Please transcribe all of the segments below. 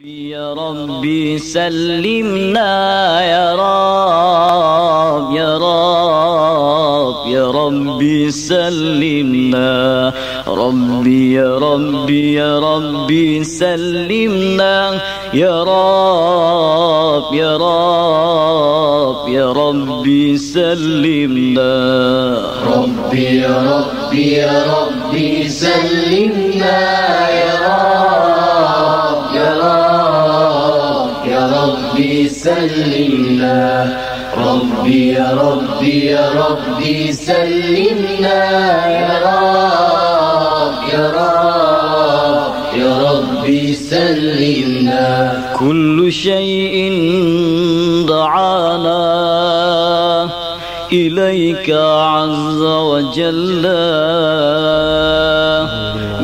ربي يا ربي سلمنا يا رب يا رب يا ربي سلمنا ربي يا ربي يا ربي سلمنا يا رب يا رب يا ربي سلمنا ربي يا ربي يا ربي سلمنا يا رب ربي سلمنا ربي يا ربي يا ربي سلمنا يا رب يا رب يا ربي سلمنا كل شيء دعانا إليك عز وجل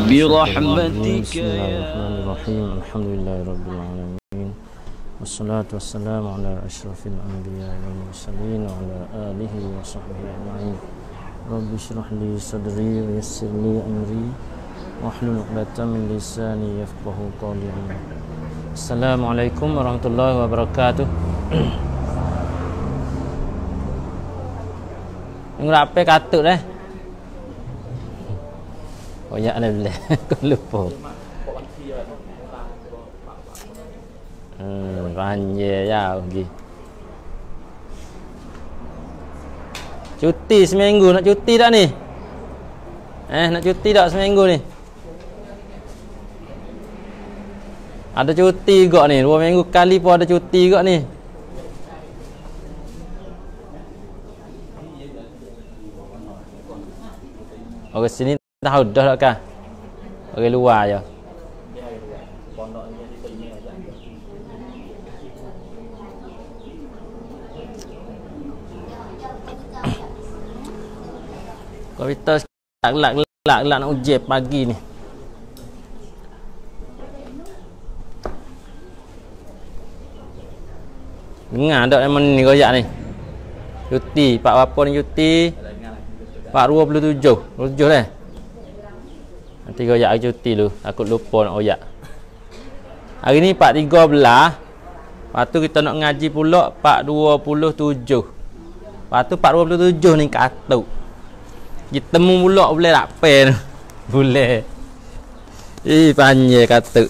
برحمتك يا wassalatu wassalamu ala asyrafil anbiya wal mursalin wa ala alihi wa sahbihi ajma'in. Rabbi shrah li sadri wa yassir li amri wa hlul 'uqdatam min lisani yafqahu qawli. Assalamualaikum warahmatullahi wabarakatuh. Yang rapi katuk deh. Oh ya, alhamdulillah. Kau lupa. Hmm, ya, Cuti seminggu nak cuti dah ni? Eh, nak cuti dah seminggu ni? Ada cuti gak ni, dua minggu kali pun ada cuti gak ni. Orang sini tahu dah tak lah, kah? Orang luar je. Ya. Kita lak lak lak lak nak ujian pagi ni. Dengar tak memang ni koyak ni. Yuti, pak apa ni cuti? Pak 27, 27 dah. Nanti koyak Yuti dulu, aku lupa nak koyak. Hari ni pak 13. Lepas tu kita nak ngaji pula pak 27. Lepas tu pak 27 ni katuk. Kita temu pula boleh tak pen. Boleh. Ih panye kata.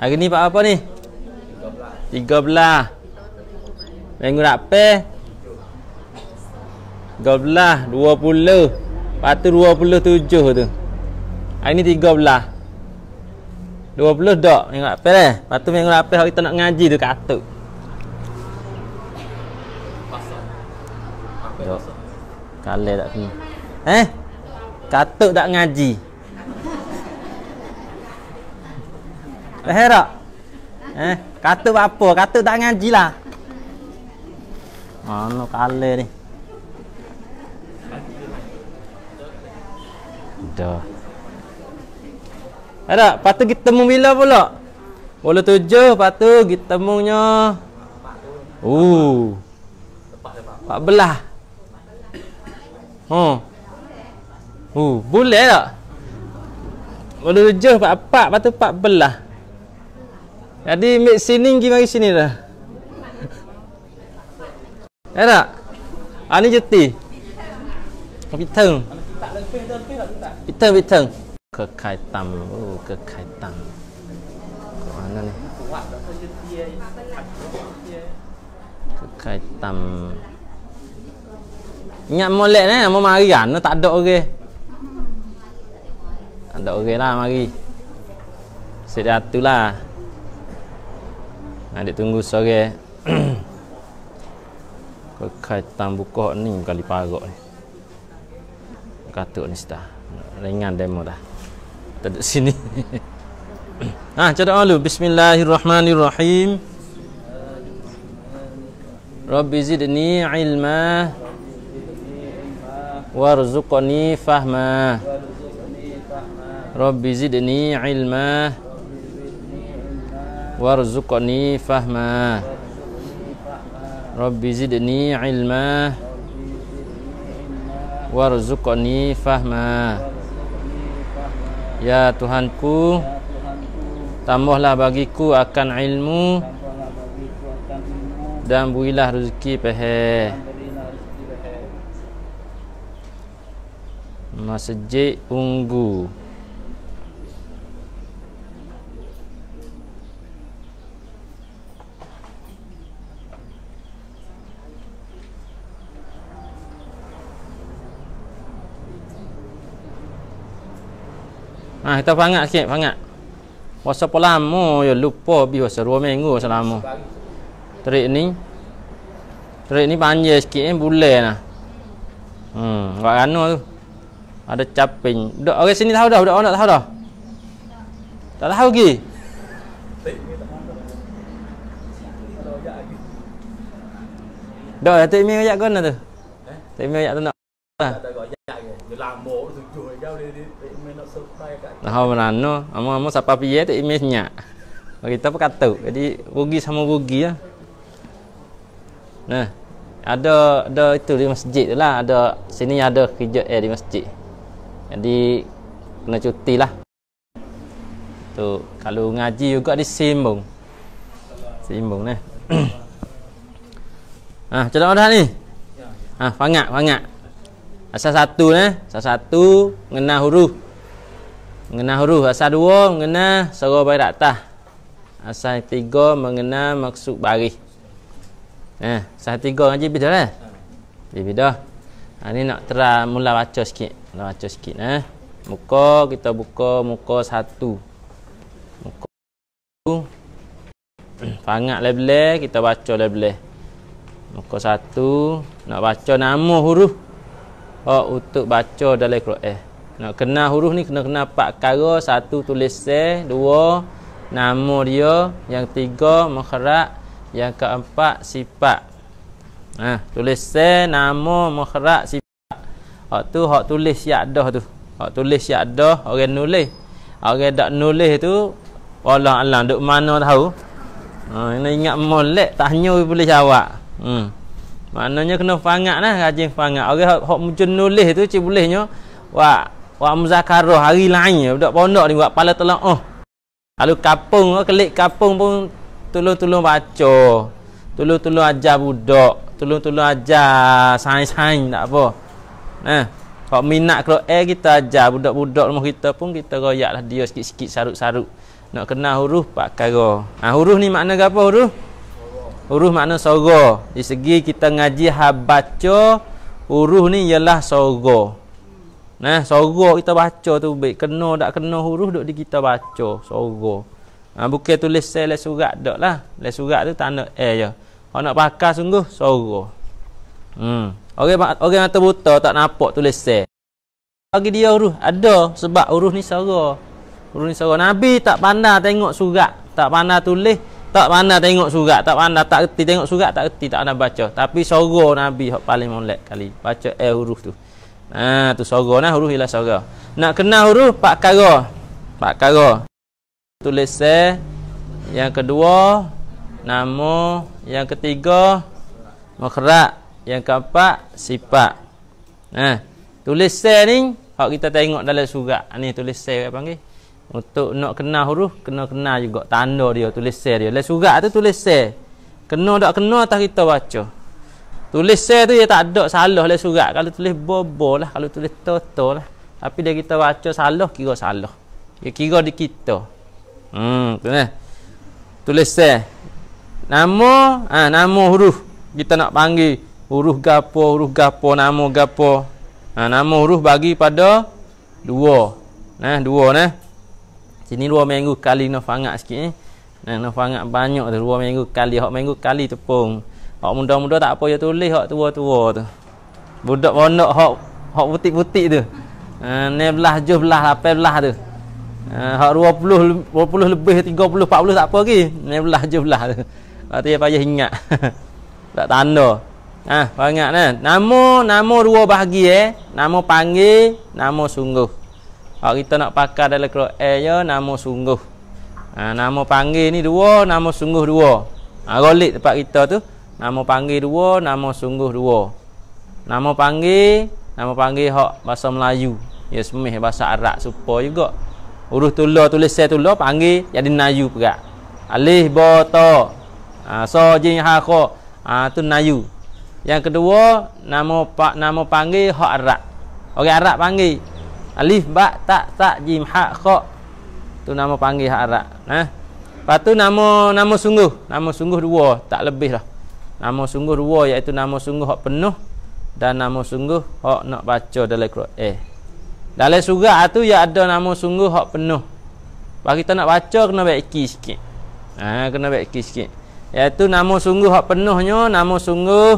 Hari ni apa ni? 13. 13. Minggu tak pe. 13, 20. Lepas tu 27 tu. Hari ni 13. 20 dok. Minggu tak pe. Lepas tu minggu tak pe kita nak ngaji tu kata. Kalau tak kena. Eh? Katuk tak ngaji. Lahera. Eh, eh? kata apa? Kata tak ngaji lah. Mana ah, kale ni? Dah. Ada, patu kita temu bila pula? Bola tujuh, patu kita temunya. Uh. Empat belah. Ha. Oh. Uh, boleh tak? Boleh rejuh pak pak patu pak belah. Jadi mik sini pergi mari sini dah. Eh tak? Ah ni jeti. Kopi teng. Kopi teng, teng. Ke kai tam, oh ke kai tam. Mana ni? Ke Ke kai tam. Ingat molek ni, mau mari kan? No, tak ada orang. Okay. Tak ada orang lah, mari. Sedatu lah. Adik tunggu sore. Kekaitan buka ni kali parok ni. Katuk ni sudah. Ringan demo dah. Tak sini. ha, ah, cerita dulu. Bismillahirrahmanirrahim. Rabbi zidni ilma warzuqni fahma rabbi zidni ilma warzuqni fahma rabbi zidni ilma warzuqni fahma ya tuhanku tambahlah bagiku akan ilmu dan builah rezeki pehe. Dan builah rezeki pehe. Masjid Unggu Ah, ha, kita pangat sikit, pangat. Puasa pelama ya lupa bi puasa 2 minggu selama. Terik ni. Terik ni panjang sikit eh bulan lah. Hmm, buat kanu tu. Ada caping. Dok orang sini tahu dah, dok orang nak tahu dah. Tak tahu lagi. Dok tak email ayat kena tu. Eh? Tak email ayat tu nak. Tak ada ayat ke. Dia lama tu lah, siapa piye tak emailnya. Kita pun kata. Jadi rugi sama rugi lah. Nah. Ada ada itu di masjid tu lah. Ada sini ada kerja eh, di masjid. Jadi kena lah Tu kalau ngaji juga di Simbung simbung nah. ah, cerita dah ni. ah, pangak, pangak. asa satu nah, eh? asa satu ngena huruf. Ngena huruf, asa dua ngena sero bairat tah. Asal tiga mengena maksud bagi Nah, eh, asa tiga ngaji bida lah. bida ha, ni nak terang mula baca sikit mula baca sikit eh. muka kita buka muka satu muka satu pangat lebleh kita baca lebleh muka satu nak baca nama huruf oh, untuk baca dalam Quran eh. nak kenal huruf ni kena kena pak kara satu tulis se dua nama dia yang tiga makhraj yang keempat sifat ha, tulis se nama mukhraj sifat. Hak tu hak tulis ya dah tu. Hak tulis ya dah orang nulis. Orang dak nulis tu Allah Allah duk mana tahu. Ha, ini ingat molek tanya boleh jawab. Hmm. Maknanya kena fangat lah Rajin fangat Orang yang ha, muncul nulis tu Cik bolehnya Wak Wak muzakarah hari lain Budak pondok ni Wak pala telah oh. Lalu kapung oh, Klik kapung pun Tolong-tolong baca Tolong-tolong ajar budak tolong-tolong ajar sains-sains tak apa. Nah, eh, kalau minat kalau eh kita ajar budak-budak rumah kita pun kita royaklah dia sikit-sikit sarut-sarut. Nak kenal huruf pakai ro. Ah ha, huruf ni makna apa huruf? Huruf makna sorga. Di segi kita ngaji hab baca huruf ni ialah sorga. Nah, sorga kita baca tu baik kena tak kena huruf dok di kita baca sorga. Ha, bukan tulis sel surat dak lah. Le surat tu tanda eh je. Ya. Orang nak pakar sungguh Soroh Hmm Orang, okay mata buta tak nampak tulis sel Bagi dia huruf Ada sebab huruf ni soroh Huruf ni soroh Nabi tak pandai tengok surat Tak pandai tulis Tak pandai tengok surat Tak pandai tak kerti tengok surat Tak kerti tak pandai baca Tapi soroh Nabi yang paling molek kali Baca eh, huruf tu Ah tu soroh nah huruf ialah soroh Nak kenal huruf Pak Karo Pak Karo Tulis sel yang kedua Nama Yang ketiga Makhrak Yang keempat Sifat Nah Tulis sel ni Kalau kita tengok dalam surat ah, Ni tulis sel apa panggil Untuk nak kenal huruf Kena kenal juga Tanda dia Tulis sel dia Dalam surat tu tulis sel Kena tak kena Atas kita baca Tulis sel tu Dia tak ada salah dalam surat Kalau tulis bobo lah Kalau tulis toto lah Tapi dia kita baca salah Kira salah Dia kira di kita Hmm lah. Tulis sel nama ha, nama huruf kita nak panggil huruf gapo huruf gapo nama gapo ha, nama huruf bagi pada dua nah ha, dua nah sini dua minggu kali nak fangat sikit eh nah nak fangat banyak tu dua minggu kali hak minggu kali tepung hak muda-muda tak apa ya tulis hak tua-tua tu budak bonok hak hak butik-butik tu ha, ni belah jauh belah apa belah tu ha, hak 20 20 lebih 30 40 tak apa lagi ni belah jauh belah tu Lepas tu dia payah ingat Tak tanda Ha, payah ingat kan Nama, nama dua bahagi eh Nama panggil, nama sungguh Kalau kita nak pakai dalam keluar eh, je Nama sungguh ha, Nama panggil ni dua, nama sungguh dua ha, Rolik tempat kita tu Nama panggil dua, nama sungguh dua Nama panggil Nama panggil hak bahasa Melayu Ya semih bahasa Arab supa juga Huruf tulah tulis saya tulah panggil jadi Melayu pegak Alih botol Ah, so jin ha kho ah, tu nayu yang kedua nama pak nama panggil ha arab orang arab panggil alif ba ta ta jim ha kho tu nama panggil ha arab nah patu nama nama sungguh nama sungguh dua tak lebih lah nama sungguh dua iaitu nama sungguh hak penuh dan nama sungguh hak nak baca dalam Quran eh dalam surah tu ya ada nama sungguh hak penuh bagi kita nak baca kena baik sikit ha, kena baik sikit iaitu nama sungguh hak penuhnya nama sungguh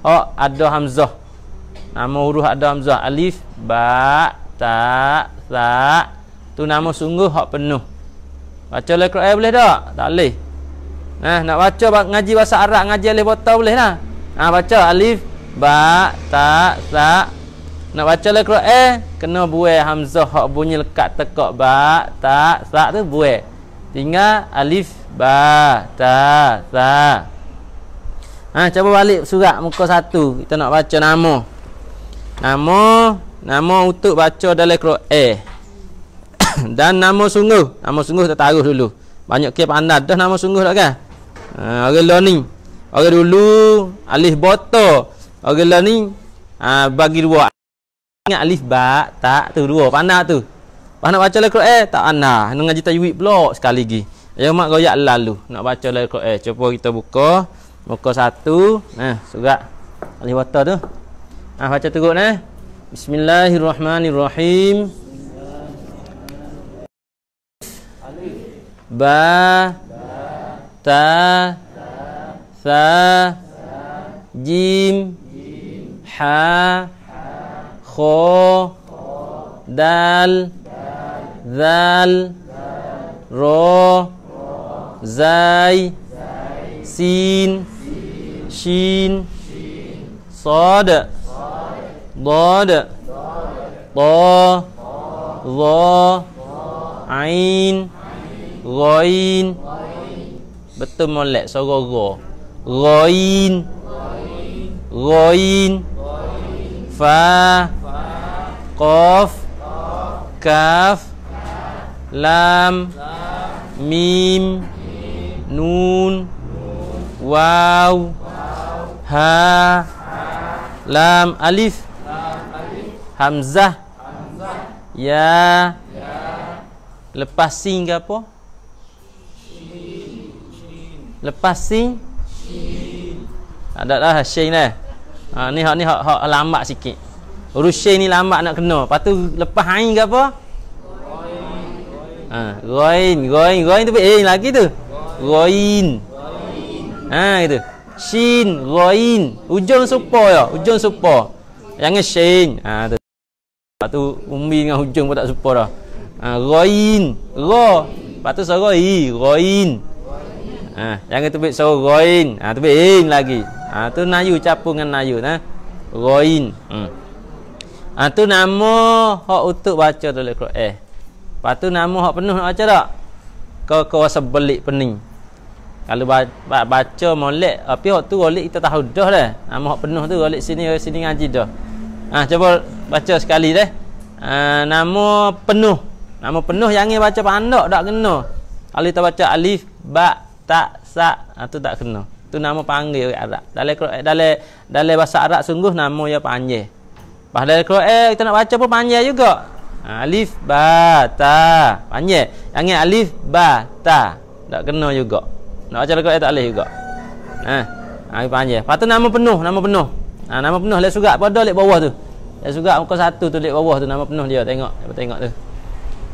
hak ada hamzah nama huruf ada hamzah alif ba ta sa tu nama sungguh hak penuh baca dalam Quran boleh tak tak boleh nah nak baca ngaji bahasa Arab ngaji alif botol boleh lah Nah baca alif ba ta sa nak baca dalam Quran kena buai hamzah hak bunyi lekat tekak ba ta sa tu buai Tinggal alif ba ta ta. Ha cuba balik surat muka satu kita nak baca nama. Nama nama untuk baca dalam Quran. Eh. Dan nama sungguh. Nama sungguh tak taruh dulu. Banyak ke pandai dah nama sungguh dah kan? Ha orang learning. Orang dulu alif bata. Orang learning ha, bagi dua. Ingat alif ba ta tu dua pandai tu. Pak nak baca lah Quran eh? Tak ana. Nak ngaji tajwid pula sekali lagi. Ya mak royak lalu. Nak baca lah Quran. Eh? Cuba kita buka. Muka satu. Nah, eh, surat. Alih wata tu. Ah, baca teruk nah. Eh. Bismillahirrahmanirrahim. Ba Ta Sa Jim Ha Kho Dal zal ro zai sin shin sad dad ta za ain ghain betul molek suara ga ghain ghain fa qaf kaf lam, mim, Nun. nun waw, Ha. lam alif Hamzah. Ya Lepas sing ke apa? Lepas sing? ada lah Shin lah eh? ha, Ni hak ni hak, hak lambat sikit Urus Shin ni lambat nak kena Lepas lepas hain ke apa? Ha, Roin, Roin, Roin tu eh lagi tu. Roin. Ha, gitu. Shin, Roin. Ujung supa ya, ujung supa. Jangan Shin. Ha, tu. Patu tu umbi dengan hujung pun tak supa dah. Ha, Roin, Ro. Lepas tu suara I, Roin. Ha, jangan tepik suara Roin. Ha, tepik In lagi. Ha, tu Nayu eh, ha, capung dengan Nayu. Ha. Roin. Hmm. Ha, tu nama hak untuk baca dalam Quran. Eh, Lepas tu nama hak penuh nak baca tak? Kau kau rasa belik pening. Kalau baca, baca molek tapi ah, hak tu golik kita tahu dah dah. Nama hak penuh tu golik sini golik sini ngaji dah. Ah ha, cuba baca sekali deh. Ah uh, nama penuh. Nama penuh yang ni baca pandak tak kena. Kalau kita baca alif ba ta sa ha, tu tak kena. Tu nama panggil orang Arab. Dalam dalam dalam bahasa Arab sungguh nama ya panjang. Padahal kalau eh kita nak baca pun panjang juga. Alif ba ta. Panjang. Yang alif ba ta. Tak kena juga. Nak baca lagu tak alif juga. Ha. Ha panjang. Patut nama penuh, nama penuh. Ha, nama penuh lek surat pada lek bawah tu. Lek surat muka satu tu lek bawah tu nama penuh dia. Tengok, apa tengok tu.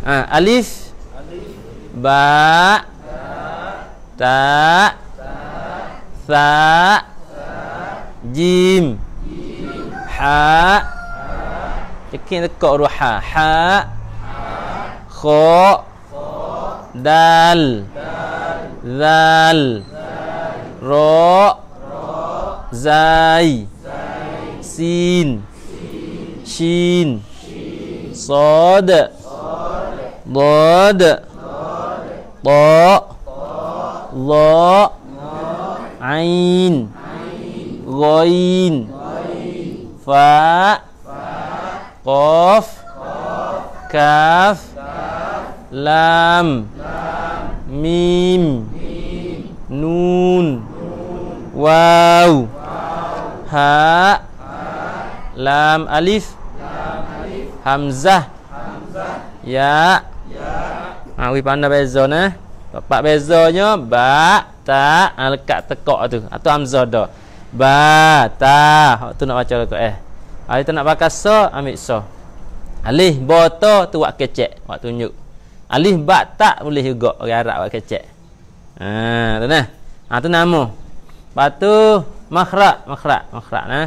Ha, alif alif ba ta ta sa, jim, jim. ha كده نقرأ حاء حاء خاء دال ذال راء زاي سين شين صاد ضاد طاء ضاء عين غين فاء Qaf Kaf Lam Mim Nun Waw Ha Lam Alif Hamzah Ya Ha, we pandai beza ni. Tepat eh? bezanya ba ta ha, lekat tekak tu atau ha, hamzah dah. Ba ta. Hak tu nak baca lekat eh. Ali tak nak pakai so, ambil so. Alih bota tu buat kecek, buat tunjuk. Alih bat tak boleh juga orang Arab buat kecek. Ha, tu nah. Ha tu nama. Batu makhraj, makhraj, makhraj nah.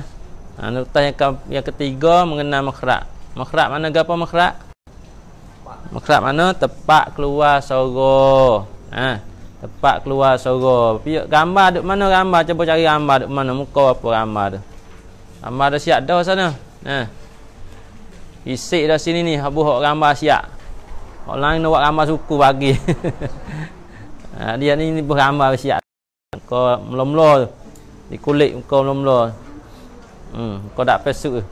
Ha nukta yang, ke yang ketiga mengenai makhraj. Makhraj mana gapo makhraj? Makhraj mana tepat keluar suara. Ha, tepat keluar suara. Tapi gambar duk mana gambar cuba cari gambar duk mana muka apa gambar tu. Ambar dah siap dah sana. Nah. Ha. Isik dah sini ni habuh hok gambar siap. Orang nak buat gambar suku bagi. Ha dia ni ni bergambar siap. Kau melomlo tu. Di kulit kau melomlo. Hmm, kau dak pesuk.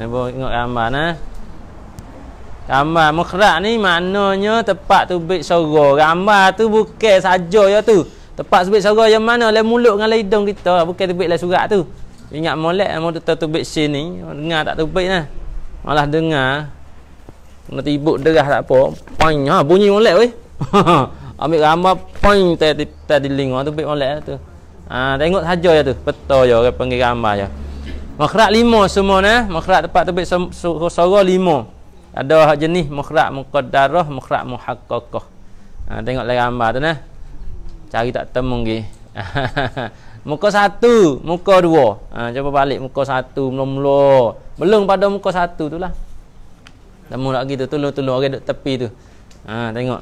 Ni bo ingat gambar nah. Gambar mukhrak ni maknanya tempat tu bit sorga. Gambar tu bukan saja ya tu. Tepat sebut surah yang mana lain mulut dengan lain hidung kita bukan tepik lain surat tu. Ingat molek mau tetap tepik sini, dengar tak tepik nah. Eh? Malah dengar. Kena tibuk derah tak apa. Pang ha bunyi molek weh. Ambil gambar pang tadi tadi lingo eh, tu tepik molek tu. Ah tengok saja ya tu. betul. ya orang panggil gambar ya. Makhraj lima semua nah. Eh? Makhraj tepat tepik suara lima. Ada jenis makhraj muqaddarah, makhraj muhaqqaqah. Ah tengok lagi gambar tu nah cari tak temu lagi. muka satu muka dua ha, cuba balik muka satu mula-mula belum pada muka satu tu lah temu lagi tu tolong-tolong orang duduk tepi tu ha, tengok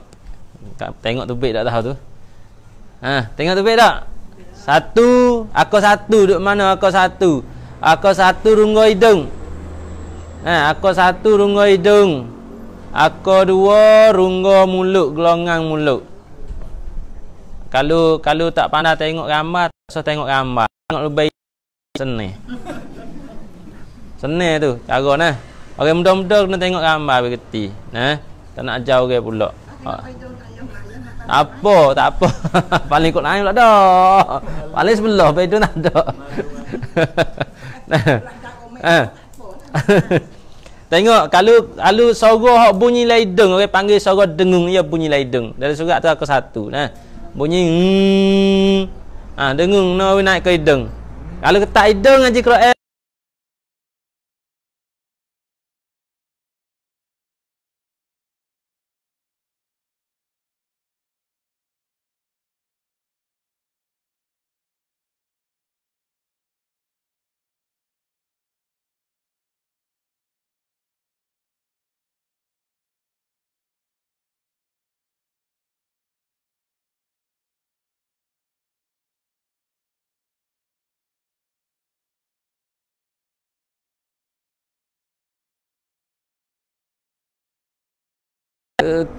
tengok tu baik tak tahu tu ha, tengok tu baik tak satu aku satu duduk mana aku satu aku satu rungga hidung ha, aku satu rungga hidung aku dua rungga mulut gelongan mulut kalau kalau tak pandai tengok gambar, tak usah tengok gambar. Tengok lebih seni. Seni tu cara nah. Okey mudah-mudah kena tengok gambar begitu. Nah, tak nak jauh ke pula. Tak ah. apa, tak apa. Paling kot naik pula dah. Paling sebelah bedu nak dah. Eh. Tengok kalau kalau suara hok bunyi laideng orang panggil suara dengung ya bunyi laideng. Dari surat tu aku satu. Nah bunyi ah dengung no naik ke hidung kalau tak hidung aja Quran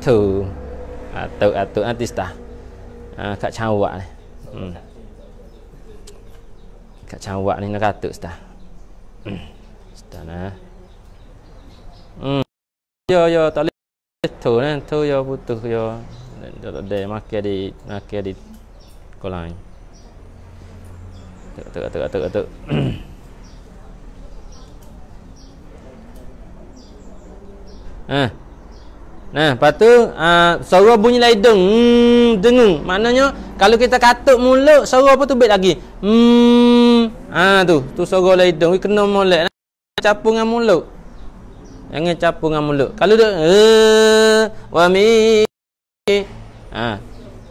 thử à, tự à, tự artista à, cả chào vợ này ừ. cả chào vợ này nó cả tự sta ừ. sta nè giờ giờ ta thử nên thử giờ vô tự giờ để mà kia đi mà kia đi có lại tự tự tự tự tự à Nah, lepas tu uh, suara bunyi lain deng mm, Maknanya kalau kita katuk mulut suara apa tu baik lagi. Hmm. Ah tu, tu suara lain deng. kena molek. Nah, capung dengan mulut. Jangan capung dengan mulut. Kalau tu, eh wa mi ah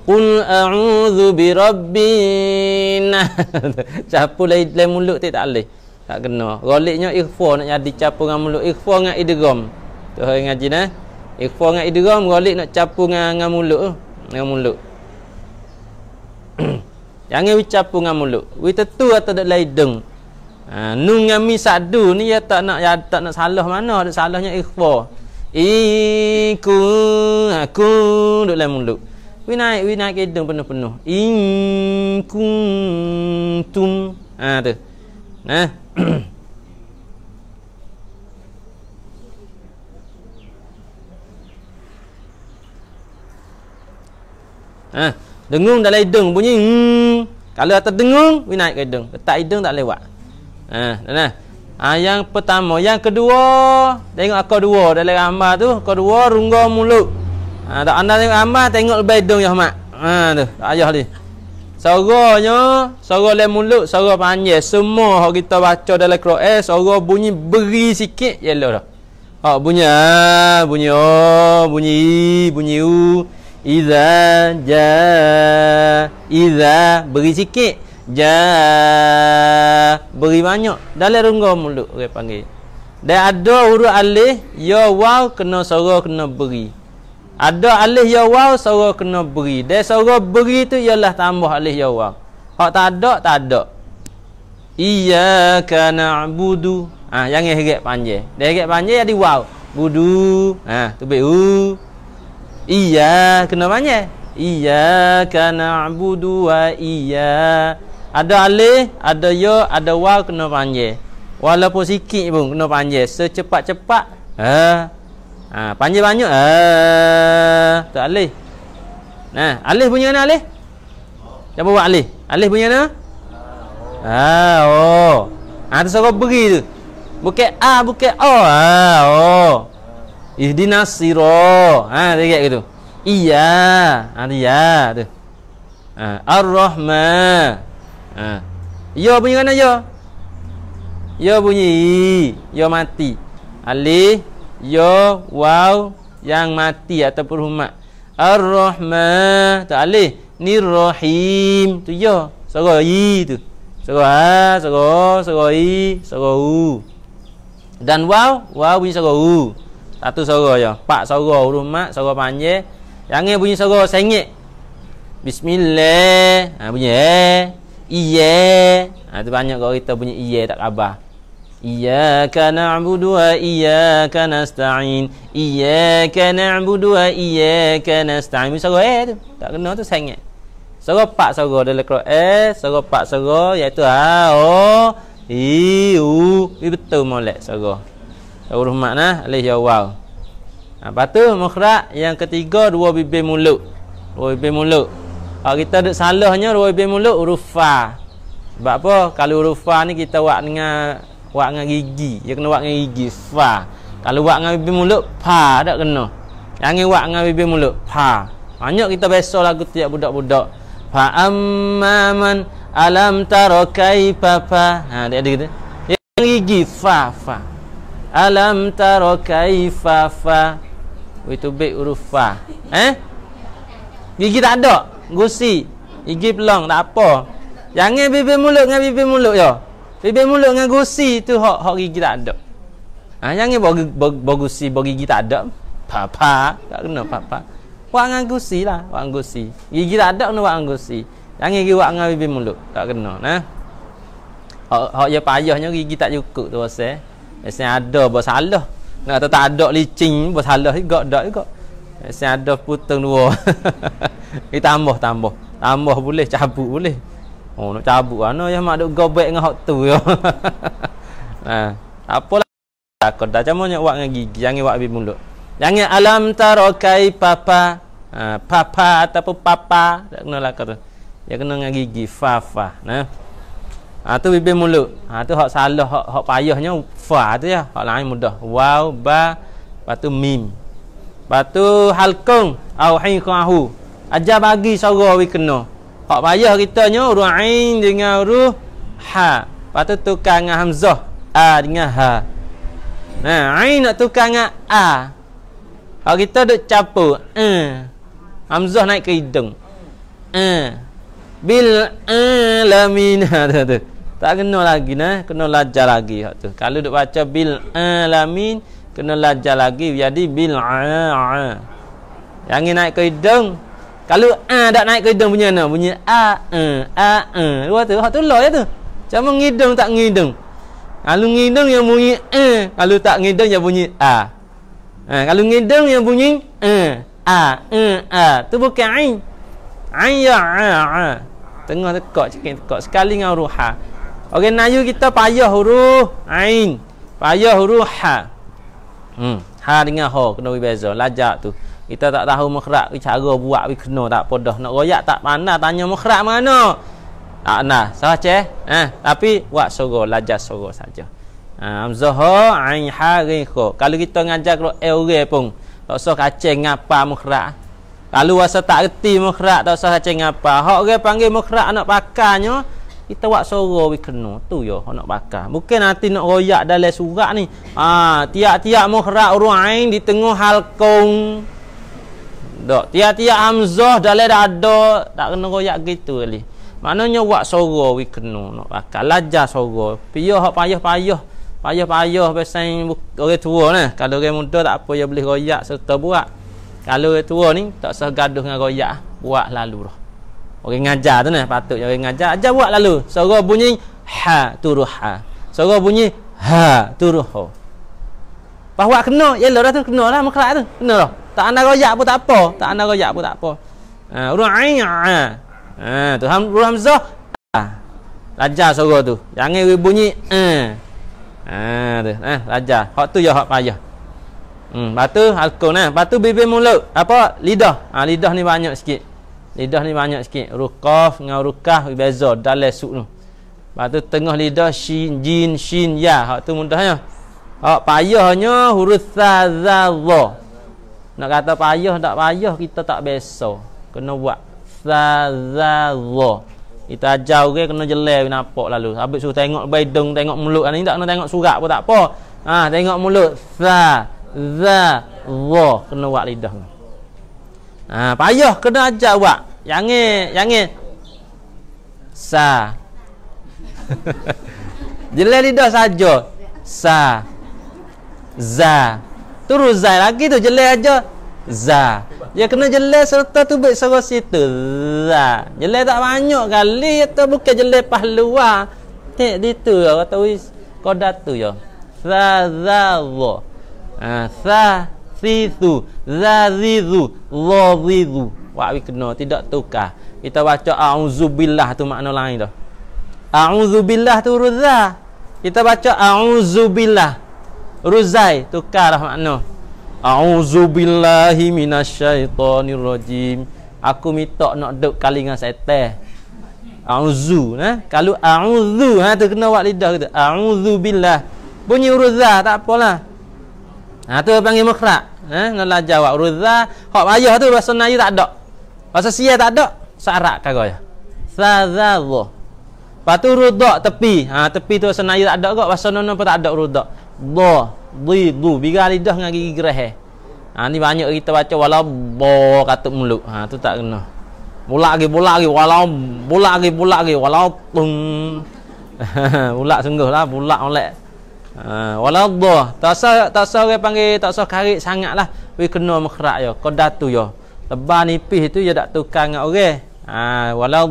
qul a'udzu bi rabbin. Capu lain lain mulut tak boleh. Tak kena. Roliknya ikhfa nak jadi capung dengan mulut, ikhfa dengan idgham. Tu hari ngaji nah. Ikhwa eh, dengan idera meralik nak capu dengan, dengan mulut tu. Dengan mulut. Jangan we capu dengan mulut. We tetu atau tak lay deng. Ha, nung dengan mi sadu ni ya tak nak ya tak nak salah mana. Ada salahnya ikhwa. Eh, Iku aku duduk lay mulut. We naik, we naik hidung penuh-penuh. Iku tum Ha, tu. Nah. Ha. Ha. Dengung dalam hidung bunyi hmm. Kalau atas dengung, we naik ke hidung. Letak hidung tak lewat. Ha, nah. Eh, ha, yang pertama, yang kedua, tengok akar dua dalam gambar tu, akar dua rungga mulut. Ha, tak anda tengok gambar, tengok lebih hidung ya, Mak. Ha, tu, ayah ni. Suaranya, suara le mulut, suara panjang. Semua kita baca dalam Quran, eh, suara bunyi beri sikit yellow dah. Ha, bunyi bunyi oh, bunyi bunyi u. Uh. Iza ja Iza Beri sikit Ja Beri banyak Dalam rungkau mulut dia panggil Dan ada huruf alih Ya waw Kena sorok Kena beri Ada alih ya waw Sorok kena beri Dan sorok beri tu Ialah tambah alih ya waw Hak tak ada Tak ada Iyaka na'budu Ah, ha, yang ni heret panjang. Dia heret panjang jadi wow. Budu. ha, tu be Iya, kena manja. Iya, kena abudu wa iya. Ada Ale, ada Yo, ya, ada wa kena panjang. Walaupun sikit pun kena panjang. Secepat-cepat. Ha. Ha, panjang banyak. Ha. Tu alih. Nah, Ale punya mana Ale? Cuba buat Ale. Ale punya mana? Ha, oh. Ha, tu suara beri tu. Bukan A, bukan O. Ha, oh. Ihdinas sirat. Ha, gitu. Iya. Ha, ya, tu. Ha, Ar-Rahman. Ha. Ya bunyi kan ya? Ya bunyi. Ya mati. Alif, ya, wow, yang mati ataupun humat. Ar-Rahman. Tu alif, Rahim Tu ya. Suara i tu. Suara ha, suara, suara i, suara u. Dan wow, wow bunyi suara u satu suara je empat suara huruf mat suara panjang yang ni bunyi suara sengit bismillah ha, bunyi eh iya ha, tu banyak kau kita bunyi iya tak khabar Iyaka na'budu wa iyaka nasta'in Iyaka na'budu wa iyaka nasta'in bunyi suara eh tu Tak kena tu sengit Suara pak suara dalam kerok eh Suara pak suara iaitu ha o i u Ini betul molek suara huruf makna ah, alif ya waw. Ha, ah, patut mukhraj yang ketiga dua bibi mulut. Dua bibi mulut. Ha, kita ada salahnya dua bibi mulut huruf fa. Sebab apa? Kalau huruf fa ni kita buat dengan buat dengan gigi. Dia kena buat dengan gigi fa. Kalau buat dengan bibir mulut fa tak kena. Yang ni buat dengan bibir mulut fa. Banyak kita biasa lagu tiap budak-budak. Fa amman alam tara kaifa fa. Ha dia ada gitu. gigi fa fa. Alam taro kaifa fa Itu baik huruf fa Eh? Gigi tak ada Gusi Gigi pelang tak apa Jangan bibir mulut dengan bibir mulut ya Bibir mulut dengan gusi tu hok hok gigi tak ada ha, Jangan bagi gusi bagi gigi tak ada Papa Tak kena papa Buat dengan gusi lah Buat dengan gusi Gigi tak ada kena buat dengan gusi Jangan gigi buat dengan bibir mulut Tak kena nah. Hak, hak ya payahnya gigi tak cukup tu pasal Esen eh, ada buat salah. Nak kata tak ada licin buat salah juga, dak juga. Esen eh, ada putung dua. Ditambah tambah. Tambah boleh cabut boleh. Oh nak cabut ana ya mak duk gobek dengan hak tu ya. nah, apalah takut dah macam mana buat dengan gigi, jangan wak habis mulut. Jangan alam tarokai papa. Ha, papa ataupun papa tak kenalah kata. Ya kena dengan gigi fa fa. Nah. Ha tu bibir mulut. Ha tu hak salah hak hak payahnya fa tu ya. Hak lain mudah. Waw ba patu mim. Patu halqum au hin Ajar bagi suara we kena. Hak payah kitanya ruain dengan ruh ha. Patu tukar dengan hamzah a dengan ha. Nah, ain nak tukar dengan a. Hak kita duk capo. Eh. Hamzah naik ke hidung. Eh. Bil alamin e ada ha, tak kena lagi nah kena belajar lagi hak tu kalau duk baca bil alamin kena belajar lagi jadi bil a yang ini naik ke hidung kalau a tak naik ke hidung bunyi apa bunyi a e, a a e. lu tu hak tu lo ya tu cuma ngidung tak ngidung kalau ha, ngidung yang bunyi a e. kalau tak ngidung yang bunyi a ha, kalau ngidung yang bunyi a a a, a. tu bukan ain ain ya a, a. tengah tekak cekik tekak sekali dengan ruha Orang Melayu kita payah huruf Ain Payah huruf Ha hmm. Ha dengan Ho Kena berbeza Lajak tu Kita tak tahu mukhrak Cara buat Kita kena tak podoh Nak royak tak pandai Tanya mukhrak mana Tak nak Salah ceh eh, Tapi Buat soro Lajak soro saja Hamzah Ha Ain Ha Rekho Kalau kita ngajak Kalau Eure eh, pun Tak usah kacang Ngapa mukhrak Kalau rasa tak reti mukhrak Tak usah kacang Ngapa Hak orang panggil mukhrak anak pakannya kita buat sorok we kena tu yo ya, nak bakar mungkin nanti nak royak dalam surat ni ha tiap-tiap muhrak ruain di tengah halkong dok tiap-tiap hamzah dalam dada tak kena royak gitu kali maknanya buat sorok we kena nak bakar lajar sorok piyah hak payah-payah payah-payah pesan orang tua ni kalau orang muda tak apa ya boleh royak serta buat kalau orang tua ni tak sah gaduh dengan royak buat lalu lah Orang ngajar tu nah patutnya orang ngajar ajar buat lalu. Suara bunyi ha turu ha. Suara bunyi ha turu ho. Bahwa kena ialah ya dah tu kena lah makra tu. Kena lah. Tak ana royak pun tak apa, tak ana royak pun tak apa. Ha ru'ain. Ha. ha tu ham hamzah. Ha. Lajar suara tu. Jangan bunyi ha. Ha tu. Ha raja. Hak tu ya hak payah. Hmm, batu alkun ah. Batu bibir mulut. Apa? Lidah. Ha, lidah ni banyak sikit lidah ni banyak sikit rukaf, dengan rukaf, berbeza dalam suq tu lepas tu tengah lidah shin jin shin ya hak tu mudahnya hak payahnya huruf sazadha nak kata payah tak payah kita tak biasa kena buat sazadha kita ajar orang kena jelek nampak lalu habis suruh tengok baidung tengok mulut ni tak kena tengok surat pun tak apa ha, tengok mulut sa za wo kena buat lidah ni Ha, payah kena ajar buat. Yang ni, yang ni. Sa. Jelai lidah saja. Sa. Za. Turu za lagi tu jelai aja. Za. Ya kena jelai serta tu baik suara situ. Za. Jelai tak banyak kali atau bukan jelai pahlua. Tek di tu ya. Kata wis. Kodat tu yo. Sa, Za. Za. Ha, za sisu zazizu lazizu Wah, kita kena tidak tukar kita baca auzubillah tu makna lain dah auzubillah tu ruzah. kita baca auzubillah ruzai tukar dah makna auzubillahi minasyaitonirrajim aku minta nak duk kali dengan setan auzu nah kalau auzu ha tu kena buat lidah kita auzubillah bunyi ruzah tak apalah ha tu panggil mukhraj eh ngelah jawab ruza hok ayah tu bahasa nayu tak ada bahasa sia tak ada sarak kagak ya sadzadhu patu rudak tepi ha tepi tu bahasa nayu tak ada kok bahasa nono pun tak ada rudak ba dhidu biga lidah dengan gigi gerah eh ha ni banyak kita baca wala ba katuk mulut ha tu tak kena bola lagi bola lagi wala bola lagi bola lagi wala tung bola sungguhlah bola oleh Uh, walau Allah tak sah, tak sah orang panggil tak sah karik sangatlah we kena makhraj yo ya. qada tu yo ya. lebah nipis tu ya dak tukar dengan orang ha uh, Allah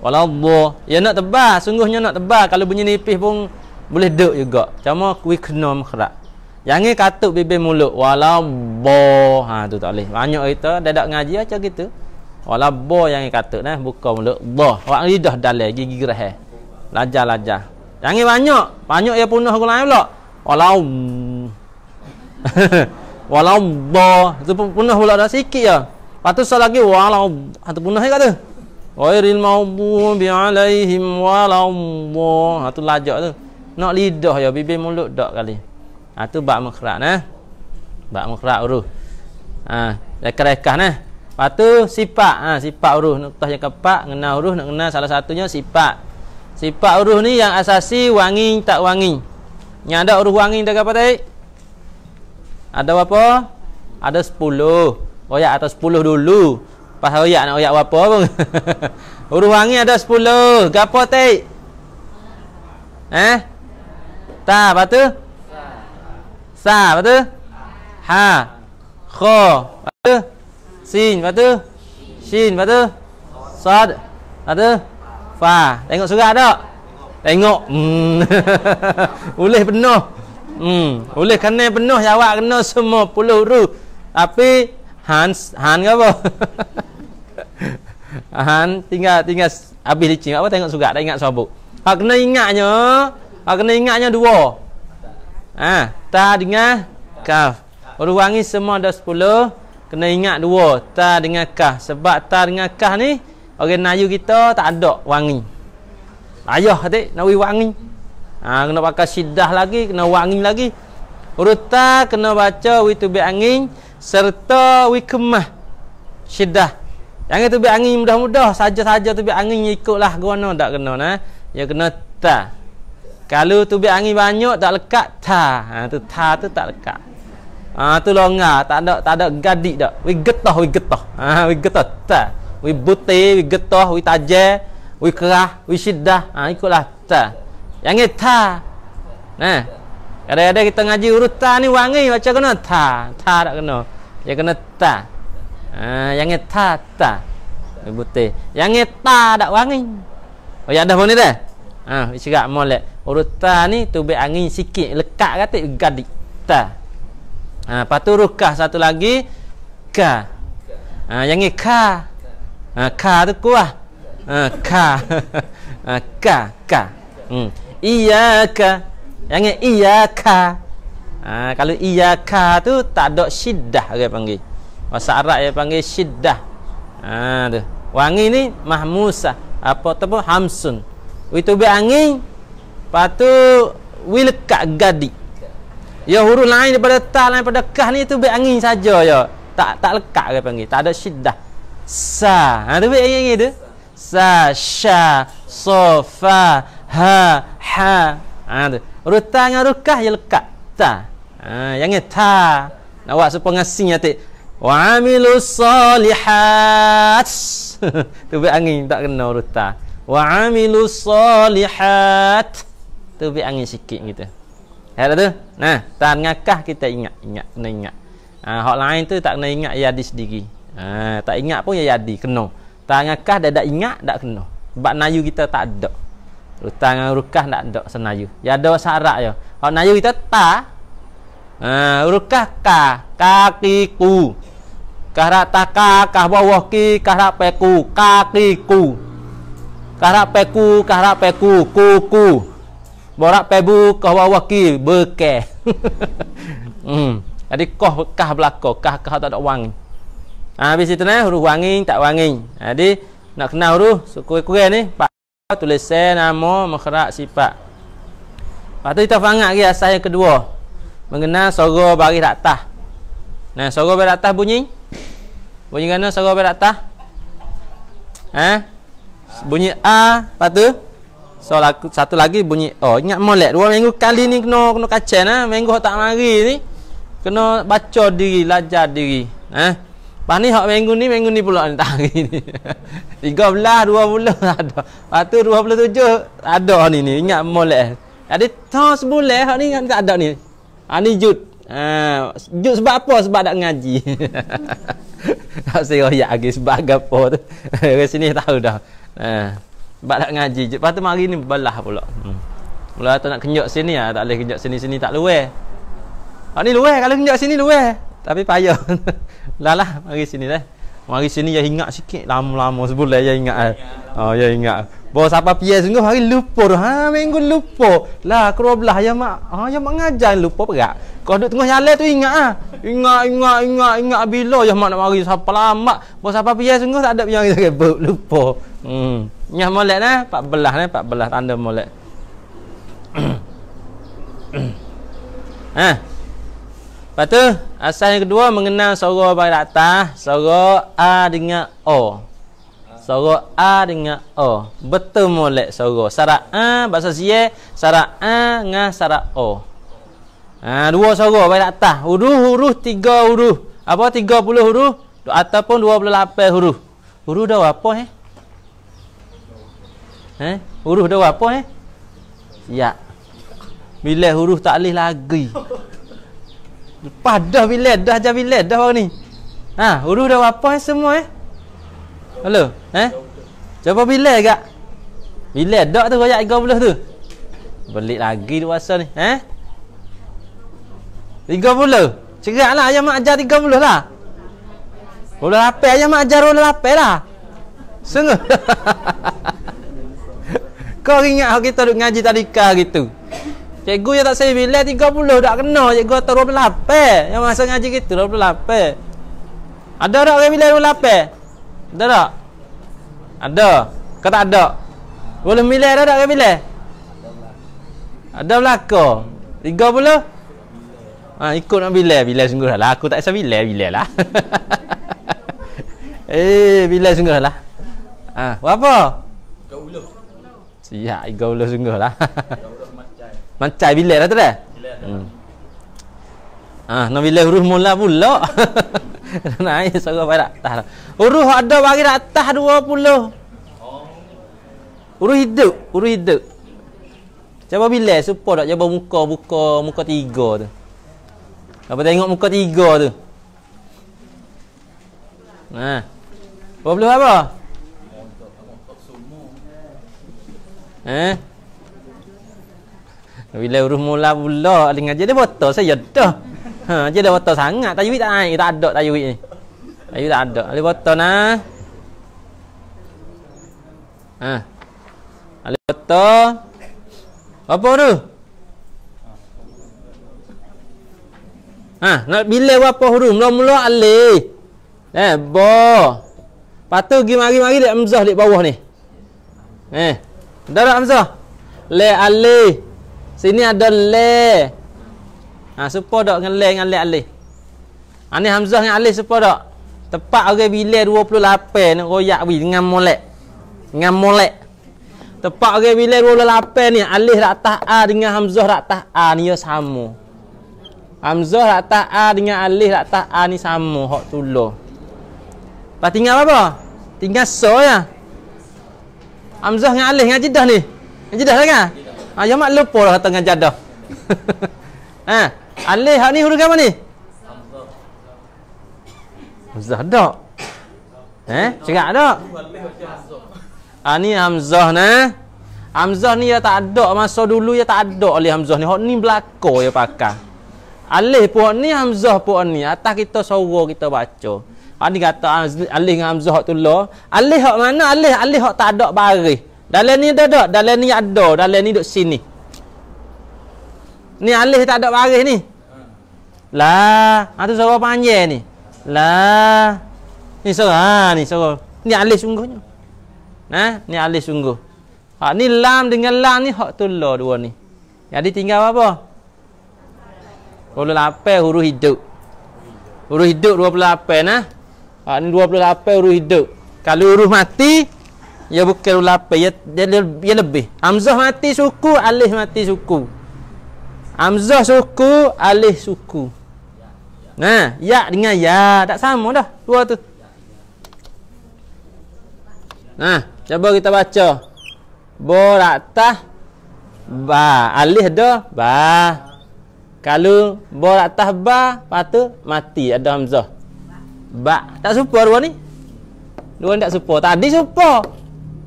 walau Allah ya nak tebal sungguhnya nak tebal kalau bunyi nipis pun boleh duk juga cuma we kena makhraj yang ni katuk bibir mulut walau bo ha tu tak boleh banyak kita dah dak ngaji aja gitu walau bo yang katuk nah buka mulut bo wak lidah dalam gigi gerah lajar-lajar eh. Jangan banyak. Banyak yang punah gulai pula. Walau walau ba tu punah pula dah sikit ya. Patu sekali lagi walau hatu punah ya kata. Wairil maubu bi alaihim walau ba. Hatu lajak tu. Nak lidah ya bibir mulut dak kali. Ha bak bab mukhraq bak Bab uruh. Ha, rekah-rekah nah. Patu sifat. Ha sifat uruh nuktah yang keempat, kenal uruh nak kenal salah satunya sifat. Sifat uruh ni yang asasi wangi tak wangi. Yang ada uruh wangi dekat apa tadi? Ada apa? Ada 10. Royak atas sepuluh dulu. Pas royak nak royak apa pun. uruh wangi ada 10. Gapo tadi? Eh? Ta, apa tu? Sa. Sa, apa tu? Ha. Kho, apa tu? Sin, apa tu? Shin, apa tu? Sad, apa tu? Fa. Tengok surat tak? Tengok. Hmm. Boleh penuh. Hmm. Boleh kena penuh jawab kena semua puluh huruf. Tapi Hans Han apa? Han tinggal tinggal habis licin apa tengok surat dah ingat sabuk. Ha kena ingatnya. Ha kena ingatnya dua. Ah, ha, ta dengan kaf. Ruangi semua dah 10 kena ingat dua ta dengan kah sebab ta dengan kah ni Orang Melayu kita tak ada wangi. Ayah hati nak wangi. wangi. Ha, kena pakai sidah lagi, kena wangi lagi. Ruta kena baca wi tubi angin serta wi Sidah. Yang itu tubi angin mudah-mudah saja-saja tubi angin ikutlah guna tak kena nah. Ya kena ta. Kalau tubi angin banyak tak lekat ta. Ha tu ta tu tak lekat. Ha tu longa tak ada tak ada gadik dak. Wi getah wi getah. Ha wi getah ta wi buti wi getah wi tajal wi kerah wi syiddah ha ikutlah ta yang ta nah kadang-kadang kita ngaji urutan ni wangi macam kena ta ta tak kena dia kena ta ha yang ta ta wi buti yang ta tak wangi oh ya dah pun ni dah ha wi cerak molek urutan ni tu bagi angin sikit lekat kata gadi ta ha patu rukah satu lagi ka ah yang ka ha, ka tu ku lah ha, ka ha, ka ka hmm. iya ka yang ini iya ka ha, kalau iya ka tu tak ada syiddah dia panggil bahasa Arab dia panggil syiddah ha, tu wangi ni mahmusa apa tu pun hamsun itu be angin patu wilka gadi ya huruf lain daripada ta lain daripada kah ni tu be angin saja ya tak tak lekat dia panggil tak ada syiddah sa. Ha tu bait yang itu. Sa, sha, so, fa, ha, ha. Ha tu. Ruta dengan rukah yang lekat. Ta. Ha yang ni ta. Awak supaya ngasing ya tik. Wa amilu salihat. tu bait angin tak kena ruta. Wa amilu salihat. Tu bait angin sikit gitu. Ha tu. Nah, tan ngakah kita ingat ingat kena ingat. Ha, hak lain tu tak kena ingat ya di sendiri. Ha, tak ingat pun ya jadi kena tak kah dah tak ingat tak kena sebab nayu kita tak ada hutang rukah tak ada senayu ya ada syarat ya kalau nayu kita tak ha rukah ka kakiku kahra taka kahwa waki kahra peku kakiku kahra peku kahra peku kuku borak pebu kahwa waki beke hmm jadi kah kah belako kah kah tak ada wangi Ah habis itu nah huruf wangi tak wangi. Ah, jadi nak kenal huruf kurang-kurang ni Pak tulis nama makhraj sifat. Patut kita fangat lagi asas yang kedua. Mengenal suara baris atas. Nah suara baris atas bunyi? Bunyi mana suara baris atas? Ha? Bunyi a patu So satu lagi bunyi oh ingat molek dua minggu kali ni kena kena kacen ah minggu tak mari ni kena baca diri belajar diri ha Lepas ni hak minggu ni minggu ni pula ni tak hari ni. 13 20 ada. Lepas tu 27 ada ni ni ingat molek. Jadi tahun sebulan hak ni ingat tak ada ni. Ha ni jut. Ha, jut sebab apa? Sebab tak ngaji. tak sero ya lagi sebab gapo tu. Ke sini tahu dah. Ha sebab tak ngaji. Lepas tu hari ni belah pula. Hmm. Mula tu nak kenyok sini ah tak boleh kenyok sini-sini tak luar. Hak ni luar kalau kenyok sini luar. Tapi payah. Lah lah, mari sini lah, Mari sini ya ingat sikit lama-lama sebulan ya ingat. Ah ya, oh, ya ingat. Bos apa pian sungguh hari lupa dah. Ha minggu lupa. Lah kru belah ya mak. Ha ya mak ngajar lupa perak. Kau duduk tengah jalan tu ingat ah. Ingat ingat ingat ingat bila ya mak nak mari siapa lama. Bos apa pian sungguh tak ada pian yang lupa. Hmm. Nyah molek belah 14 pak belah tanda molek. ha. Lepas tu, asas yang kedua mengenal suara bagi atas, suara a dengan o. Suara a dengan o. Betul molek suara. Sara a bahasa sie, sara a dengan sara o. Ha, dua suara bagi atas. Huruf-huruf tiga huruf. Apa 30 huruf ataupun lapan huruf. Huruf dah apa eh? Eh, huruf dah apa eh? Ya. Bila huruf tak alih lagi. Lepas dah bila Dah jadi bila Dah orang ni Ha Uruh dah apa eh semua eh Halo Eh Coba bila agak Bila dah tu Ayat 30 tu Belik lagi tu rasa ni Eh 30 Cerak lah Ayat mak ajar 30 lah Rola lapel Ayat mak ajar rola lapel lah Sungguh Kau ingat kita duduk ngaji tadika gitu Cikgu yang tak saya bila 30 tak kena cikgu atau 28 Yang masa ngaji kita 28 Ada tak orang bila 28? Ada tak? Ada Kau tak ada? Boleh bila ada tak bila? Ada belakang 30? Ah ha, ikut nak bila bila sungguh lah aku tak rasa bila bila lah. eh bila sungguh lah. Ah, ha, apa? Kau ulah. Siap, kau sungguh lah. Macai bila lah tu dah? Bila hmm. Ah, nak bila huruf mula pula. Naik suara pada atas. Lah. Huruf ada bagi atas 20. Oh. Huruf hidup, huruf hidup. Cuba bila supo tak cuba muka buka muka tiga tu. Apa tengok muka tiga tu? Nah. Ha. Apa boleh apa? Eh? Bila huruf mula pula dengan je dia botol saya dah. Ha je dah botol sangat tajwid tak naik tak ada tajwid ni. Tajwid tak ada. Ali botol nah. Ha. Ali botol. Apa tu? Ha, nak bila apa huruf mula-mula ali. Eh, bo. Patu gi mari-mari dekat hamzah dekat bawah ni. Eh. Darah hamzah. Le ali. Sini ada le. Ha serupa dak dengan le dengan alif. Ha ni hamzah dengan alif serupa dak? Tepat orang okay, bila 28 nak royak wi dengan molek. Dengan molek. Tepat orang okay, bila 28 ni alif dak atas a dengan hamzah dak atas a ni sama. Hamzah dak atas a dengan alif dak atas a ni sama hak tulah. Pas tinggal apa? Tinggal so ya. Hamzah dengan alif dengan jedah ni. Jedah lah kan? Ya? Ha, ah, yang mak lupa lah tengah jadah. ha, alih hak ni huruf apa ni? Hamzah Hamzah tak? Eh, cakap tak? Ha, ni Hamzah ni. Eh. Hamzah ni ya tak ada. Masa dulu ya tak ada alih Hamzah ni. Hak ni belakang ya pakai. Alih pun ni, Hamzah pun ni. Atas kita suruh kita baca. Ha, ni kata alih dengan Hamzah tu lah. Alih hak mana? Alih, alih hak tak ada baris. Dalam ni ada tak? Dalam ni ada. Dalam ni duduk sini. Ni alih tak ada baris ni. Lah. Itu ha, suara panjang ni. Lah. Ni suara. Ha, ni suara. Ni alih sungguhnya. Nah, ha, ni alih sungguh. Ha, ni lam dengan lam ni hak tulah dua ni. Jadi tinggal apa? Kalau lapai huruf hidup. Huruf hidup 28 nah. Ha, ni 28 huruf hidup. Kalau huruf mati, Ya bukan ulapa ya, ya, ya lebih Amzah mati suku Alih mati suku Amzah suku Alih suku Nah ha, Ya dengan ya Tak sama dah Dua tu Nah ha, Cuba kita baca Boraktah Ba Alih dah Ba Kalau Boraktah ba patut mati Ada Amzah. Ba Tak suka dua ni Dua ni tak suka Tadi suka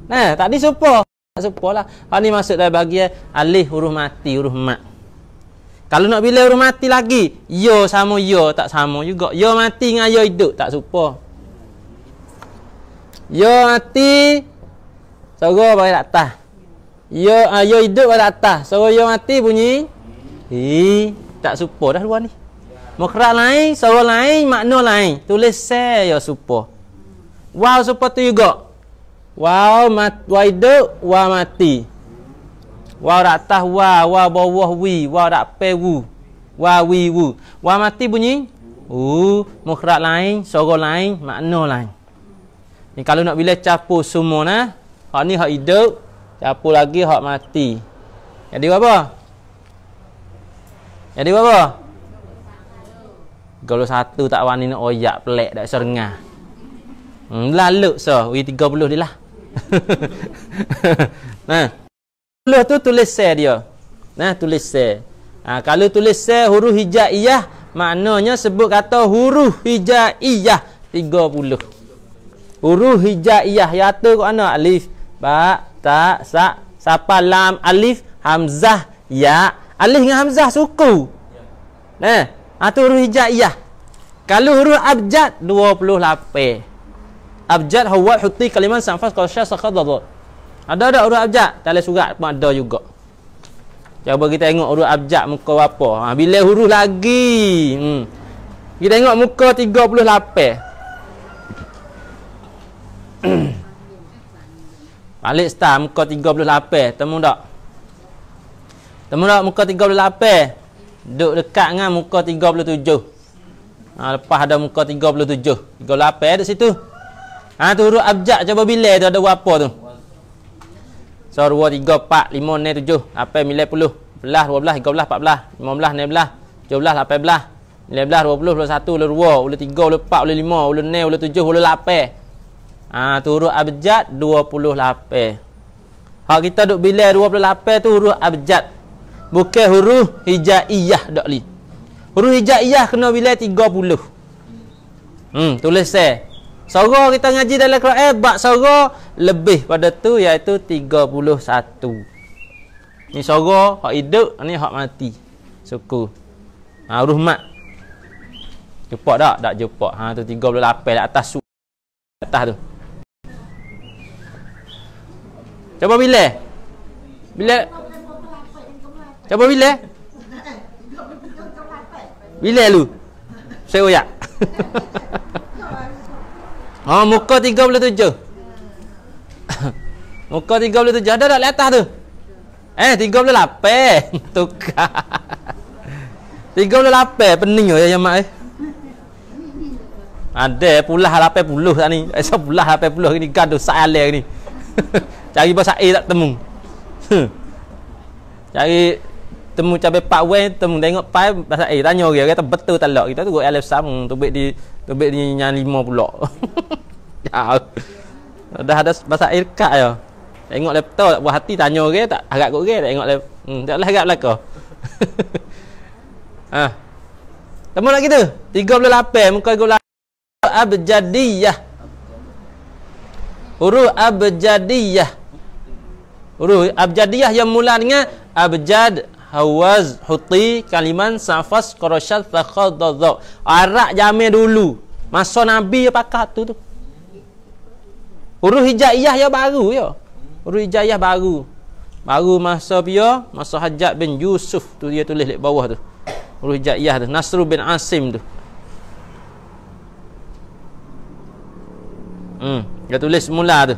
Nah, tak ada serupa. Tak serupa lah. Hal ni masuk dalam bahagian alih huruf mati, huruf mat. Kalau nak bila huruf mati lagi, yo sama yo tak sama juga. Yo mati dengan yo hidup tak serupa. Yo mati, sorga bagi tak atas. Yo, uh, yo hidup bagi tak atas. Sorga yo mati bunyi, hi, tak serupa dah luar ni. Mokra lain, sorga lain, makna lain. Tulis saya yo serupa. Wow, serupa tu juga. Waw mat, wa hidup Waw mati Waw tak tah wa Waw bawah wi Waw tak pe wu Waw wi wu Waw mati bunyi Wu Mukhrat lain Sorok lain Makna lain Ni kalau nak bila capur semua nah Hak ni hak hidup Capur lagi hak mati Jadi apa? Jadi apa? Kalau satu tak wani nak oyak pelik tak serengah. Hmm, laluk so, we 30 dia lah. nah. Tulis tu tulis se dia. Nah, tulis se. Ha, kalau tulis se huruf hijaiyah, maknanya sebut kata huruf hijaiyah 30. Huruf hijaiyah ya tu ke mana? Alif, ba, ta, sa, sapa lam, alif, hamzah, ya. Alif dengan hamzah suku. Nah, ha, huruf hijaiyah. Kalau huruf abjad 28 abjad huwa hutti kaliman sanfas qad syas qadad. Ada ada huruf abjad dalam surat pun ada juga. Cuba kita tengok huruf abjad muka apa. Ha, bila huruf lagi. Hmm. Kita tengok muka 38. Balik start muka 38. Temu tak? Temu tak muka 38? Duduk dekat dengan muka 37. Ha, lepas ada muka 37. 38 ada situ. Ha tu huruf abjad cuba bila tu ada berapa tu? So 2 3 4 5 6 7 apa milai puluh belah 12 13 14 15 16 17 18 19 20 21 22 23 24 25 26 27 28 29 30 31 32 33 34 35 36 37 38 39 40 41 42 43 44 45 46 47 48 49 50 51 52 53 54 55 56 57 58 59 60 61 62 63 64 65 66 67 68 69 70 71 72 73 74 75 30 31 32 33 Sorah kita ngaji dalam Quran eh, bab sorah lebih pada tu iaitu 31. Ni sorah hak hidup ni hak mati. Suku. Ha rahmat. Jumpa tak? Tak jumpa. Ha tu 38 di atas su. Atas tu. Cuba bila? Bila? Cuba bila? Bila lu? Saya oyak. Ha muka 37. muka 37 ada dak di atas tu? Eh 38. Tukar. 38 pening ya, ya mak eh. Ada pulah 80 tak ni. Esok eh, pulah 80 ni gado kan sai ale ni. Cari pasal air tak temu. Cari temu cabe pak Wei, temu tengok pai rasa eh tanya dia kata betul tak lok kita tunggu alif sam tu di tu bet ni nyang lima pula ya. dah ada bahasa irkat ya tengok laptop buah hati tanya dia tak harap kok dia tengok laptop, hmm taklah harap belaka ha temu lagi tu 38 muka gula abjadiyah huruf abjadiyah huruf abjadiyah yang mula dengan abjad Hawaz Huti Kaliman Safas Korosyat Thakhal Dodok Arak jame dulu Masa Nabi ya pakat tu tu Huruf hijaiyah ya baru ya Huruf hijaiyah baru Baru masa dia Masa Hajat bin Yusuf tu dia tulis di bawah tu Huruf hijaiyah tu Nasr bin Asim tu Hmm Dia tulis mula tu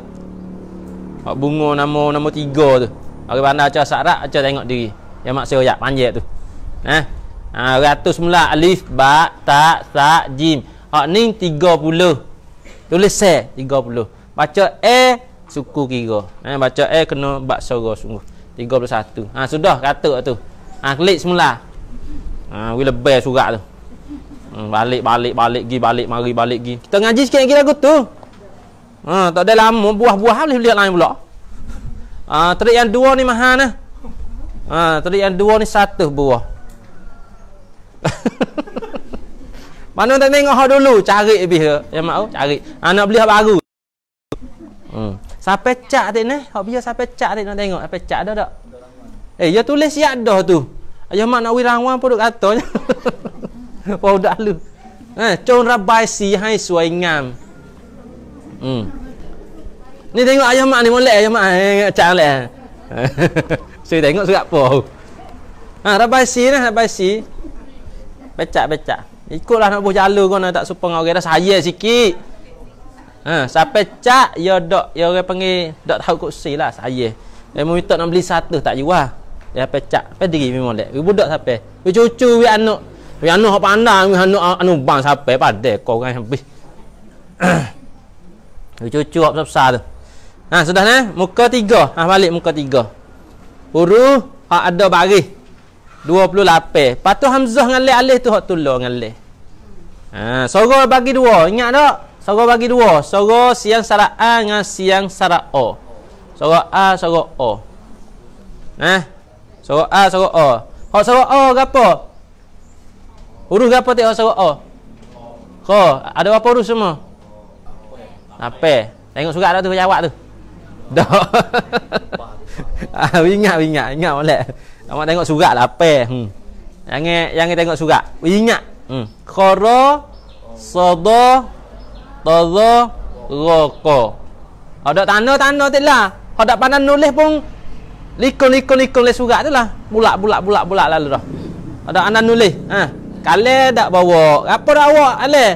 Bunga nama nama tiga tu Hari bandar acara sarak acara tengok diri Ya mak maksa ya panjang tu nah ha? ha, ratus mula alif ba ta sa jim hak ni 30 tulis se eh, 30 baca e suku kira eh baca e kena bab suara sungguh 31 ha sudah katuk tu ha klik semula ha we lebih surat tu hmm, balik balik balik gi balik mari balik gi kita ngaji sikit lagi lagu tu ha tak ada lama buah-buah boleh lihat lain pula ha trik yang dua ni mahal nah Ha, tadi yang dua ni satu buah. Mana tak tengok hak dulu, cari habis ke? Yang mau cari. Ha, nak beli hak baru. Hmm. Sampai cak tadi ni, hak biar sampai cak tadi nak tengok, sampai cak dah tak? Eh, dia tulis siap dah tu. Ayah mak nak wirangwan pun duk katanya. Pau dah lu. Eh, con rabai si hai suai ngam. Hmm. Ni tengok ayah mak ni molek ayah mak. Eh, cak molek. Saya so, tengok surat apa. Ha, dah basi dah, dah basi. Pecak, pecak. Ikutlah nak buh jala kau nak tak suka dengan orang. Dah saya sikit. Ha, siapa cak, ya dok, ya orang panggil, dok tahu kursi lah, saya. Dia meminta nak beli satu, tak jual. Ya pecak, apa diri memang dek. Dia budak sape? Dia cucu, dia anak. Dia anak apa anda, dia anak anu bang sape? pada kau kan sampai. Dia cucu apa besar tu. Ha, sudah ni, eh? muka tiga. Ha, balik muka tiga huruf hak ada baris 28 lepas tu hamzah dengan alif alif tu hak tulah dengan alif ha sorok bagi dua ingat tak sorok bagi dua sorok siang sara a dengan siang sara o sorok a sorok o nah ha? sorok a sorok o hak sorok o gapo huruf gapo tak hak sorok o ko ada apa huruf semua apa tengok surat tu jawab tu Dah. ah, ingat, ingat, ingat molek. Awak tengok surat lah apa? Hmm. Yang yang tengok surat. Ingat. Hmm. Qara sada tadha raqa. Ada tanda tanda tu lah. Kalau tak pandai nulis pun likun likun likun le surat tu lah. Bulak bulak bulak bulak lalu dah. Ada anda nulis. Ha. Kale dak bawa. Apa dak awak ale?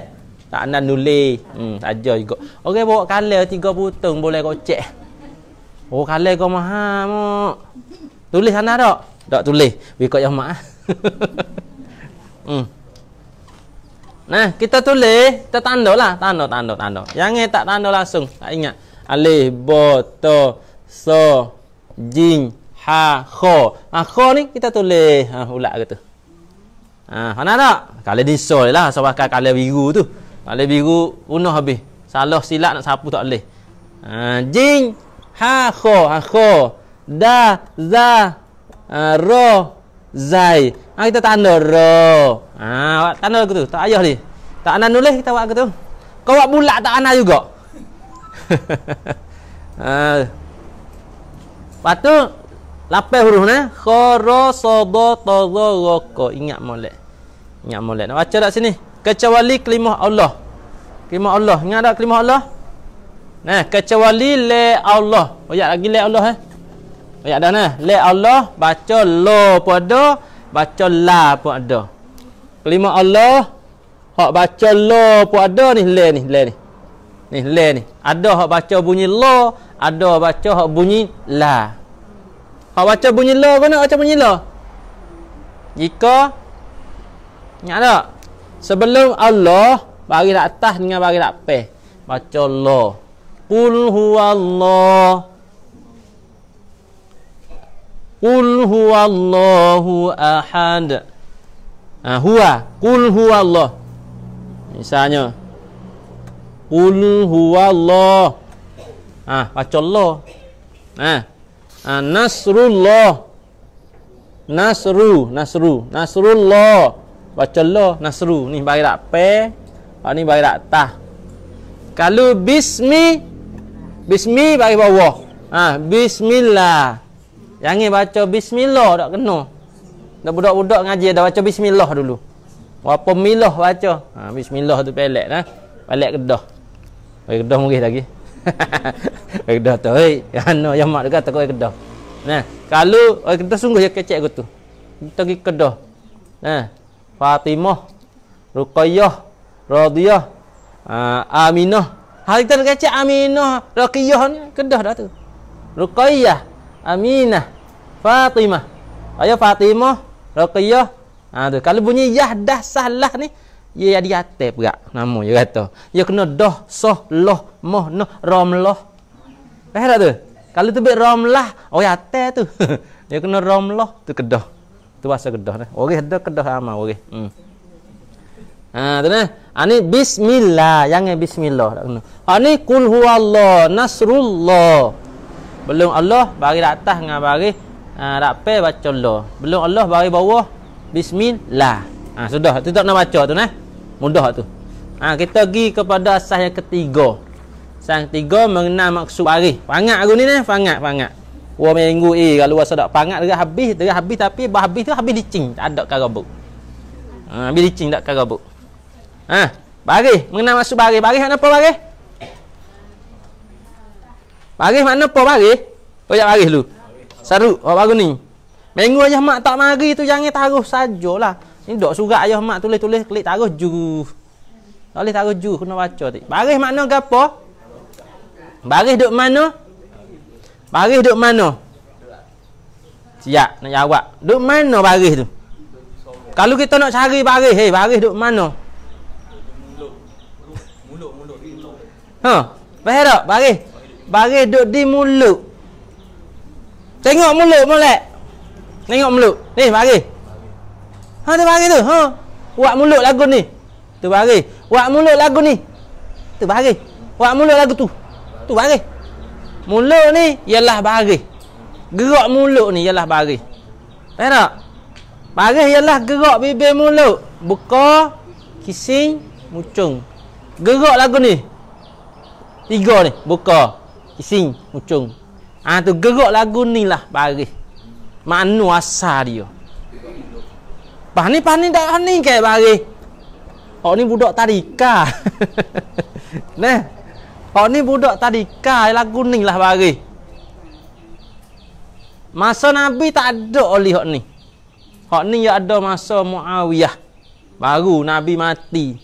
Tak anda nulis. Hmm, saja juga. Okey bawa kale tiga butung boleh kocek. Oh kalau kau maha mo. Tulis sana dok. Dok tulis. Wi kau yang mak. Eh. hmm. Nah, kita tulis, kita tanda lah, tanda, tanda, tanda. Yang ini tak tanda langsung, tak ingat. Alif, bo, to, so, jing, ha, kho. Ha, kho ni kita tulis, ha, ulat ke tu. Ha, mana tak? Kali ni so lah, sebab so, kan kali biru tu. Kali biru, unuh habis. Salah silap nak sapu tak boleh. Ha, jing, ha kho ha kho da za ha, ro zai ha kita tanda ro ha awak tanda gitu tak ayah ni tak ana nulis kita awak gitu kau awak bulat tak ana juga ha tu. lapan huruf ni kho ro so do to do ro ko ingat molek ingat molek nak baca dak sini kecuali kelima Allah kelima Allah ingat dak kelima Allah Nah, kecuali le Allah. Ayat lagi le Allah eh. Ayat dah nah. Le Allah baca lo pada, baca la pada. Kelima Allah hak baca lo pada ni le ni le ni. Ni le ni. Ada hak baca bunyi lo, ada baca hak bunyi la. Hak baca bunyi lo kena baca bunyi lo. Jika ingat ada. Sebelum Allah bagi atas dengan bagi lapeh. Baca Allah. قل هو الله قل هو الله أحد ah, هو قل هو الله misalnya قل هو الله ah, baca Allah. ah, ah, نصر Nasru, Nasru, Nasrullah. Baca Allah, Nasru. Ni bayrak pe, ni bayrak tah. Kalau bismi, Bismi bagi bawah. Ha, bismillah. Yang ni baca bismillah tak kena. Dah budak-budak ngaji dah baca bismillah dulu. Berapa milah baca? Ha, bismillah tu pelek nah. Ha? Pelek kedah. Pelek kedah murih lagi. Pelek kedah tu. Hei, ana yang mak kata kau kedah. Nah, kalau oi kita sungguh ya kecek aku tu. Kita pergi kedah. Nah, Fatimah, Ruqayyah, Radiyah, ha, Aminah, Hari kita kata Aminah Raqiyah ni Kedah dah tu Ruqayyah Aminah Fatimah Ayah Fatimah Raqiyah ha, tu. Kalau bunyi Yah dah salah ni Ya ada atas pula Nama dia kata Ya kena doh Soh Loh Moh Noh Romloh Faham tak tu? Kalau tu bit lah, Oh ya atas tu Ya kena romloh Tu kedah Tu bahasa kedah ni Orih dah kedah sama ah, Orih hmm. Ha, tu ni Ani ah, bismillah, yang bismillah tak ah, kena. Ani kul huwallah nasrullah. Belum Allah bagi dak atas dengan bagi dak ah, pe baca lo. Belum Allah bagi bawah bismillah. Ha sudah, tu tak nak baca tu nah. Mudah tu. Ha kita pergi kepada asas yang ketiga. Asas ketiga mengenai maksud bagi. Pangat aku ni nah, pangat pangat. Wah minggu eh kalau rasa dak pangat dah habis, dah habis tapi bah habis tu habis licin, tak ada karabuk. Ha habis licin tak karabuk. Ha, bagi, mengenal maksud bagi. Bagi mana apa bagi? Bagi mana apa bagi? Oh, jap bagi lu, Saru, apa oh, baru ni? Minggu ayah mak tak mari tu jangan taruh sajalah. Ini dok surat ayah mak tulis-tulis klik taruh ju. Tak boleh taruh ju kena baca tadi. Baris makna gapo? Bagi dok mana? Bagi dok mana? Siap nak jawab. dok mana bagi tu? Kalau kita nak cari baris, hey, baris duk mana? Ha, faham tak? Baris. Baris duduk di mulut. Tengok mulut molek. Tengok mulut. Ni baris. Ha, tu baris tu. Ha. Buat mulut lagu ni. Tu baris. Buat mulut lagu ni. Tu baris. Buat mulut lagu tu. Tu baris. Mulut ni ialah baris. Gerak mulut ni ialah baris. Faham tak? Baris ialah gerak bibir mulut. Buka, kising, mucung. Gerak lagu ni. Tiga ni Buka Ising Ucung Ha ah, tu gerak lagu ni lah Baris Maknu asal dia Pani-pani tak pani ke baris Hak ni budak tadika. Nah Hak ni budak tadika, Lagu ni lah baris Masa Nabi tak ada oleh hak ni Hak ni ya ada masa Muawiyah Baru Nabi mati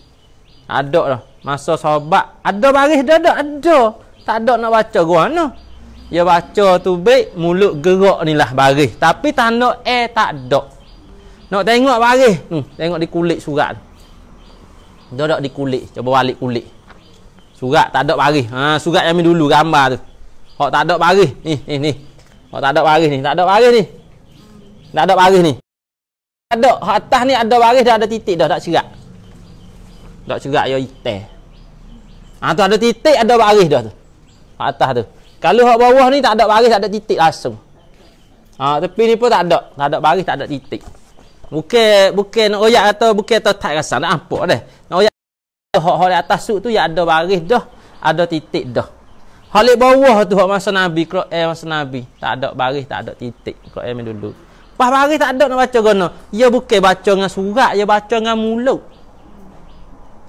Ada lah masa sahabat ada baris dah ada ada tak ada nak baca guana ya dia baca tu baik mulut gerak ni lah baris tapi tanda eh tak ada nak tengok baris hmm, tengok di kulit surat tu dia ada di kulit cuba balik kulit surat tak ada baris ha, surat yang dulu gambar tu Hak tak ada baris ni ni ni Hak tak ada baris ni tak ada baris ni tak ada baris ni ada hak atas ni ada baris dah ada titik dah tak cerak tak cerak ya hitam Ha, tu ada titik ada baris dah tu. Ha, atas tu. Kalau hak bawah ni tak ada baris, tak ada titik langsung. Ha, tepi ni pun tak ada. Tak ada baris, tak ada titik. Bukan bukan nak royak atau bukan atau tak rasa nak apa dah. Nak royak hak-hak di atas tu yang ada baris dah, ada titik dah. Hal bawah tu hak masa Nabi Quran eh, masa Nabi, tak ada baris, tak ada titik. Quran eh dulu. Pas baris tak ada nak baca gono. Ya bukan baca dengan surat, ya baca dengan mulut.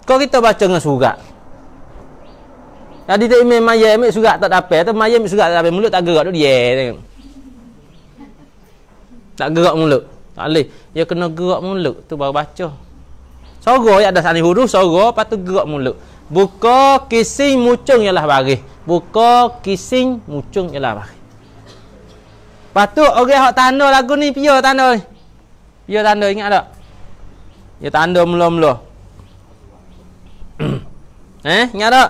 Kau kita baca dengan surat. Tadi tu imam maya ambil surat tak dapat tu maya ambil surat tak dapat mulut tak gerak tu dia tengok. Tak gerak mulut. Tak leh. Dia kena gerak mulut tu baru baca. Sorga ya ada sani huruf sorga lepas tu gerak mulut. Buka kising mucung ialah baris. Buka kising mucung ialah baris. Lepas tu orang okay, hak tanda lagu ni pia tanda ni. Pia tanda ingat tak? Ya tanda mula-mula. eh, ingat tak?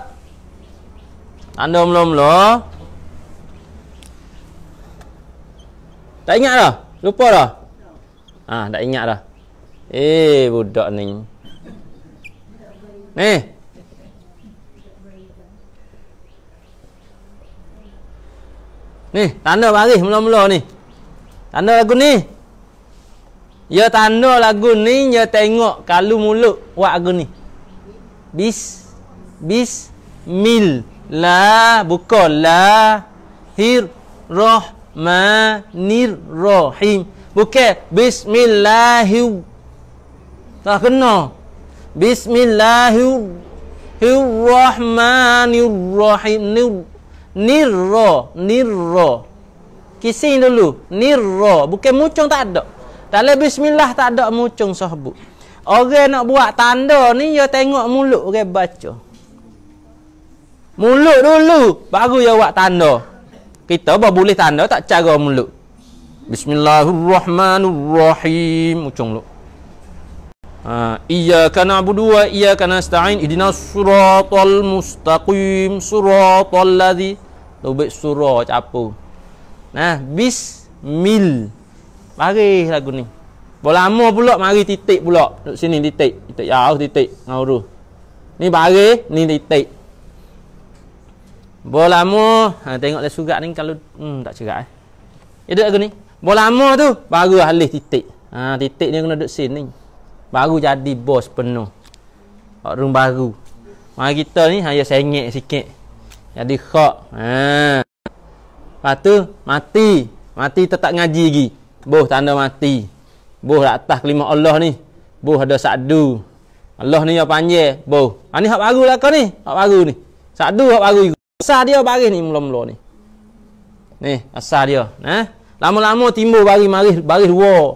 Anda mula-mula Tak ingat dah? Lupa dah? Ha, tak ingat dah Eh, budak ni Ni eh. Ni, tanda baris mula-mula ni Tanda lagu ni Ya tanda lagu ni Ya tengok kalu mulut Buat lagu ni Bis Bis Mil La bukan la hir roh ma nir rohim. Bukan bismillahir tak kena. Bismillahirrahmanirrahim. Nir nirro nirro. Kising dulu. Nirro. Bukan mucung tak ada. Tak ada bismillah tak ada mucung sahabat. Orang nak buat tanda ni dia tengok mulut orang baca. Mulut dulu baru ya awak tanda. Kita apa boleh tanda tak cara mulut. Bismillahirrahmanirrahim. Ucung lu. Uh, ha, iyyaka na'budu wa iyyaka nasta'in ihdinas siratal mustaqim siratal ladzi lubik surah capu. Nah, bismil. Mari lagu ni. Bolamo pula mari titik pula. Duk sini titik. Titik ya titik ngauru. Ni bari, ni titik. Bola mu, ha, tengoklah surat ni kalau hmm, tak cerak eh. Ya duduk aku ni. Bola mu tu baru halih titik. Ha, titik ni kena duduk sini. Baru jadi bos penuh. Orang baru. Mari kita ni hanya sengit sikit. Jadi khok. Ha. patu mati. Mati tetap ngaji lagi. Boh tanda mati. Boh atas kelima Allah ni. Boh ada sadu. Allah ni yang panjang. Boh. Ha, ni hak baru lah kau ni. Hak baru ni. Sadu hak baru ni. Asal dia baris ni mula-mula ni. Ni, asal dia. Eh? Lama-lama timbul baris, baris, baris dua.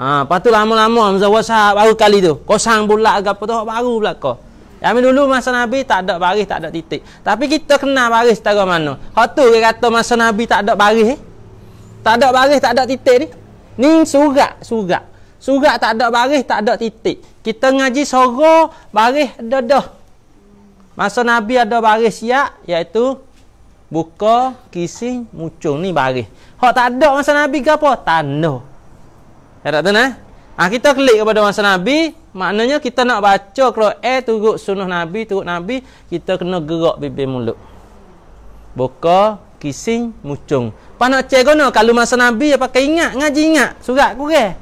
Ha, lepas tu lama-lama Hamzah WhatsApp baru kali tu. Kosang bulat ke apa tu, baru pula kau. Yang dulu masa Nabi tak ada baris, tak ada titik. Tapi kita kenal baris setara mana. Hak tu dia kata masa Nabi tak ada baris. Eh? Tak ada baris, tak ada titik ni. Ni surat, surat. Surat tak ada baris, tak ada titik. Kita ngaji sorok, baris dedah. Masa Nabi ada baris siap iaitu buka, kising, mucung ni baris. Hak tak ada masa Nabi ke apa? Tanah. Ya tak tahu nah. Ah kita klik kepada masa Nabi, maknanya kita nak baca kalau Quran turut sunnah Nabi, turut Nabi, kita kena gerak bibir mulut. Buka, kisih, muncul. Panak cek kena kalau masa Nabi ya pakai ingat, ngaji ingat surat Quran.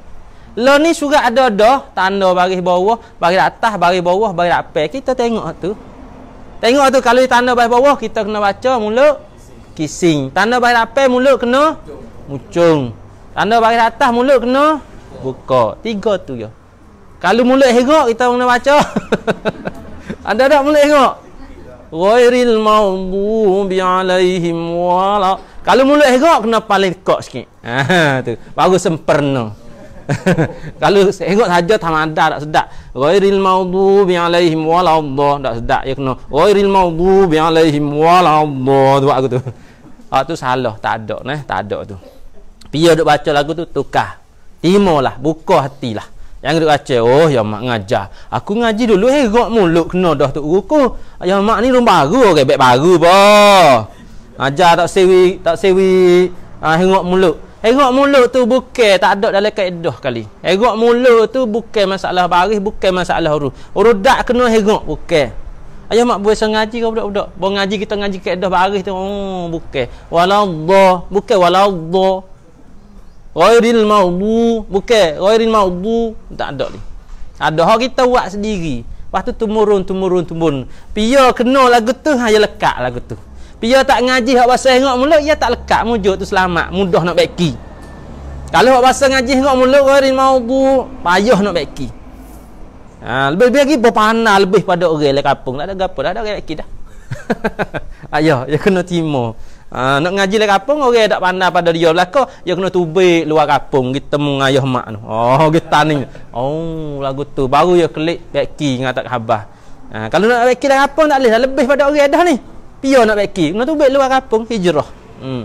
Lo ni surat ada dah, tanda baris bawah, baris atas, baris bawah, baris apa. Kita tengok tu. Tengok tu kalau tanda bahasa bawah kita kena baca mulut kising. Tanda bahasa apa mulut kena mucung. Tanda bahasa atas mulut kena buka. Tiga tu je. Kalau mulut herak kita kena baca. Ada tak mulut herak? Ghairil maudhu bi alaihim wala. Kalau mulut herak kena paling kok sikit. Ha tu. Baru sempurna. kalau tengok saja tamadah tak sedap ghairil maudhubi alaihim waladdah tak sedap ya kena ghairil maudhubi alaihim waladdah tu aku tu ah tu salah tak ada nah eh? tak ada tu pia duk baca lagu tu tukar timolah buka hatilah yang duk baca oh ya mak ngajar aku ngaji dulu eh gok mulut kena dah tu ruku ya mak ni rumah baru okay, oh, baru ba ajar tak sewi tak sewi ah uh, hengok mulut Erok mulut tu bukan tak ada dalam kaedah kali. Erok mulut tu bukan masalah baris, bukan masalah huruf. Huruf dak kena erok, bukan. Ayah mak buat sengaji kau budak-budak? Buat ngaji kita ngaji kaedah baris tu. Oh, bukan. Waladdah, bukan waladdah. Ghairil maudhu, bukan. Ghairil maudhu, tak ada ni. Ada hak kita buat sendiri. Lepas tu turun turun. tumurun. Pia kena lagu tu, hanya lekat lagu tu. Pia tak ngaji hak bahasa tengok mula ia tak lekat mujur tu selamat, mudah nak baiki. Kalau hak bahasa ngaji tengok mula hari mau bu, payah nak baiki. Ha, lebih lagi berpanah lebih pada orang lah kampung. Tak ada gapo, tak ada orang beki dah. Ayah, ya kena timo. Ha, nak ngaji lah kampung orang tak pandai pada dia belaka, ya kena tubik luar kampung kita mengayuh mak tu. Oh, kita ni. Oh, lagu tu baru ya klik baiki ngata khabar. Ha, kalau nak baiki lah kampung tak boleh lah. lebih pada orang dah ni. Pia nak beki. Kena tu baik luar kampung hijrah. Hmm.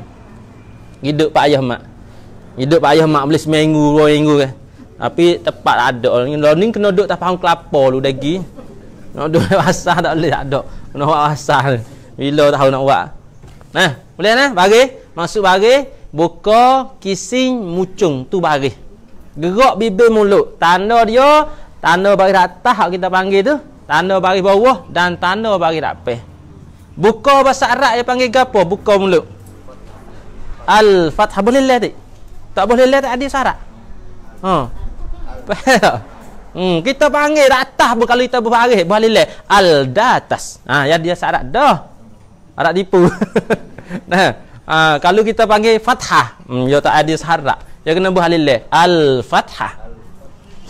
Hidup pak ayah mak. Hidup pak ayah mak beli seminggu, dua minggu ke. Tapi tepat tak ada. Learning kena duduk tak faham kelapa lu lagi. Nak duduk rasa tak boleh tak ada. Kena buat rasa. Bila tahu nak buat. Nah, boleh nah bagi masuk bagi buka kising mucung tu bagi. Gerak bibir mulut. Tanda dia tanda bagi atas kita panggil tu. Tanda bagi bawah dan tanda bagi rapih. Buka bahasa Arab dia panggil gapo? Buka mulut. Al fathah boleh lihat tak? Tak boleh lihat tadi syarat. Ha. Hmm, kita panggil ratah pun kalau kita berbaris, boleh lihat al datas. Ha, ya dia syarat dah. Arab tipu. nah, ha, kalau kita panggil fathah, hmm, dia tak ada syarat. Dia kena berhalil lihat al fathah.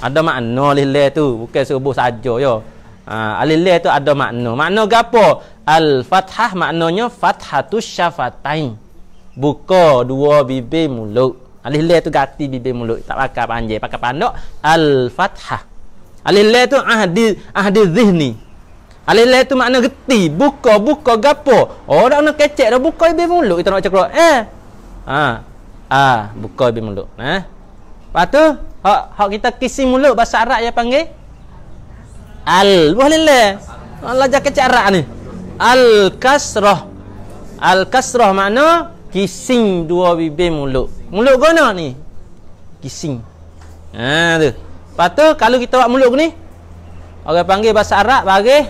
Ada makna lihat tu, bukan serbu saja yo. Ha, alil tu ada makna. Makna gapo? Al-Fathah maknanya Fathatus Syafatain. Buka dua bibir mulut. Alih leh tu gati bibir mulut. Tak pakai panjang. Pakai pandok. Al-Fathah. Alih leh tu ahdi, ahdi zihni. Alih leh tu makna geti. Buka, buka, gapo. Oh, dah nak kecek dah. Buka bibir mulut. Kita nak cakap keluar. Eh. Ha. Ah, ha. buka bibir mulut. Nah. Ha. Patu, hak hak kita kisi mulut bahasa Arab ya panggil. Al, boleh leh. Allah jaga cara ni al kasrah al kasrah makna kising dua bibir mulut mulut gono ni kising ha tu lepas tu kalau kita buat mulut ni orang panggil bahasa arab panggil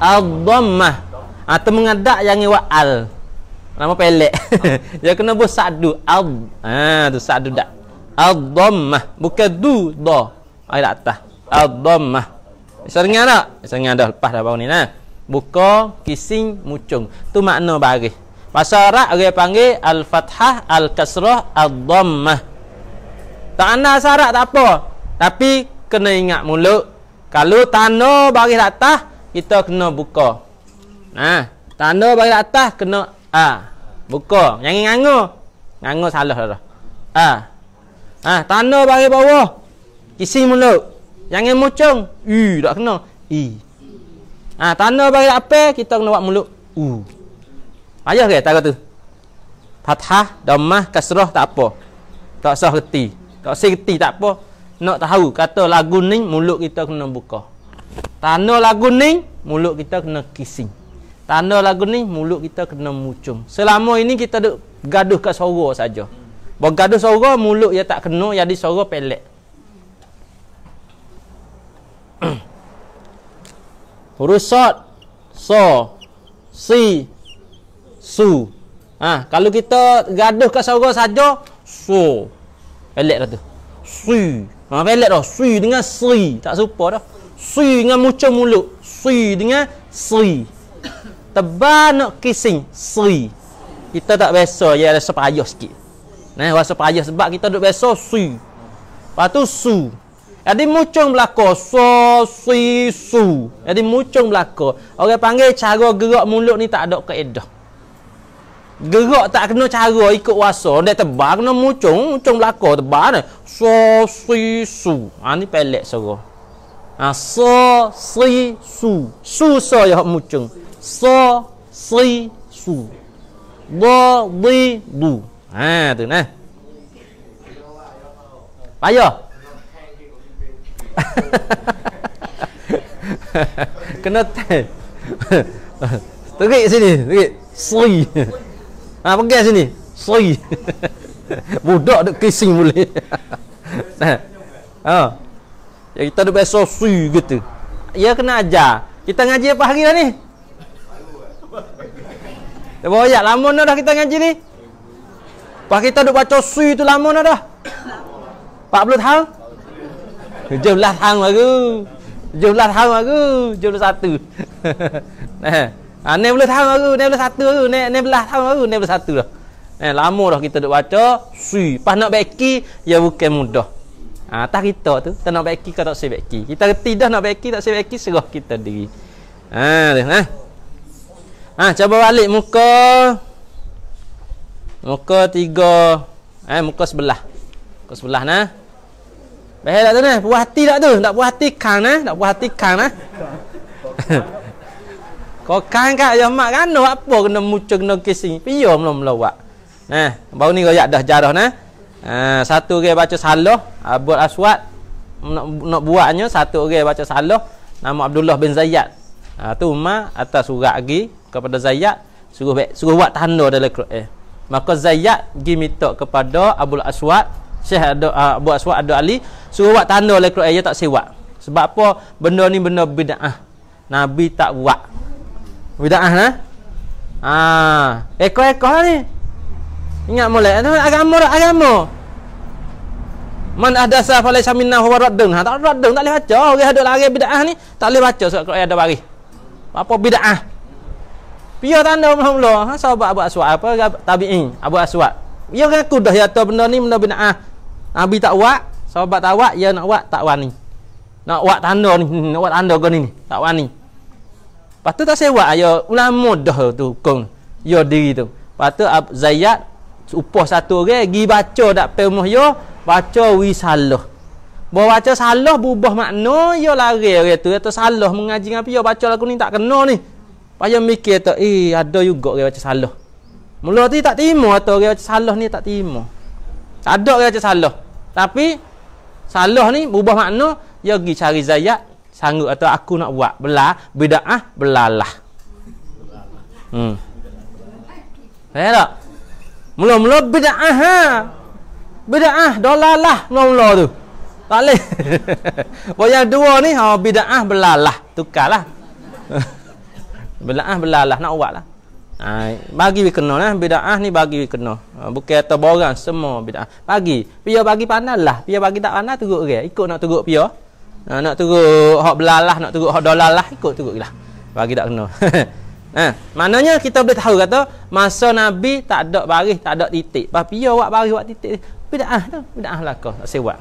al dhammah atau ha, mengadak yang buat al nama pelek dia kena buat sadu al ha tu sadu dak al dhammah bukan du do. ai atas al dhammah Bisa dengar tak? Bisa dengar dah lepas dah baru ni nah buka kising mucung tu makna baris pasal arab dia panggil al fathah al kasrah al dhammah tak ana sarak tak apa tapi kena ingat mulut kalau tanda baris atas kita kena buka ha, nah tanda baris atas kena ah buka jangan ngangu ngangu salah dah ah ha, ah tanda baris bawah kising mulut jangan mucung i tak kena i Ha, tanah bagi apa kita kena buat mulut. U. Ayah ke tak kata tu? Fathah, dammah, kasrah tak apa. Tak sah reti. Tak sah reti tak apa. Nak tahu kata lagu ni mulut kita kena buka. Tanah lagu ni mulut kita kena kising. Tanah lagu ni mulut kita kena mucum. Selama ini kita duk gaduh kat suara saja. gaduh suara mulut ya tak kena jadi suara pelek. Huruf sod So Si Su ha, Kalau kita gaduh ke suara saja So Pelik lah tu Si ha, Pelik dah Si dengan si Tak serupa dah Si dengan muncul mulut Si dengan si Tebal nak kissing Si Kita tak biasa Ya rasa payah sikit Nah, rasa payah sebab kita duduk biasa Si Lepas tu Su jadi muncung belako so si su. Jadi muncung belako. Orang panggil cara gerak mulut ni tak ada kaedah. Gerak tak kena cara ikut wasa. Ndak tebal kena muncung, muncung belako tebal ni. So si su. Ha ni pelek suara. Ha so si su. Su so ya muncung. So si su. Do di du. Ha tu nah. Payah. kena tai terik sini terik seri ha pegang sini seri budak dek kising boleh ha. ha ya kita dek besok sui gitu ya kena ajar kita ngaji apa hari dah ni Dah bawa ayat lama dah kita ngaji ni Pak kita duk baca sui tu lama dah 40 tahun Jumlah hang baru. Jumlah hang baru, jumlah satu. Nah, eh, ah ni boleh hang baru, ni boleh satu baru, ni ni belah hang baru, ni boleh satu dah. Eh, lama dah kita duk baca, si, pas nak baiki, ya bukan mudah. Ah, tak kita tu, tak nak baiki ke tak si baiki. Kita reti dah nak baiki, tak si baiki, serah kita diri. Ah, nah. Ah. ah, cuba balik muka. Muka tiga. Eh, muka sebelah. Muka sebelah, nah. Faham tak tu ni? Puas hati tak tu? Tak puas hati kan eh? Tak puas hati kan eh? Kau kan kak ya mak kan no apa kena muca kena kesing. Piyo melo melo buat. Nah, baru ni royak dah jarah nah. Eh, satu orang baca salah, abul ah, aswat nak buatnya satu orang baca salah nama Abdullah bin Zayyad. Ah uh, atas surat lagi kepada Zayyad suruh suruh buat tanda dalam Quran. Eh. Maka Zayyad gi minta kepada Abdul Aswad Syekh ada uh, buat suat ada ahli suruh buat tanda oleh Quran dia tak siwak. Sebab apa? Benda ni benda bid'ah. Nabi tak buat. Bid'ah nah. Ha, ah, ekor-ekor lah ni. Ingat molek tu agama rak agama. Man ada sa fa laysa minna huwa raddun. Ha, tak raddun tak boleh baca. Oh, orang ada lari bid'ah ni tak boleh baca surat Quran ada bari. Apa bid'ah? Pia tanda mula-mula. Ha, sahabat buat suat apa? Tabi'in. Abu Aswad. Ya kan aku dah yata benda ni benda bina'ah Abi tak buat, sahabat tak buat, ya nak buat tak wani. Nak buat tanda ni, nak buat tanda kau ni, tak wani. Patut tak sewa ayo ya, ulama dah tu kong. Yo ya, diri tu. Patut Ab Zayyad upah satu orang gi baca tak pemuh yo, ya, baca wi Bawa Bo baca salah berubah makna yo lari orang tu atau salah mengaji ngapi yo baca lagu ni tak kena ni. Payah mikir tu, eh ada juga orang baca salah. Mula tu tak terima atau orang baca salah ni tak terima. Tak ada orang baca salah. Tapi salah ni berubah makna dia pergi cari zayat sanggup atau aku nak buat bela bidaah belalah. Hmm. Faham tak? Mula-mula bidaah ha. Bidaah dolalah mula-mula tu. Tak leh. Boyang dua ni ha bidaah belalah tukarlah. belaah belalah nak buatlah. Ha, bagi we kena lah bidah ni bagi we kena. Ha, bukan atau borang semua bidah. Bagi. Pia bagi panas lah. Pia bagi tak panas teruk ke. Ikut nak teruk pia. Ha, nak teruk hak belalah, nak teruk hak dolalah, ikut teruk gilah. Bagi tak kena. ha, maknanya kita boleh tahu kata masa Nabi tak ada baris, tak ada titik. Pas pia buat baris, buat titik. Bidah tu, bidah lah kau, tak sewa.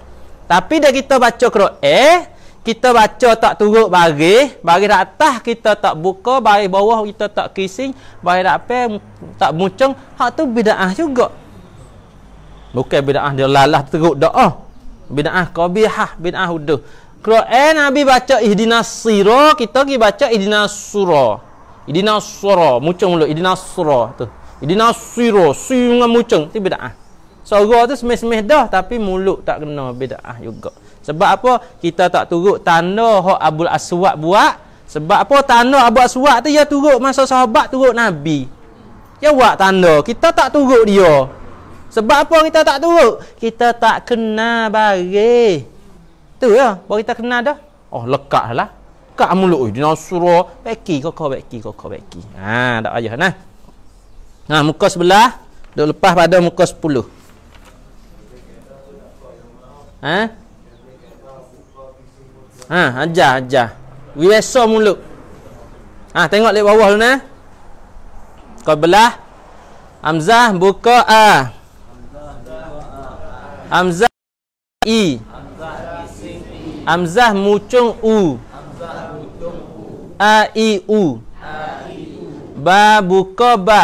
Tapi dah kita baca Quran, eh, kita baca tak turut bagi, bagi dak atas kita tak buka, bagi bawah kita tak kising, bagi dak pe tak muncung, hak tu bidaah juga. Bukan bidaah dia lalah teruk doa. Oh. Bidaah qabihah, bidaah huduh. Quran Nabi baca ihdinas sira, kita pergi baca ihdinas sura. Ihdinas sura, muncung mulut ihdinas sura tu. Ihdinas sira, sing muncung tu bidaah. Suara tu semeh-semeh dah tapi mulut tak kena bidaah juga. Sebab apa? Kita tak turut tanda hak Abdul Aswad buat. Sebab apa? Tanda Abdul Aswad tu ya turut masa sahabat turut Nabi. Ya buat tanda. Kita tak turut dia. Sebab apa kita tak turut? Kita tak kenal bagi. Tu ya, baru kita kena dah. Oh, lekatlah. Kak mulut oi, dinasura, beki kok beki kok beki. Ha, tak ayah nah. Nah, ha, muka sebelah duk lepas pada muka sepuluh. Ha? Ha, ajar, ajar. Biasa mulut. Ha, tengok lewat bawah dulu nah. Kau belah. Hamzah buka A. Hamzah buka A. Hamzah I. Hamzah mucung U. A I U. Ba buka ba.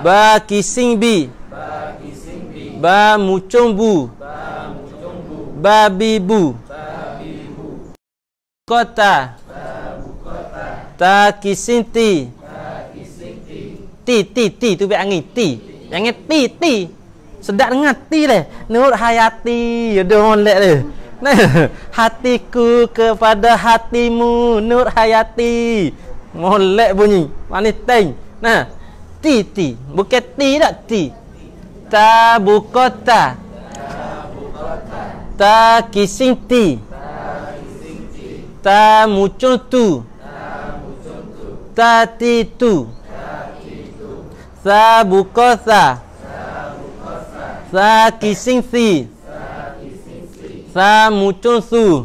Ba kising bi. Ba kising bi. Ba mucung bu. Ba mucung bu. Ba bi bu kota Taki sinti Ti ti ti tu biar angin ti Yang ni ti ti Sedap dengar ti leh Nur hayati Aduh molek leh Hatiku kepada hatimu Nur hayati Molek bunyi Manis teng Nah Ti ti Bukan ti tak ti Ta bukota Ta bukota Ta kisinti Ta ta mucun tu ta ti tu sa buka sa sa kising si sa mucun su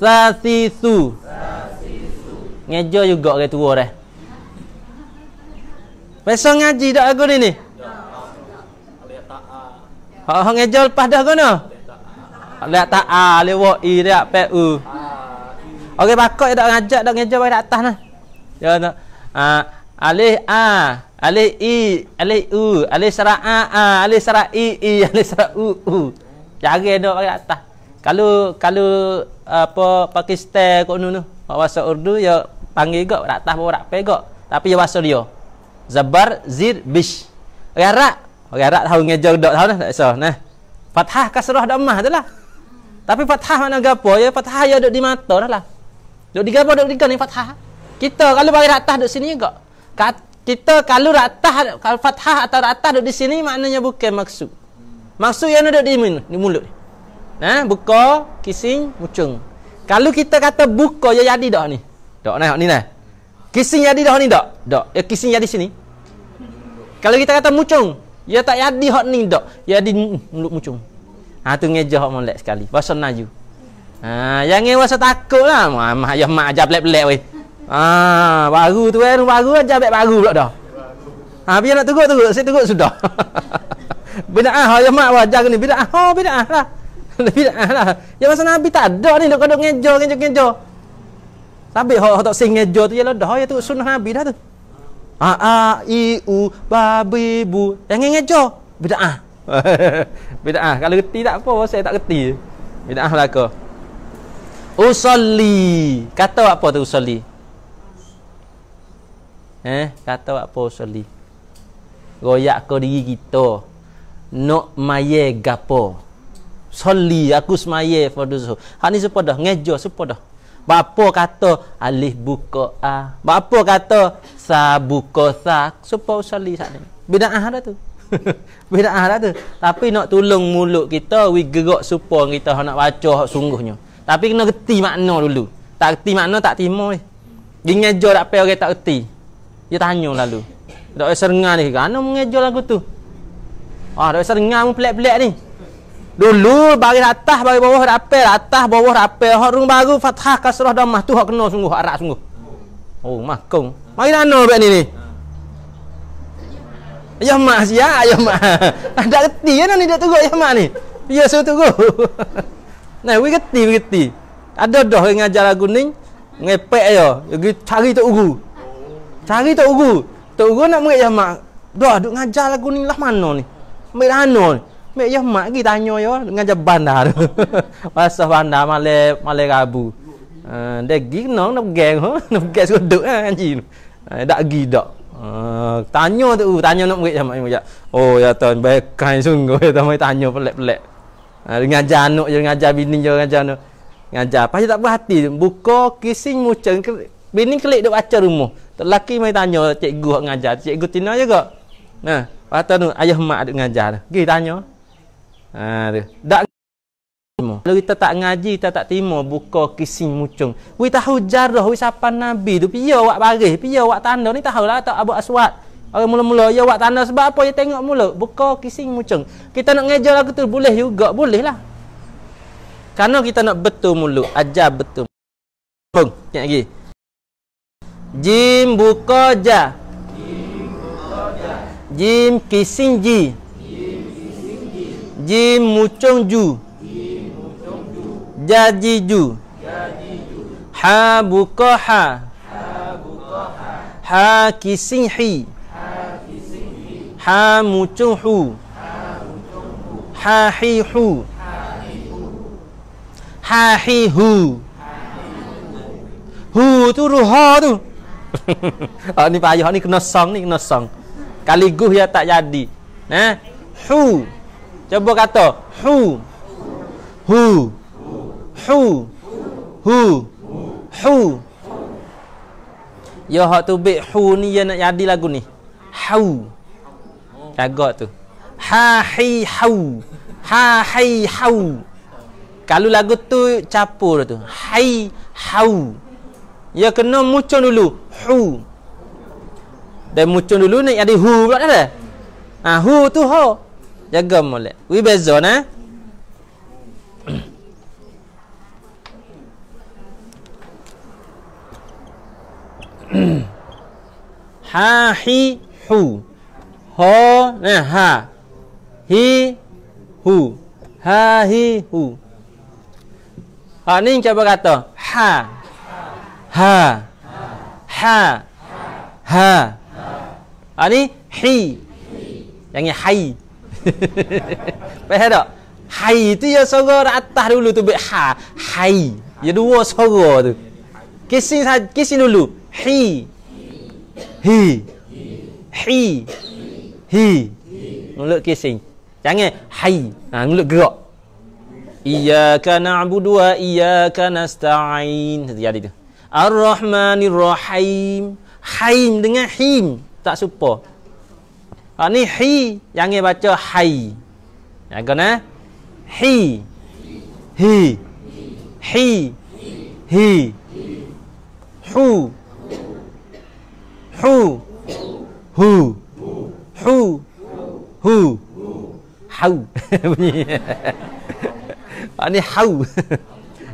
sa si su ngejo juga ke tua dah Besok ngaji tak aku ni ni? Ya. Ha ngejo lepas dah kena? No? Lihat tak A, ah, lewat I, lihat P, U Ok, pakok yang tak ngajak, tak ngajak pakai atas lah Ya, tak ah, Alih A, ah, alih I, alih U, alih sara A, A, sara I, I, alih sara U, U Jari yang atas Kalau, kalau, apa, Pakistan kot nu nu bahasa Urdu, ya panggil kot, pakai atas, pakai rapi kot Tapi ya Wasa dia Zabar, Zir, Bish Orang Arab, orang Arab tahu ngajak, tak tahu nah Fathah kasrah damah tu itulah. Tapi fathah mana gapo? Ya fathah ya duk di mata dah lah. Duk di gapo duk di kan ni fathah. Kita kalau bagi ratah duk sini juga. kita kalau rata kalau fathah atau rata duk di sini maknanya bukan maksud. Maksud yang duk di mana? Di mulut. Nah, ha? buka, kising, mucung. Kalau kita kata buka ya jadi dok ni? Dok nah, ni nah. Kising jadi dok ni dok. Dak. Ya kising jadi sini. Kalau kita kata mucung, ya tak jadi hok ni dok. Ya di mulut mucung. Ha tu ngejah hak molek sekali. Bahasa naju. Ha jangan takut lah. Mak mak ayah mak ajar belek-belek weh. Ha baru tu kan baru ajar belek baru pula dah. Ha biar nak tunggu tunggu saya tunggu sudah. bila ah ayah mak ajar ni bila ah oh, bila ah lah. bila ah lah. Ya masa Nabi tak ada ni nak kodok ngejo ngejo ngejo. Sabik hak tak sing ngejah tu ya dah ya tu sunnah Nabi dah tu. A ha, a i u ba bi bu. Yang ngejo. bila ah. bid'ah kalau reti tak apa saya tak reti bid'ah belaka usolli kata apa tu usolli eh kata apa usolli royak ke diri kita nak maye gapo solli aku semaye for zuhur hak ni sepo dah ngejo sepo dah Bapa kata alif buka a. Ah. Bapa kata sa buka sa. Supa usali sak ni. Bidaah ada tu. Boleh tak lah tu Tapi nak tolong mulut kita We gerak supaya kita nak baca hak sungguhnya Tapi kena kerti makna dulu Tak kerti makna tak timo eh. Dia ngejar tak payah orang tak kerti Dia tanya lalu Tak boleh serengah ni Kenapa mengejar lagu tu Ah, tak boleh serengah pun pelik-pelik ni Dulu bagi atas bagi bawah rapi atas bawah rapi hak rung baru fathah kasrah damah tu hak kena sungguh hak rak sungguh. Oh, makong, Mari nano bek ni ni. Ayah mak sia, ayah mak. Ada reti ya kan nak dia turun ayah mak ni. Dia ya, suruh turun. nah, we reti, we reti. Ada dah yang ajar lagu ni, ngepek ya. Pergi cari tok guru. Cari tok guru. Tok guru nak murid ayah mak. Dah duk ngajar lagu ni lah mano ni. Ambil ano ni. Mek ayah mak pergi tanya ya, ngajar bandar. Masa bandar male male rabu. Dek eh, dia pergi nak pergi. Nak pergi suruh duduk kan, eh, anjing. Tak eh, pergi tak. Uh, tanya tu, tanya nak murid sama ibu Oh ya tuan, baik kain sungguh ya tuan, tanya pelik-pelik. Uh, ngajar anak je, ngajar bini je, ngajar anak. Ngajar, apa tak berhati. Buka, kising, muceng. Bini klik dia baca rumah. Lelaki mai tanya cikgu yang ngajar. Cikgu Tina je kak. Nah, patut tu, ayah mak dia ngajar. Gih tanya. Ha, ah, uh, tu. Tak kalau kita tak ngaji, kita tak terima buka kisim mucung. Wih tahu jarah, kita sapan Nabi tu. Pia awak baris, pia awak tanda. Ni tahu lah, tak buat aswat. Orang mula-mula, ya awak tanda sebab apa, ya tengok mula. Buka kisim mucung. Kita nak ngejar lagu tu, boleh juga, boleh lah. Karena kita nak betul mulu, ajar betul. Bung, kena lagi. Jim buka ja. Jim kisim ji. Jim mucung ju. Jim mucung ju. Jajiju Habukoha Hakisihi Hamucuhu Hahihu Hahihu Hu tu ruha tu Oh ni payah ni kena song ni kena song Kaliguh ya tak jadi Nah, Hu Cuba kata Hu, hu hu hu hu ya hak tu bik hu ni ya nak jadi lagu ni hau cagak tu ha hi hau ha hi hau kalau lagu tu capur tu hai hau ya kena muncul dulu hu dan muncul dulu ni jadi hu pula dah ha hu tu ha jaga molek we bezo nah ha? ha hi hu ho ne ha hi hu ha hi hu ha ni cuba kata ha ha ha ha ha ni hi yang ni hai faham tak hai tu ya dah atas dulu tu ha hai ya dua sogor tu kisih dulu hi hi hi hi mulut kesing jangan hai ha mulut gerak iyyaka na'budu wa iyyaka nasta'in jadi tu ar-rahmanir rahim haim dengan hi. tak serupa ha ni hi jangan baca hai jangan eh hi hi hi hi hu hi. Hi. Hi. Hi. Hu. Hu. Hu. Hu. Hau. Bunyi. Ani hau.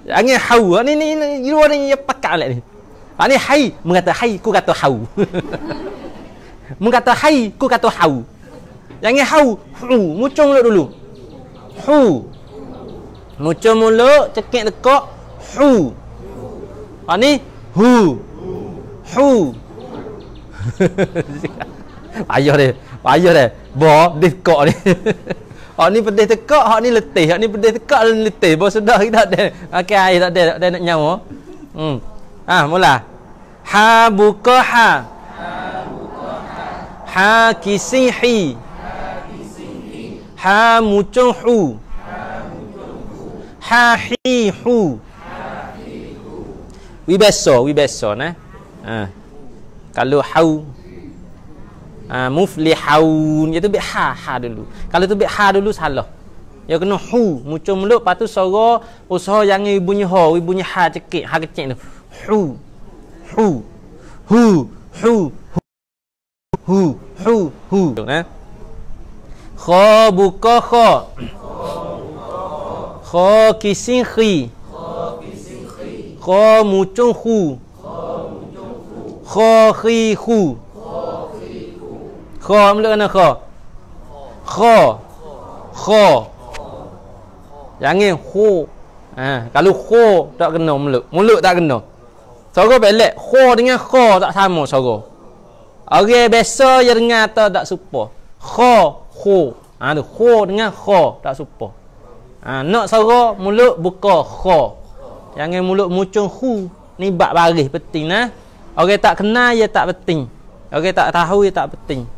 Yang ni hau. ni, ni ni luar ni yang pakar lah ni. Ani hai. Mengata hai. Ku kata hau. Mengata hai. Ku kata hau. Yang ni hau. Hu. Mucung mulut dulu. Hu. Mucung mulut. Cekik dekat. Hu. Ani. Hu. Hu. Hu. Payah dia. Payah dia. Bo, dia tekak ni. Hak ni pedih tekak, hak ni letih. Hak ni pedih tekak dan letih. Bo sedar kita ada. Okey, air tak ada, tak ada nak nyawa. Hmm. Ha, mula. Ha buka ha. Ha kisihi. Ha mucuhu. Ha hihu. Wibeso, wibeso, ne? Ha kalau hau uh, muflihaun iaitu bi ha ha dulu kalau tu bi ha dulu salah ya kena hu mucung mulut lepas tu suara usaha yang bunyi ha bunyi ha cekik ha kecil tu hu hu hu hu hu hu hu hu nah eh. kha buka kha kha kisin khi kha kisin khi kha mucung hu kha khi khu kha khi khu kha mula kha kha kha yang ni khu ha kalau khu tak kena mula, mula tak kena So sorok belek kha dengan kha tak sama sorok Okey, biasa je dengar tak tak supa. Kho, kho. Ha, tu, kho dengan kho tak supa. Ha, nak sara, mulut buka kho. Jangan mula mucung hu. Ni bak baris penting lah. Eh? Orang tak kenal ya tak penting. Orang tak tahu ya tak penting.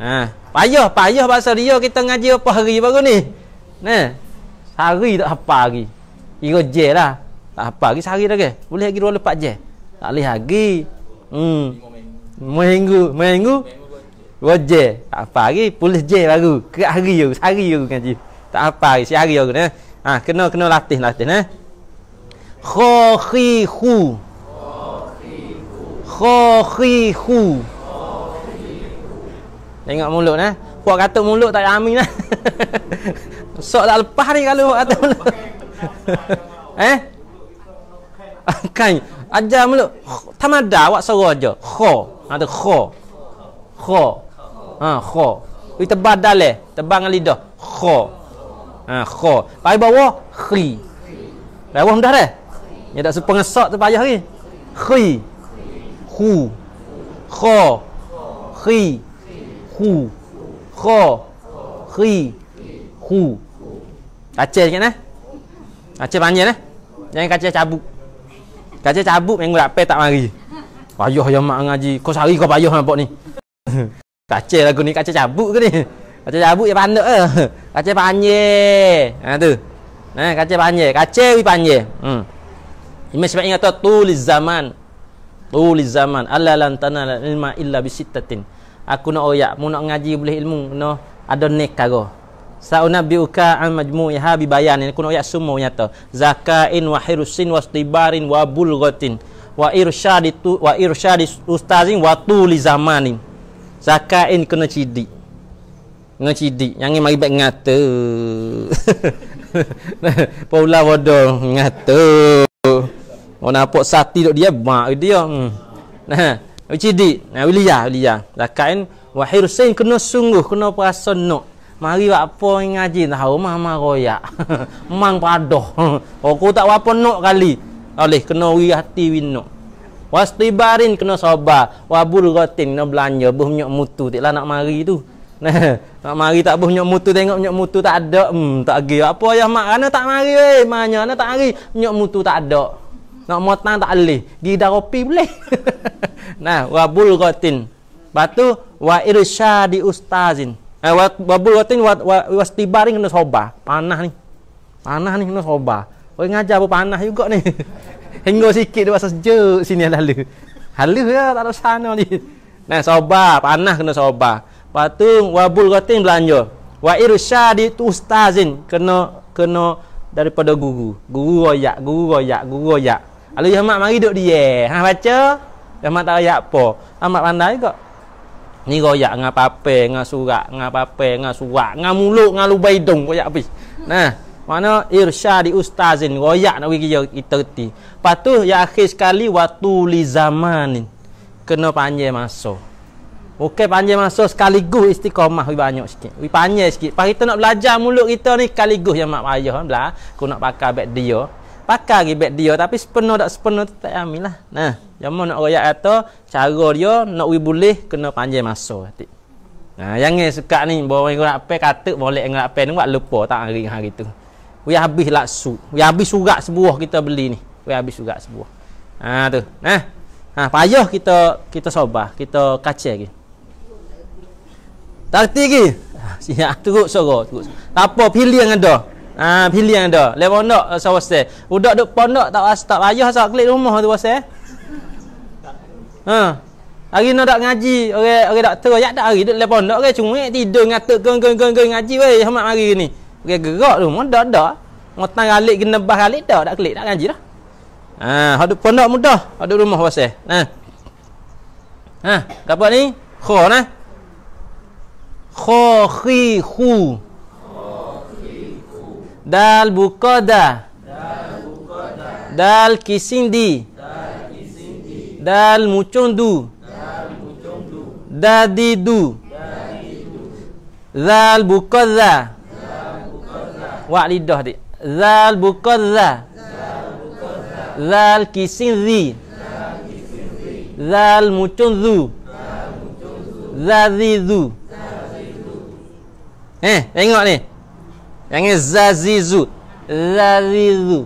Ha, payah payah bahasa dia kita ngaji apa hari baru ni. Nah. Sehari tak apa lagi. Kira je lah. Tak apa lagi sehari lagi. Boleh lagi dua lepas je. Tak boleh lagi. Hmm. Minggu, minggu. Dua je. Tak apa lagi. Pulis je baru. Kira hari aku. Sehari aku ngaji. Tak apa lagi. Sehari aku. Nah. Ha, kena, kena latih, latih. Nah. Khokhi khu. khu khakhihu tengok mulut eh puak kata mulut tak amin lah sok tak lepas ni kalau puak kata mulut eh kain ajar mulut tamada awak suara aja kho ada kho kho ha kho itu tebal dale tebal dengan lidah kho ha kho pai bawah khri bawah mudah dah ya tak sepengesak tu payah ni khri, khri. khri hu kha khi hu kha khi hu kacil sikit nah kacil panjang nah jangan kacil cabut kacil cabut yang gurak pe tak mari payah yang mak ngaji kau sari kau payah nampak ni kacil lagu ni kacil cabut ke ni kacil cabut ya pandak ke kacil panjang ha tu nah ha, kacil panjang kacil wi panjang hmm Imej sebab ingat tu tulis zaman Tuli zaman Allah lantana ilma illa bisittatin Aku nak oyak Mu nak ngaji boleh ilmu no. Ada nekaro Sa'unabiyuka an ya habi bayan Aku nak oyak semua nyata Zaka'in wa hirusin wa stibarin wa bulgotin Wa irsyadi tu Wa irsyadi ustazin wa tuli zamanin Zaka'in kena cidik Kena cidik Yang ni mari baik ngata Pula bodoh Ngata Orang nampak sati duk dia mak dia. Nah, uci nah wilia wilia. Lakain wahir sen kena sungguh kena perasa nok. Mari buat apa ngaji tahu mama royak. Mang padoh. Aku tak apa nok kali. Oleh kena wi hati winok. Wastibarin kena soba, Wabul ghatin kena belanja buh nyok mutu tiklah nak mari tu. Nah, nak mari tak buh nyok mutu tengok nyok mutu tak ada. Hmm, tak agi apa ayah mak Kena tak mari wei. Eh. Manya tak agi nyok mutu tak ada. Nak motan tak boleh. Gi daropi boleh. nah, wabul bulghatin. Batu wa irsyadi ustazin. Eh wa bulghatin wa wastibarin kena soba. Panah ni. Panah ni kena soba. Oi ngajar apa panah juga ni. Hingga sikit dia pasal sejuk sini lalu. Halus ya tak ada sana ni. Nah, soba, panah kena soba. Patung wabul bulghatin belanja. Wa irsyadi ustazin kena kena daripada guru. Guru royak, guru royak, guru royak. Lalu Yahmat mari duduk dia. Ha baca. Yahmat tak ayat apa. Amat ha, pandai kok. Ni royak dengan papel, dengan surat, dengan papel, dengan surat, dengan mulut, dengan lubai hidung royak habis. Nah, mana irsyad di ustazin royak nak kira kita reti. Patuh ya akhir sekali waktu li zamanin. Kena panjang masa. Okey panjang masa sekaligus istiqomah lebih banyak sikit. Lebih panjang sikit. Pak kita nak belajar mulut kita ni sekaligus yang mak payah ha, belah. Aku nak pakai bag dia pakar gibet dia tapi sepenuh tak sepenuh tu tak amin lah nah jangan nak royak atau cara dia nak we boleh kena panjang masa nah yang ni suka ni bawa orang nak pe kata boleh nak pe ni buat lupa tak hari hari tu we habis lah su we habis surat sebuah kita beli ni we habis surat sebuah ha tu nah ha payah kita kita sobah kita kacau lagi tak tinggi ah, siap turut sorok tak apa pilih yang ada Ah ha, pilihan dia. Le pondok asal eh, wase. Budak duk pondok tak as tak payah asal klik rumah tu wase. Eh. Ha. Hari nak ngaji orang orang doktor ya tak hari duk le pondok orang cungik tidur ngatuk geng geng geng geng ngaji wei hamat hari ni. Orang gerak tu mun dak dak. Ngotang galik kena bah galik dak dak klik dak ngaji dah. Ha, hak duk pondok mudah, hak duk rumah wase. Eh. Ha. Ha, apa ni? Kho nah. Kho khi khu. Dal bukoda. Dal kisindi. Dal mucundu. Dadidu. Dal bukoda. Wah lidah di, zal bukoda. zal kisindi. Dal mucundu. Dadidu. Eh, tengok ni. Yang ni Zazizu Zazizu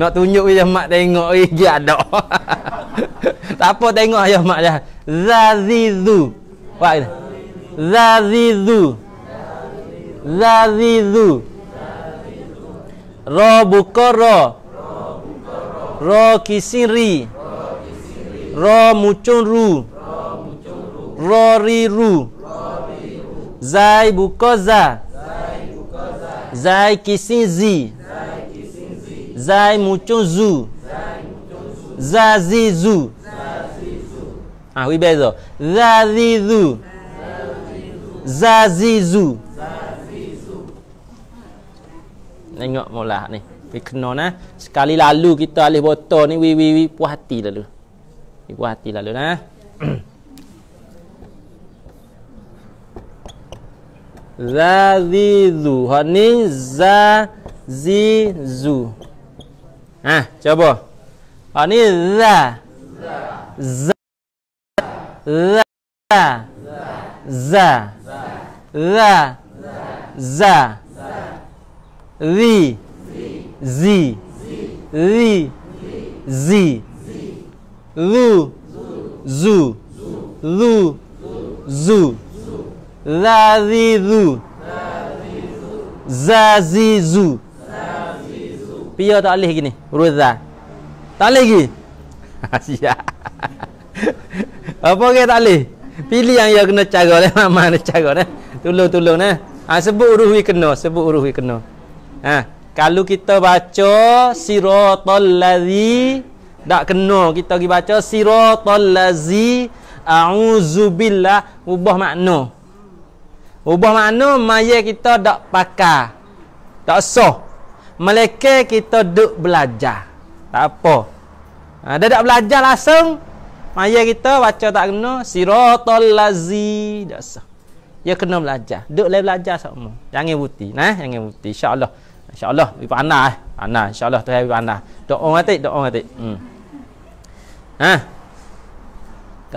Nak tunjuk je mak tengok Eh dia ada Tak apa tengok ayah mak dah Zazizu Zazizu Zazizu Zazizu Ra buka ra Ra kisiri Ra mucun Ra riru Zai buka zah Zai kisin zi. Zai mucun zu. Zai zi zu. Ah, we better. Zai zi zu. Zai zi zu. Tengok mula ni. Pergi kena nah. Sekali lalu kita alih botol ni. Wih, wih, wih. Puas hati lalu. Puas hati lalu nah. Zazizu Hak ni Zazizu Ha, cuba Hak ni Za Za Za Za Za Za Za Ri Zi Ri Zi Lu Zu Lu Zu Zu Lazizu Zazizu Pia tak boleh gini Ruzah Tak boleh gini Asyik Apa ke tak boleh Pilih yang yang kena cara lah Mama nak cara lah Tolong-tolong lah ha, Sebut huruf yang kena Sebut huruf yang kena ha, Kalau kita baca Siratul lazi Tak kena kita pergi baca Siratul lazi A'udzubillah Ubah makna Ubah mana, maya kita dak pakar. Tak sah. Malaika kita duk belajar. Tak apa. Ada ha, dak belajar langsung maya kita baca tak kena siratal lazi dak sah. Ya kena belajar. Duk lain belajar sama. Jangan buti, nah, jangan buti. Insya-Allah. Insya-Allah bagi pandai eh. Pandai insya-Allah tu bagi pandai. Doa mati, doa mati. Hmm. Ha.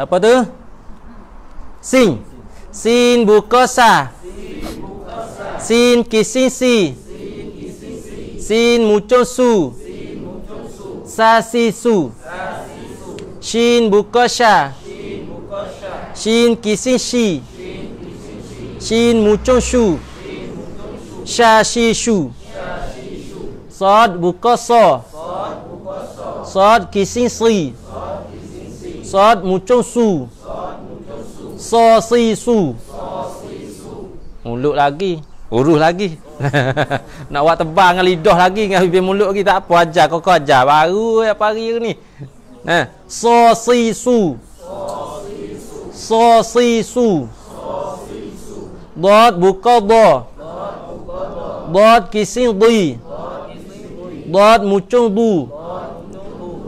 Apa tu? Sing. Sin bukosa. Sin kisisi. Sin muchosu. Sasisu. Sin bukosa. Sin kisisi. Sin muchosu. Sasisu. Sod bukosa. Sod kisisi. Sod muchosu sosisu muluk lagi uruh lagi nak buat tebang, dengan lidah lagi dengan bibir muluk lagi tak apa ajar kau kau ajar baru eh, apa hari ni ha sosisu sosisu dot buka do dot kisi di dot mucung du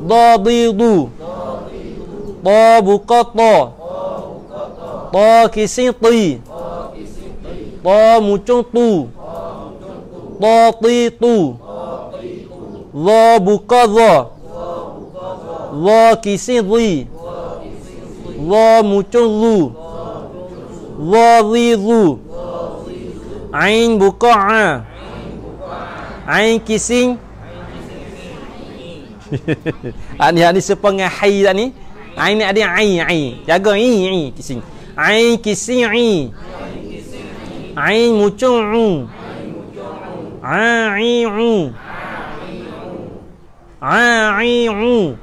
dot di du to buka to ta kisi ti ta mucung tu ta ti tu la buka za la kisi ri la mucung lu la ri lu ain buka a ain kisi ani ani sepengah hai tak ni ain ni ada ai ai jaga ai ai kisi Ain kisi'i Ain mucu'u A'i'u A'i'u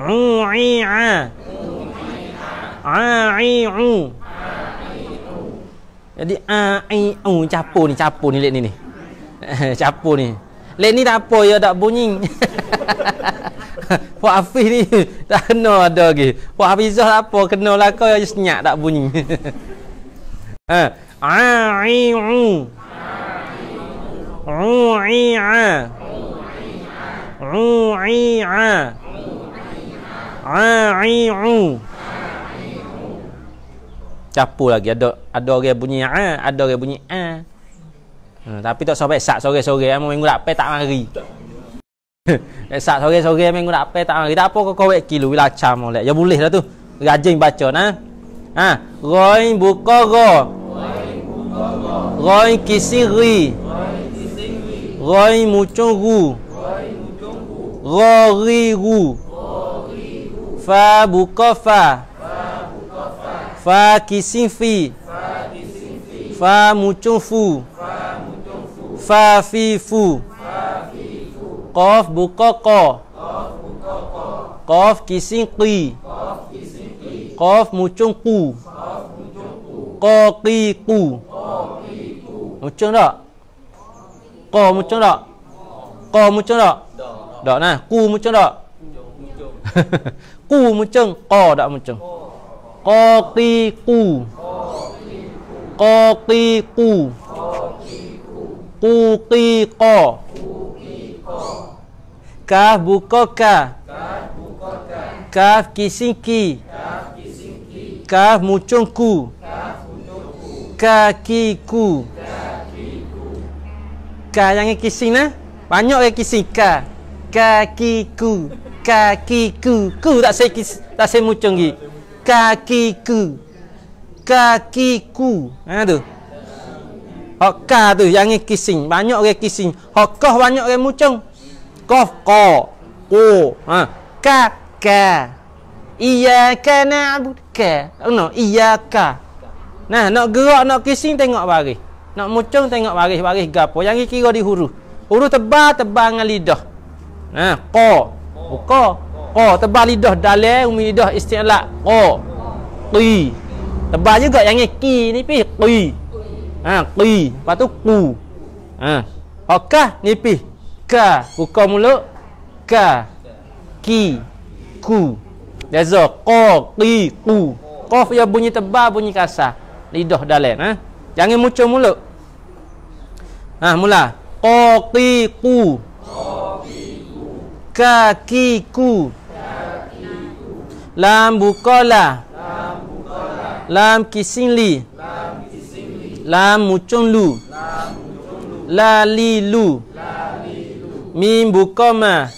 U'i'a A'i'u Jadi A'i'u Capur ni, capur ni lek ni ni Capur ni Lek ni tak apa ya, tak bunyi Puan Hafiz ni tak kena ada lagi. Puan Hafizah apa kena lah kau yang senyap tak bunyi. Ha. A'i'u. U'i'a. U'i'a. A'i'u. Capu lagi ada ada orang bunyi a, ada orang bunyi a. Hmm, tapi tak sampai sat sore-sore ah minggu lepas tak mari. Tak. Esat eh, sore-sore memang nak apa tak ada apa kau kawek kilu bila acam molek. Ya boleh dah tu. Rajin baca nah. Ha, roin buka ro. Roin kisiri. Roin mucungu. Roi ru. Fa buka fa. Fa kisin fi. Fa mucungfu. Fa fi fu. Qaf buka qa. Qaf kising qi. Qaf mucung ku, Qa qi qu. Mucung tak? Qa mucung tak? Qa mucung tak? Tak. Tak nah. Qu mucung tak? ku mucung. Qa tak mucung. Qa qi qu. Qa qi qu. Qu qi qa. Qa qi qa. Kaf bukoka Kaf kisingki Kaf mucungku Kakiku Ka yang ni kising lah Banyak lagi kising Ka Kakiku Kakiku Ku tak saya kis Tak saya mucung lagi Kakiku Kakiku Ha tu Hokka tu yang kising banyak orang kising Hokka banyak orang mucung Kof ko ko ha ka ka iya ka na ka no iya ka nah nak gerak nak kising tengok baris nak mucung tengok baris baris gapo yang kira di Huru huruf tebal tebal dengan lidah ha ko ko ko tebal lidah dalam umi lidah istilah ko qi tebal juga yang ki ni pi qi ha, qi lepas tu qu ha hokah oh, nipih ka buka mulut ka ki ku jazo qa qi qu qaf ya bunyi tebal bunyi kasar lidah dalam ha jangan mucu mulut ha mula qa qi qu ka ki ku lam bukola lam kisingli lah. lam kisingli Lam mucung lu. la li lu. Mim bukoma.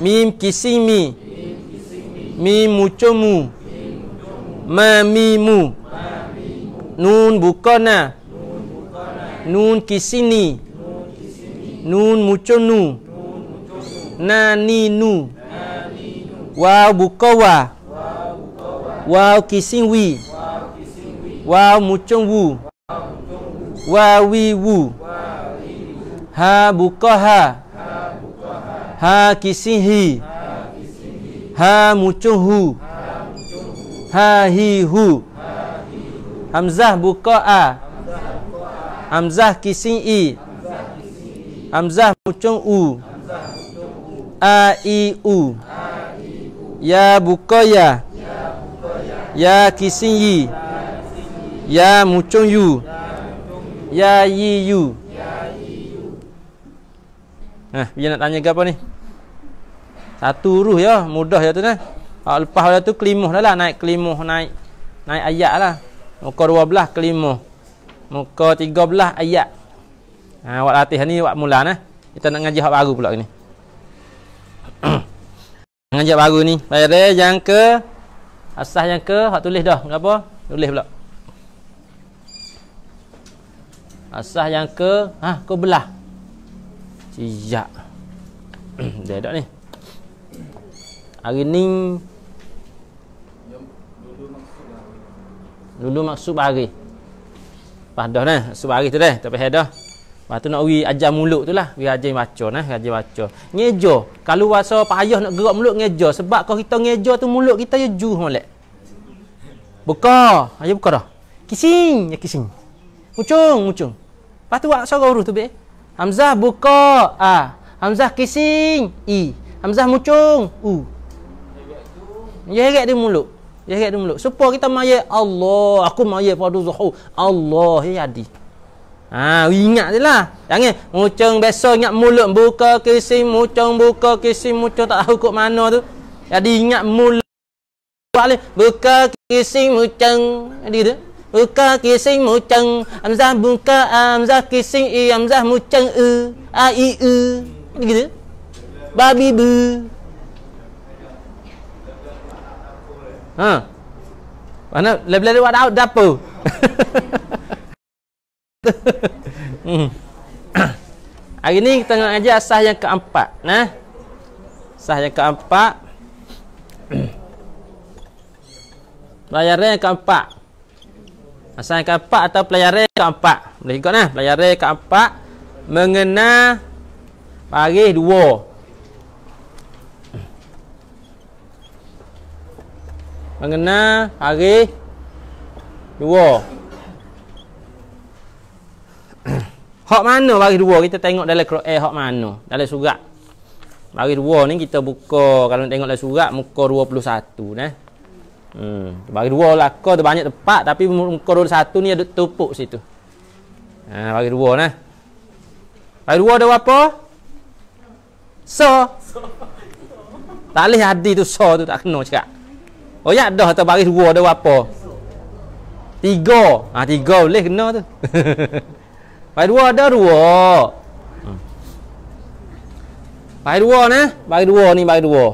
Mim kisimi. Mim kisimi. Mim mucumu. Ma mimu. Nun bukona. Nun kisini. Nun mucunu. Nani nu. Wow bukowa. wa kisingwi. wa kisingwi wa mucung wu wa wi wu ha buka ha ha kisihi ha mucung hu ha hi hu hamzah buka a hamzah kising i hamzah mucung u a i u ya buka ya ya kisihi ya Ya mucung yu. Ya yi yu. Ya yi yu. Nah, nak tanya apa ni? Satu ruh ya, mudah ya tu nah. Ha lepas dah tu kelimuh dah lah, naik kelimuh naik naik ayat lah. Muka 12 kelimuh. Muka 13 ayat. Ha awak latih ni awak mula nah. Kita nak ngaji hak baru pula ni. ngaji baru ni. Baik yang ke asah yang ke hak tulis dah. Berapa? Tulis pula. Asah yang ke ha ke belah. Siap. Dia dak ni. Hari ni dulu maksud Dulu maksud hari. Padah dah sub hari tu dah, tak payah dah. Lepas tu nak pergi ajar mulut tu lah. Pergi ajar baca lah. Ajar baca. Ngejo. Kalau rasa payah nak gerak mulut, ngejo, Sebab kalau kita ngejo tu mulut kita je juh malak. Buka. Ajar buka dah. Kising. Ya kising. Ucung, ucung. Lepas tu, suara huruf tu, be. Hamzah buka, A. Ah, Hamzah kising, I. Hamzah mucung, U. Ya heret dia mulut. Ya heret dia mulut. Supaya kita maya Allah. Aku maya pada zuhur. Allah, ya adi. Ha, ingat je lah. Jangan, mucung besok ingat mulut. Buka kising, mucung, buka kising, mucung. Tak tahu kot mana tu. Jadi ingat mulut. Buka kising, mucung. Jadi tu. Uka kising mu amza buka amza kising i amza mu ceng e A i e Gitu Babi bu Ha Mana Lebih-lebih dia buat out Dapa hmm. Hari ni kita nak ajar Sah yang keempat Nah Sah yang keempat Layarnya yang keempat Pasangan keempat atau pelayare keempat. Boleh ikut nah, pelayare keempat mengena baris dua. Mengena baris dua. Hak mana baris dua? Kita tengok dalam Quran eh, hak mana? Dalam surat. Baris dua ni kita buka kalau tengok dalam surat muka 21 nah. Eh? Hmm. Bagi dua lah kau tu banyak tempat tapi muka roda satu ni ada tupuk situ. Ha bagi dua nah. Bagi dua ada apa? So. Tak hadi tu so tu tak kena cakap. Oh ya dah tu bagi dua ada apa? Tiga. Ha tiga boleh kena tu. bagi dua ada dua. Hmm. Bagi dua nah, bagi dua ni bagi dua.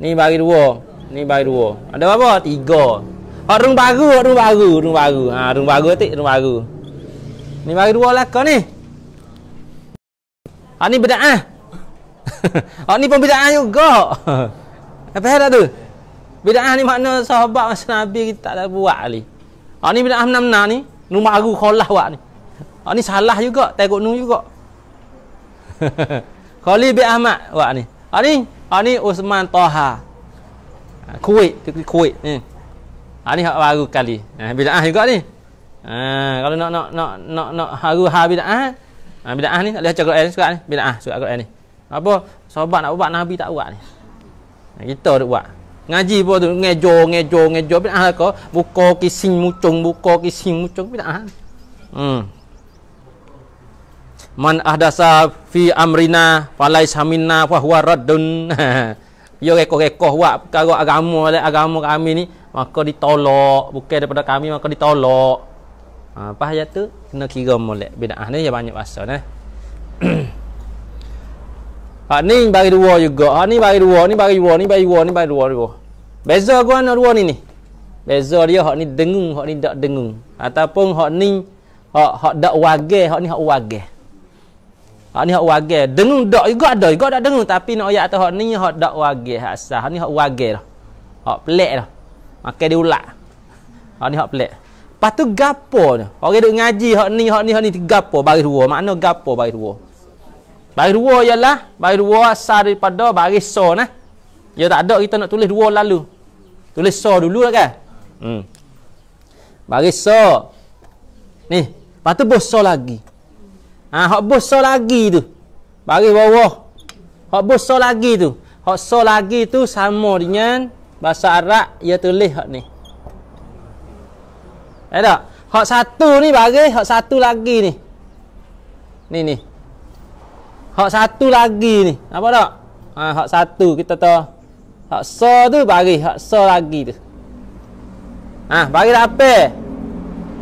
Ni bagi dua. Ni baru. Ada apa? Tiga. Orang oh, baru, orang oh, baru, orang baru. Ha, orang baru tik, orang baru. Ni baru dua lah kau ni. Ha ni bid'ah. ha oh, ni pun bid'ah ha, juga. Apa hal tu? Bid'ah ha, ni makna sahabat masa Nabi kita tak ada buat ali. Ha ni bid'ah ha, mana-mana ni? Nu baru kholah buat ni. Ha ni salah juga, tengok nu juga. Khalid bin Ahmad buat ni. Ha ni, ha ni Usman Tahar. Kuwait tu Kuwait ni. Ha ni hak baru kali. Ha bidaah juga ni. Ha kalau nak nak nak nak nak haru ha bidaah. Ha, ha bidaah ni tak leh cakap Quran surat ni. Bidaah surat Quran ni. Apa? sobat, nak buat Nabi tak buat ni. Ha, kita duk buat. Ngaji pun tu ngejo ngejo ngejo bidaah lah kau. Buka kising mucung buka kising mucung bidaah. Hmm. Man ahdasa fi amrina falaisa minna fa huwa raddun. Ya rekoh-rekoh buat perkara agama oleh agama kami ni maka ditolak bukan daripada kami maka ditolak. Ha apa ayat tu kena kira molek bidah ni ya banyak bahasa ni. ha ni bagi dua juga. Ha ni bagi dua, ni bagi dua, ni bagi dua, ni bagi dua. dua. Beza gua nak dua ni ni. Beza dia hak ni dengung, hak ni tak dengung ataupun hak ni hak hak dak wage, hak ni hak wage. Hak ni hak wagel. Dengung dak juga ada, juga ada dengung tapi nak ayat atas ni hak dak wagel hak asah. Hak ni hak wagel dah. Hak pelik dah. Makan dia ulak. Hak ni hak pelik. Patu gapo ni. Orang duk ngaji hak ni, hak ni, hak ni gapo baris dua. Makna gapo baris dua? Baris dua ialah baris dua asal daripada baris so nah. Ya tak ada kita nak tulis dua lalu. Tulis so dulu lah kan. Hmm. Baris so. Ni, patu tu boso lagi. Ha, hak besar lagi tu. Baris bawah. Hak besar lagi tu. Hak so lagi tu sama dengan bahasa Arab ia tulis hak ni. Ada, tak? Hak satu ni baris, hak satu lagi ni. Ni ni. Hak satu lagi ni. Apa tak? Ha, hak satu kita tahu. Hak so tu baris, hak so lagi tu. Ha, baris apa?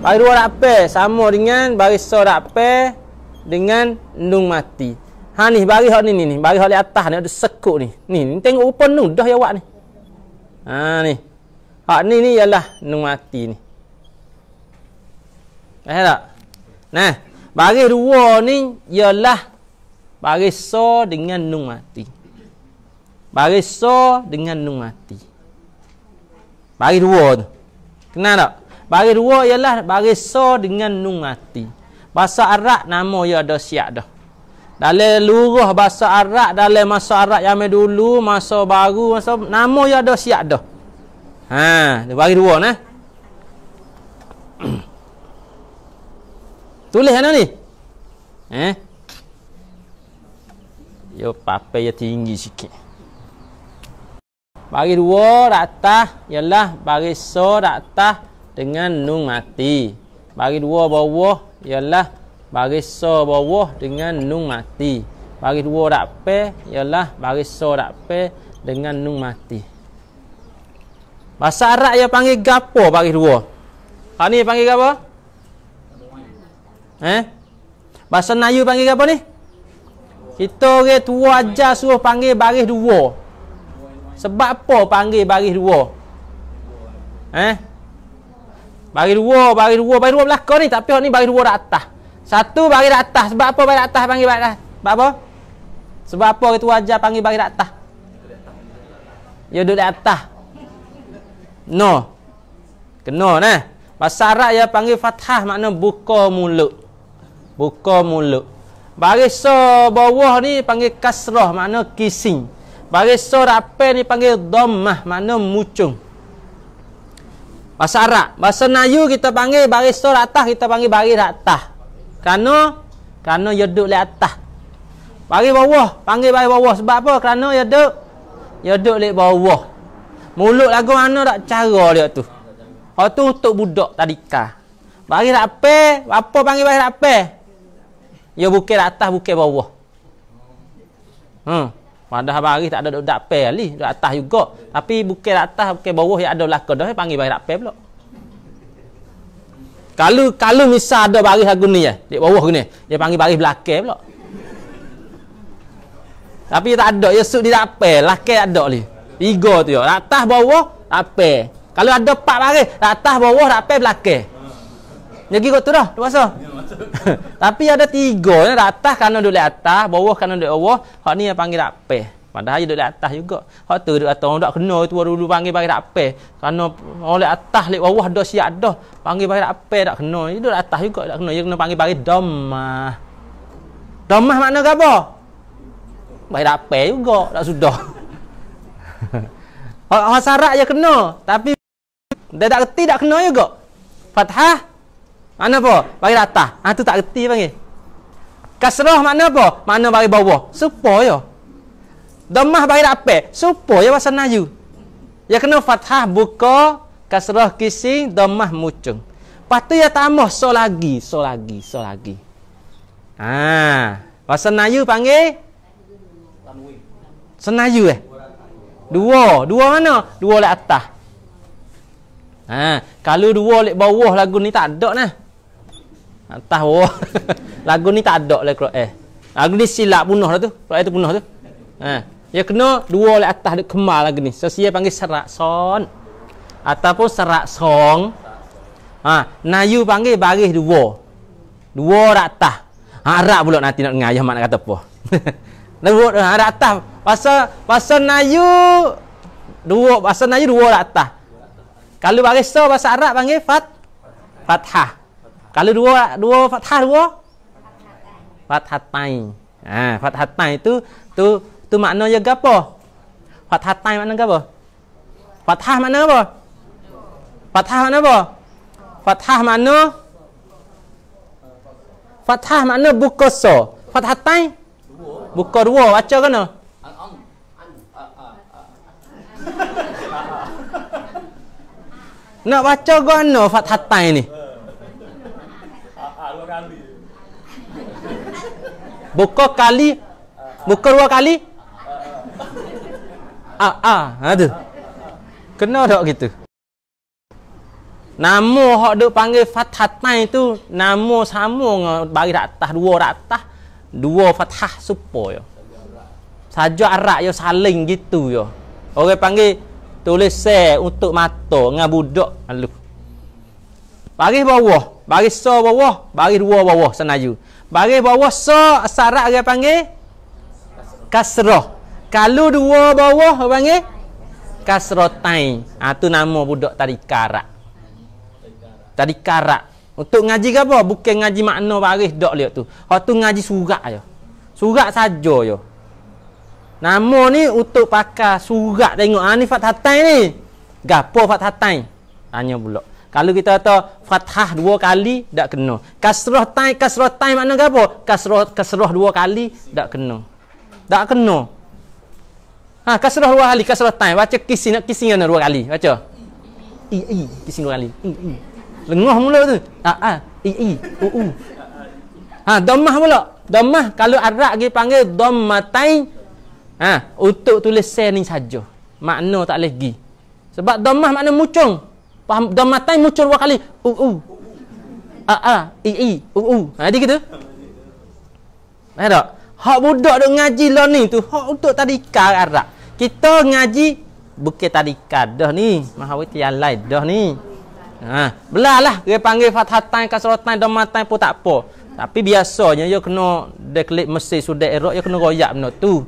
Baris dua apa? Sama dengan baris so apa? dengan nung mati. Ha ni bagi hak ni ni ni, bagi hak atas ni ada sekuk ni. Ni, tengok rupa nung dah ya wak ni. Ha ni. Hak ni ni ialah nung mati ni. Eh tak? Nah, bagi dua ni ialah bagi so dengan nung mati. Bagi so dengan nung mati. Bagi dua tu. Kenal tak? Bagi dua ialah bagi so dengan nung mati. Bahasa Arab nama dia ada siap dah. Dalam lurah bahasa Arab, dalam masa Arab yang dulu, masa baru, masa nama dia ada siap dah. Ha, dia bagi dua nah. Tulis mana ni? Eh? Yo pape ya tinggi sikit. Bagi dua rata ialah bagi so rata dengan nung mati. Bagi dua bawah ialah baris so bawah dengan nun mati. Baris dua dak pe ialah baris so dak pe dengan nun mati. Bahasa Arab ia panggil gapo baris dua. Ha ni panggil gapo? Eh? Bahasa Melayu panggil gapo ni? Kita orang tua ajar suruh panggil baris dua. Sebab apa panggil baris dua? Eh? Bagi dua, bagi dua, bagi dua belakang ni. Tapi hok ni bagi dua di atas. Satu bagi di atas. Sebab apa bagi di atas panggil bagi di Sebab apa? Sebab apa kita wajar panggil bagi di atas? Ya duduk di atas. No. Kena nah. Bahasa Arab ya panggil fathah makna buka mulut. Buka mulut. Baris so bawah ni panggil kasrah makna kising. Baris so rapel ni panggil dommah. makna mucung. Bahasa Arab, bahasa Nayu kita panggil baris tu atas kita panggil baris atas. Kerana kerana ia duduk di atas. Baris bawah, panggil baris bawah sebab apa? Kerana ia duduk ia duduk di bawah. Mulut lagu mana tak cara dia tu. Ha tu untuk budak tadika. Baris tak apa, apa panggil baris tak apa? Ya bukan atas, bukan bawah. Hmm. Pada hari tak ada duduk tak pay ali, duduk atas juga. Tapi bukan di atas, bukan bawah yang ada belaka dah, panggil bari tak pay pula. Kalau kalau misal ada bari lagu ni ya, di bawah ni, dia panggil bari belaka pula. Tapi tak ada, Yesus di tak pay, laki ada ali. Tiga tu ya, atas bawah tak pay. Kalau ada empat bari, atas bawah tak pay belaka. Jadi kau tu dah, tu pasal. Ya. Tapi ada tiga ni di atas kanan duduk atas, bawah kanan duduk bawah. Hak ni yang panggil ape. Padahal dia duduk atas juga. Hak tu duduk atas orang tak kena tu dulu panggil panggil ape. Kerana oleh atas di bawah dah siap dah. Panggil panggil ape tak kena. Dia duduk atas juga tak kena. Dia kena panggil panggil domah. Domah makna ke apa? Panggil ape juga tak sudah. Hak sarak je kena tapi dia tak reti tak kena juga. Fathah mana apa? Bagi atas. Ah tu tak reti panggil. Kasrah Mana apa? Makna bagi bawah. Supo ya. Damah bagi ape? Supo ya bahasa Melayu. Ya kena fathah buka kasrah kising damah mucung. Patu ya tambah so lagi, so lagi, so lagi. Ah, bahasa Melayu panggil Senayu eh? Dua. Dua mana? Dua lek atas. Ha, kalau dua lek bawah lagu ni tak ada nah. Entah ah, oh. Lagu ni tak ada lah Kro'eh. Lagu ni silap punah lah tu. Kro'eh tu punah tu. Ha. Ya kena dua le atas dek kemal lagu ni. So panggil serak son. Ataupun serak song. Ha. Nayu panggil baris dua. Dua rak atas. Ha. Rak pula nanti nak dengar. Ya mak nak kata apa. dua ha, rak atas. Pasal, pasal Nayu. Dua. Pasal Nayu dua rak atas. Kalau baris so pasal Arab panggil fat. Fathah. Fathah kalau dua dua fathah dua fathah tai ha fathah tai tu tu tu maknanya gapo fathah tai maknanya gapo fathah maknanya apa fathah maknanya apa fathah maknanya fathah maknanya buka so fathah tai buka dua baca kena nak baca gono fathah tai ni Buka kali Buka dua kali Ah ah ada. Ah, Kena tak gitu. Nama hak dia panggil fathatain tu nama sama dengan bagi dak dua dak dua fathah supo yo. Saja arak yo saling gitu yo. Orang panggil tulis se untuk mata dengan budak alu. Bagi bawah, bagi so bawah, bagi dua bawah senaju. Baris bawah so Asarat dia panggil Kasrah Kalau dua bawah Dia panggil Kasrah Tain ha, ah, Itu nama budak Tadi Tarikarak Untuk ngaji ke apa? Bukan ngaji makna baris Dok lihat tu Hak tu ngaji surat je Surat saja je Nama ni untuk pakai surat Tengok ha, ni Fatah ni Gapo Fatah Tain Tanya pulak kalau kita kata fathah dua kali, tak kena. Kasrah tai, kasrah tai makna apa? Kasrah, kasrah dua kali, tak kena. Tak kena. Ha, kasrah dua kali, kasrah tai. Baca kisi nak kisi mana dua kali? Baca. I, i, kisi dua kali. I, i. Lengah mula tu. Ha, ha. I, i, u, u. Ha, domah pula. Domah, kalau Arab dia panggil domatai. Ha, untuk tulis seni saja. Makna tak boleh pergi. Sebab domah makna mucung. Faham? Dah matai muncul dua kali. U u. A a i i u u. Ha dia gitu. Ada tak? Hak budak duk ngaji lah ni tu. Hak untuk tadika arak. Kita ngaji bukan tadika dah ni. Mahawiti yang lain dah ni. Ha, belah lah. Dia panggil fathatan, dah domatan pun tak apa. Tapi biasanya dia kena deklik mesin sudah erok, dia kena royak benda tu.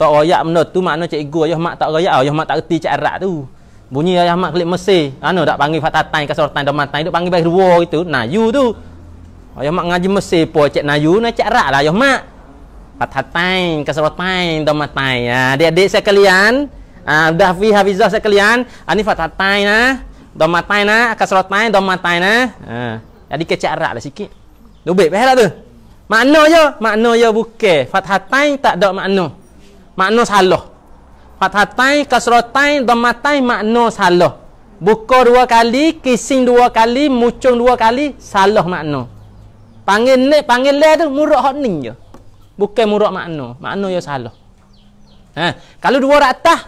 Tak royak benda tu makna cikgu, dia mak tak royak, dia mak tak reti cik arak tu. Bunyi ayah mak kelip Mesir. Anu tak panggil Fatah Tain, Kasar Tain, Damat Tain. Dia panggil bahagian dua itu. Nayu tu. Ayah mak ngaji Mesir pun. Cik Nayu ni cik rak lah ayah mak. Fatah Tain, Kasar Tain, Damat Tain. Ah, adik-adik sekalian. Ah, Dahfi Hafizah sekalian. Ini ah, Fatah Tain lah. Damat Tain lah. Kasar Tain, Damat Tain lah. Jadi ke cik rak lah sikit. Lubik pahala tu. Makna je. Makna je bukir. Fatah Tain tak ada makna. Makna Makna salah. Fathatai, kasrotai, domatai makna salah. Buka dua kali, kising dua kali, mucung dua kali, salah makna. Panggil ni, panggil leh tu, murah hot ni je. Bukan murah makna. Makna ya salah. Ha. Kalau dua ratah,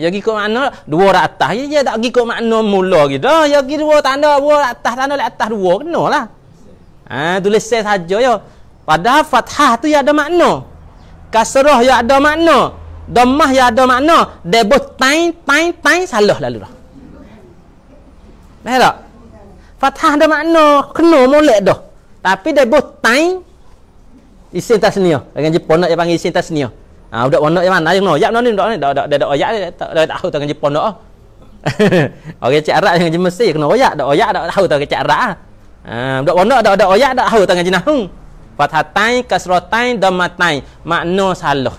ya pergi ikut makna, dua ratah. Ya, ya tak pergi ikut makna mula gitu. Oh, ya pergi dua tanda, dua ratah, tanda leh atas dua. Kena lah. Ha, tulis saya sahaja ya. Padahal fathah tu ya ada makna. Kasrah ya ada makna domah yang ada makna debo tain tain tain salah lalu dah tak? Fathah ada makna kena molek dah. Tapi dia buat tain isim tasnia. Dengan Jepun nak dia panggil isim tasnia. Ha, budak ponok yang mana? Ayuh no, yap no ni budak ni. Dak dak oyak ni tak tahu tak ngaji ponok ah. Orang cik Arab dengan Mesir kena oyak, dak oyak dak tahu tak cik Arab ah. Ha, budak ponok dak ada oyak dak tahu tak ngaji nahung. Fathah tain kasrah tain dhamma tain. Makna salah.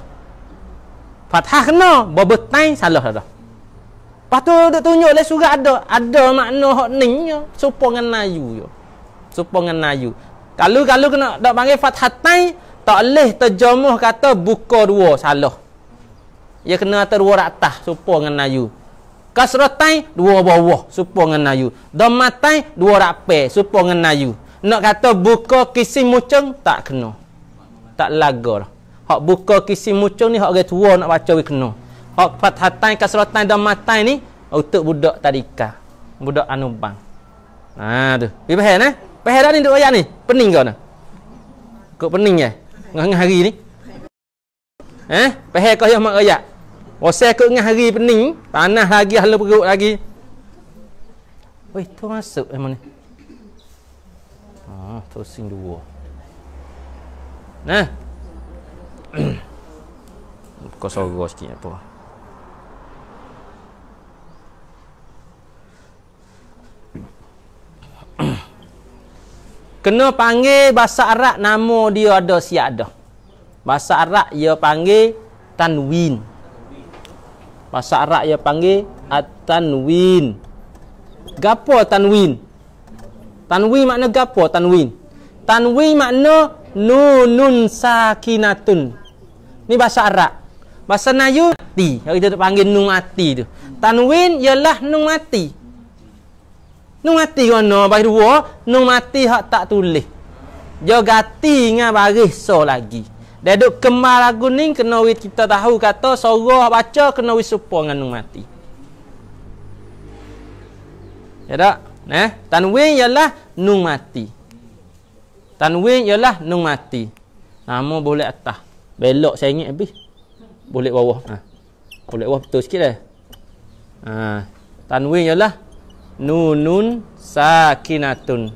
Fathah kena tain salah dah Lepas tu dia tunjuk oleh surat ada Ada makna hak ni Supo dengan Nayu yo. Supo dengan Nayu Kalau kalau kena Dia panggil Fathah Tain Tak boleh terjemuh kata Buka dua salah Ia kena atas dua ratah Supo dengan Nayu Kasratai dua bawah Supo dengan Nayu tain dua rapi Supo dengan Nayu Nak kata buka kisi muceng Tak kena Tak lagar lah Hak buka kisim mucung ni hak orang tua nak baca we kena. Hak fathatain kasratain dan matai ni untuk budak tadika. Budak anubang. Ha tu. Pi faham nah? Faham dah ni duk ayat ni? Pening kau. nah? Kok pening eh? Ngah hari ni. Eh, faham kau yang mak ayat? Wasai kau ngah hari pening, panas lagi halu perut lagi. Oi, tu masuk emon ni. Ah, tu sing dua. Nah, Kau sorok sikit apa Kena panggil bahasa Arab nama dia ada siap ada. Bahasa Arab dia panggil Tanwin. Bahasa Arab dia panggil At-Tanwin. Gapo Tanwin? Tanwin makna gapo Tanwin? Tanwin makna Nunun Sakinatun. Ini bahasa Arab. Bahasa Nayu mati. Yang kita panggil nun mati tu. Tanwin ialah nun mati. Nun mati kan bagi dua, nun mati hak tak tulis. Dia ganti dengan baris so lagi. Dia duk kemar lagu ni kena kita tahu kata so baca kena wis supo dengan nun mati. Ya tak? Eh? Tanwin ialah nun mati. Tanwin ialah nun mati. Nama boleh atas. Belok saya ingat habis. Boleh bawah. Ha. Ah. Boleh bawah betul sikit lah. Ha. Tanwin ialah. Nunun sakinatun.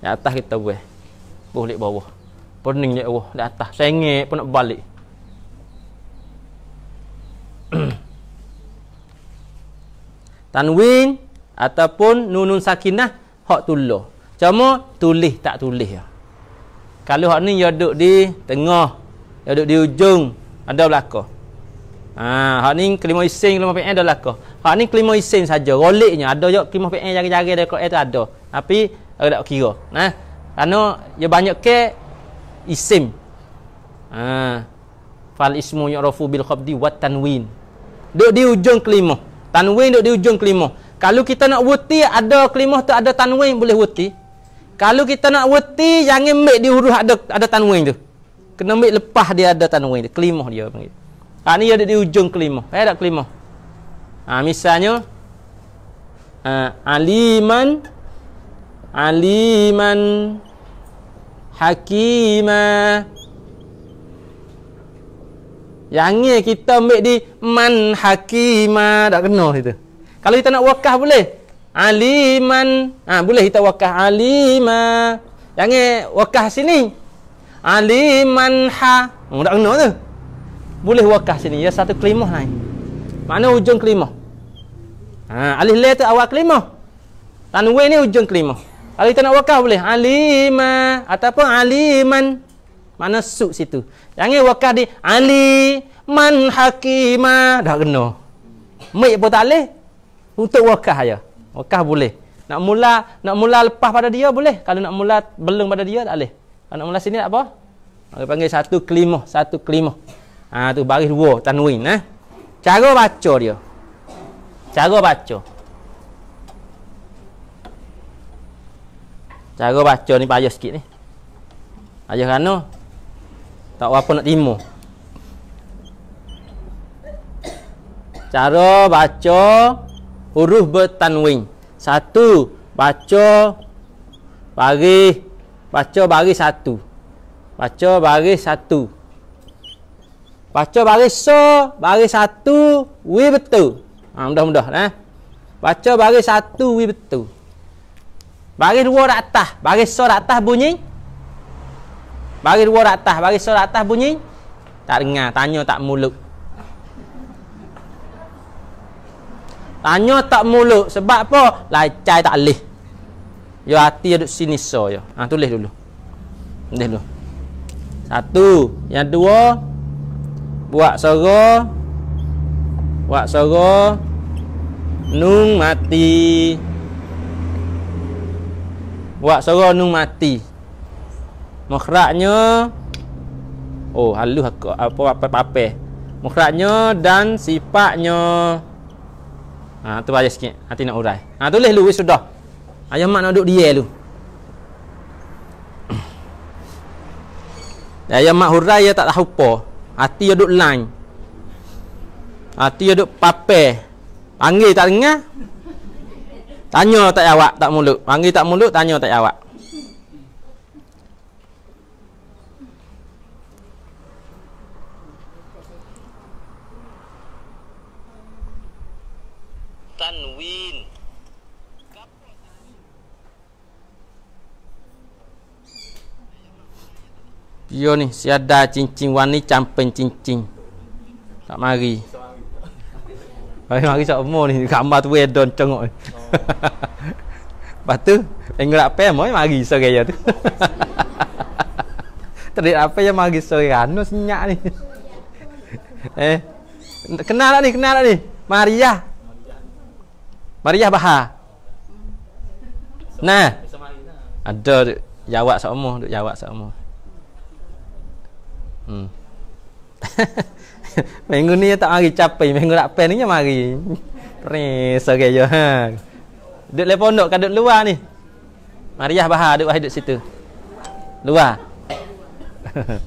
Di atas kita buat. Boleh bawah. Pening je Allah. Di atas. Saya ingat pun nak balik. tanwin ataupun nunun sakinah hak tulah. Cuma tulis tak tulis ya kalau hak ni ya duduk di tengah ya duduk di ujung ada ah, belaka ah, ha hak ni kelima isin kelima pe ada belaka hak ni kelima isin saja roliknya ada yok kelima pe jari-jari dari Quran ada tapi ada tak kira nah karena ya banyak ke isim ha fal ismu yu'rafu bil khabdi wat tanwin duduk di ujung kelima tanwin duduk di ujung kelima kalau kita nak wuti ada kelima tu ada tanwin boleh wuti kalau kita nak reti jangan ambil di huruf ada ada tanwin tu. Kena ambil lepas dia ada tanwin tu, kelimah dia panggil. Ha ni ada di ujung kelimah. Eh ada kelimah. Ha misalnya ha, aliman aliman hakima yang ni kita ambil di man hakima tak kena itu kalau kita nak wakaf boleh aliman. Ha, boleh kita wakah alima. Jangan wakah sini. Aliman ha. Hmm, tak kena tu. Boleh wakah sini. Ya satu kelimah lain. Mana ujung kelimah? Ha, alih leh tu awal kelimah. Tanwe ni ujung kelimah. Kalau kita nak wakah boleh. Alima. Ataupun aliman. Mana suk situ. Jangan wakah di aliman hakimah. Dah kena. Mek pun tak boleh. Untuk wakah aja. Ya. Mekah boleh. Nak mula nak mula lepas pada dia boleh. Kalau nak mula belung pada dia tak boleh. Kalau nak mula sini nak apa. Orang panggil satu kelima, satu kelima. Ha tu baris dua tanwin eh. Cara baca dia. Cara baca. Cara baca ni payah sikit ni. Ayah kerana tak apa nak timur. Cara baca huruf bertanwin. Satu baca baris baca baris satu. Baca baris satu. Baca baris so baris satu wi betul. Ha mudah-mudah eh. Baca baris satu wi betul. Baris dua rata, atas, baris so rata atas bunyi. Baris dua rata, atas, baris so rata atas bunyi. Tak dengar, tanya tak muluk. Tanya tak mulut sebab apa? Lacai tak leh. Yo hati duk sini so yo. Ha tulis dulu. Tulis dulu. Satu, yang dua buat sara buat sara nung mati buat sara nung mati mukhraknya oh halus aku apa apa apa mukhraknya dan sifatnya Ha tu aja sikit. Hati nak urai. Ha tulis lu sudah. Ayah mak nak duduk dia lu. Ayah mak hurai ya tak tahu apa. Hati dia duduk lain. Hati dia duduk pape. Panggil tak dengar. Tanya tak jawab, tak mulut. Panggil tak mulut, tanya tak jawab. Yo ni si ada cincin wani campen cincin. Tak mari. Hai mari sok mo ni gambar tu edon tengok. Oh. Batu tengok apa moy mari sore ya tu. Tadi apa yang mari sore anu senyak ni. eh. Kenal tak ni? Kenal tak ni? Maria. Maria Baha. Nah. Ada jawab sok mo, duk jawab sok mo. Hmm. minggu ni tak mari capai, minggu nak pen ni mari. Peris okey je ha. Duduk le pondok kan luar ni. Mariah bahar duduk hidup lah, situ. Luar.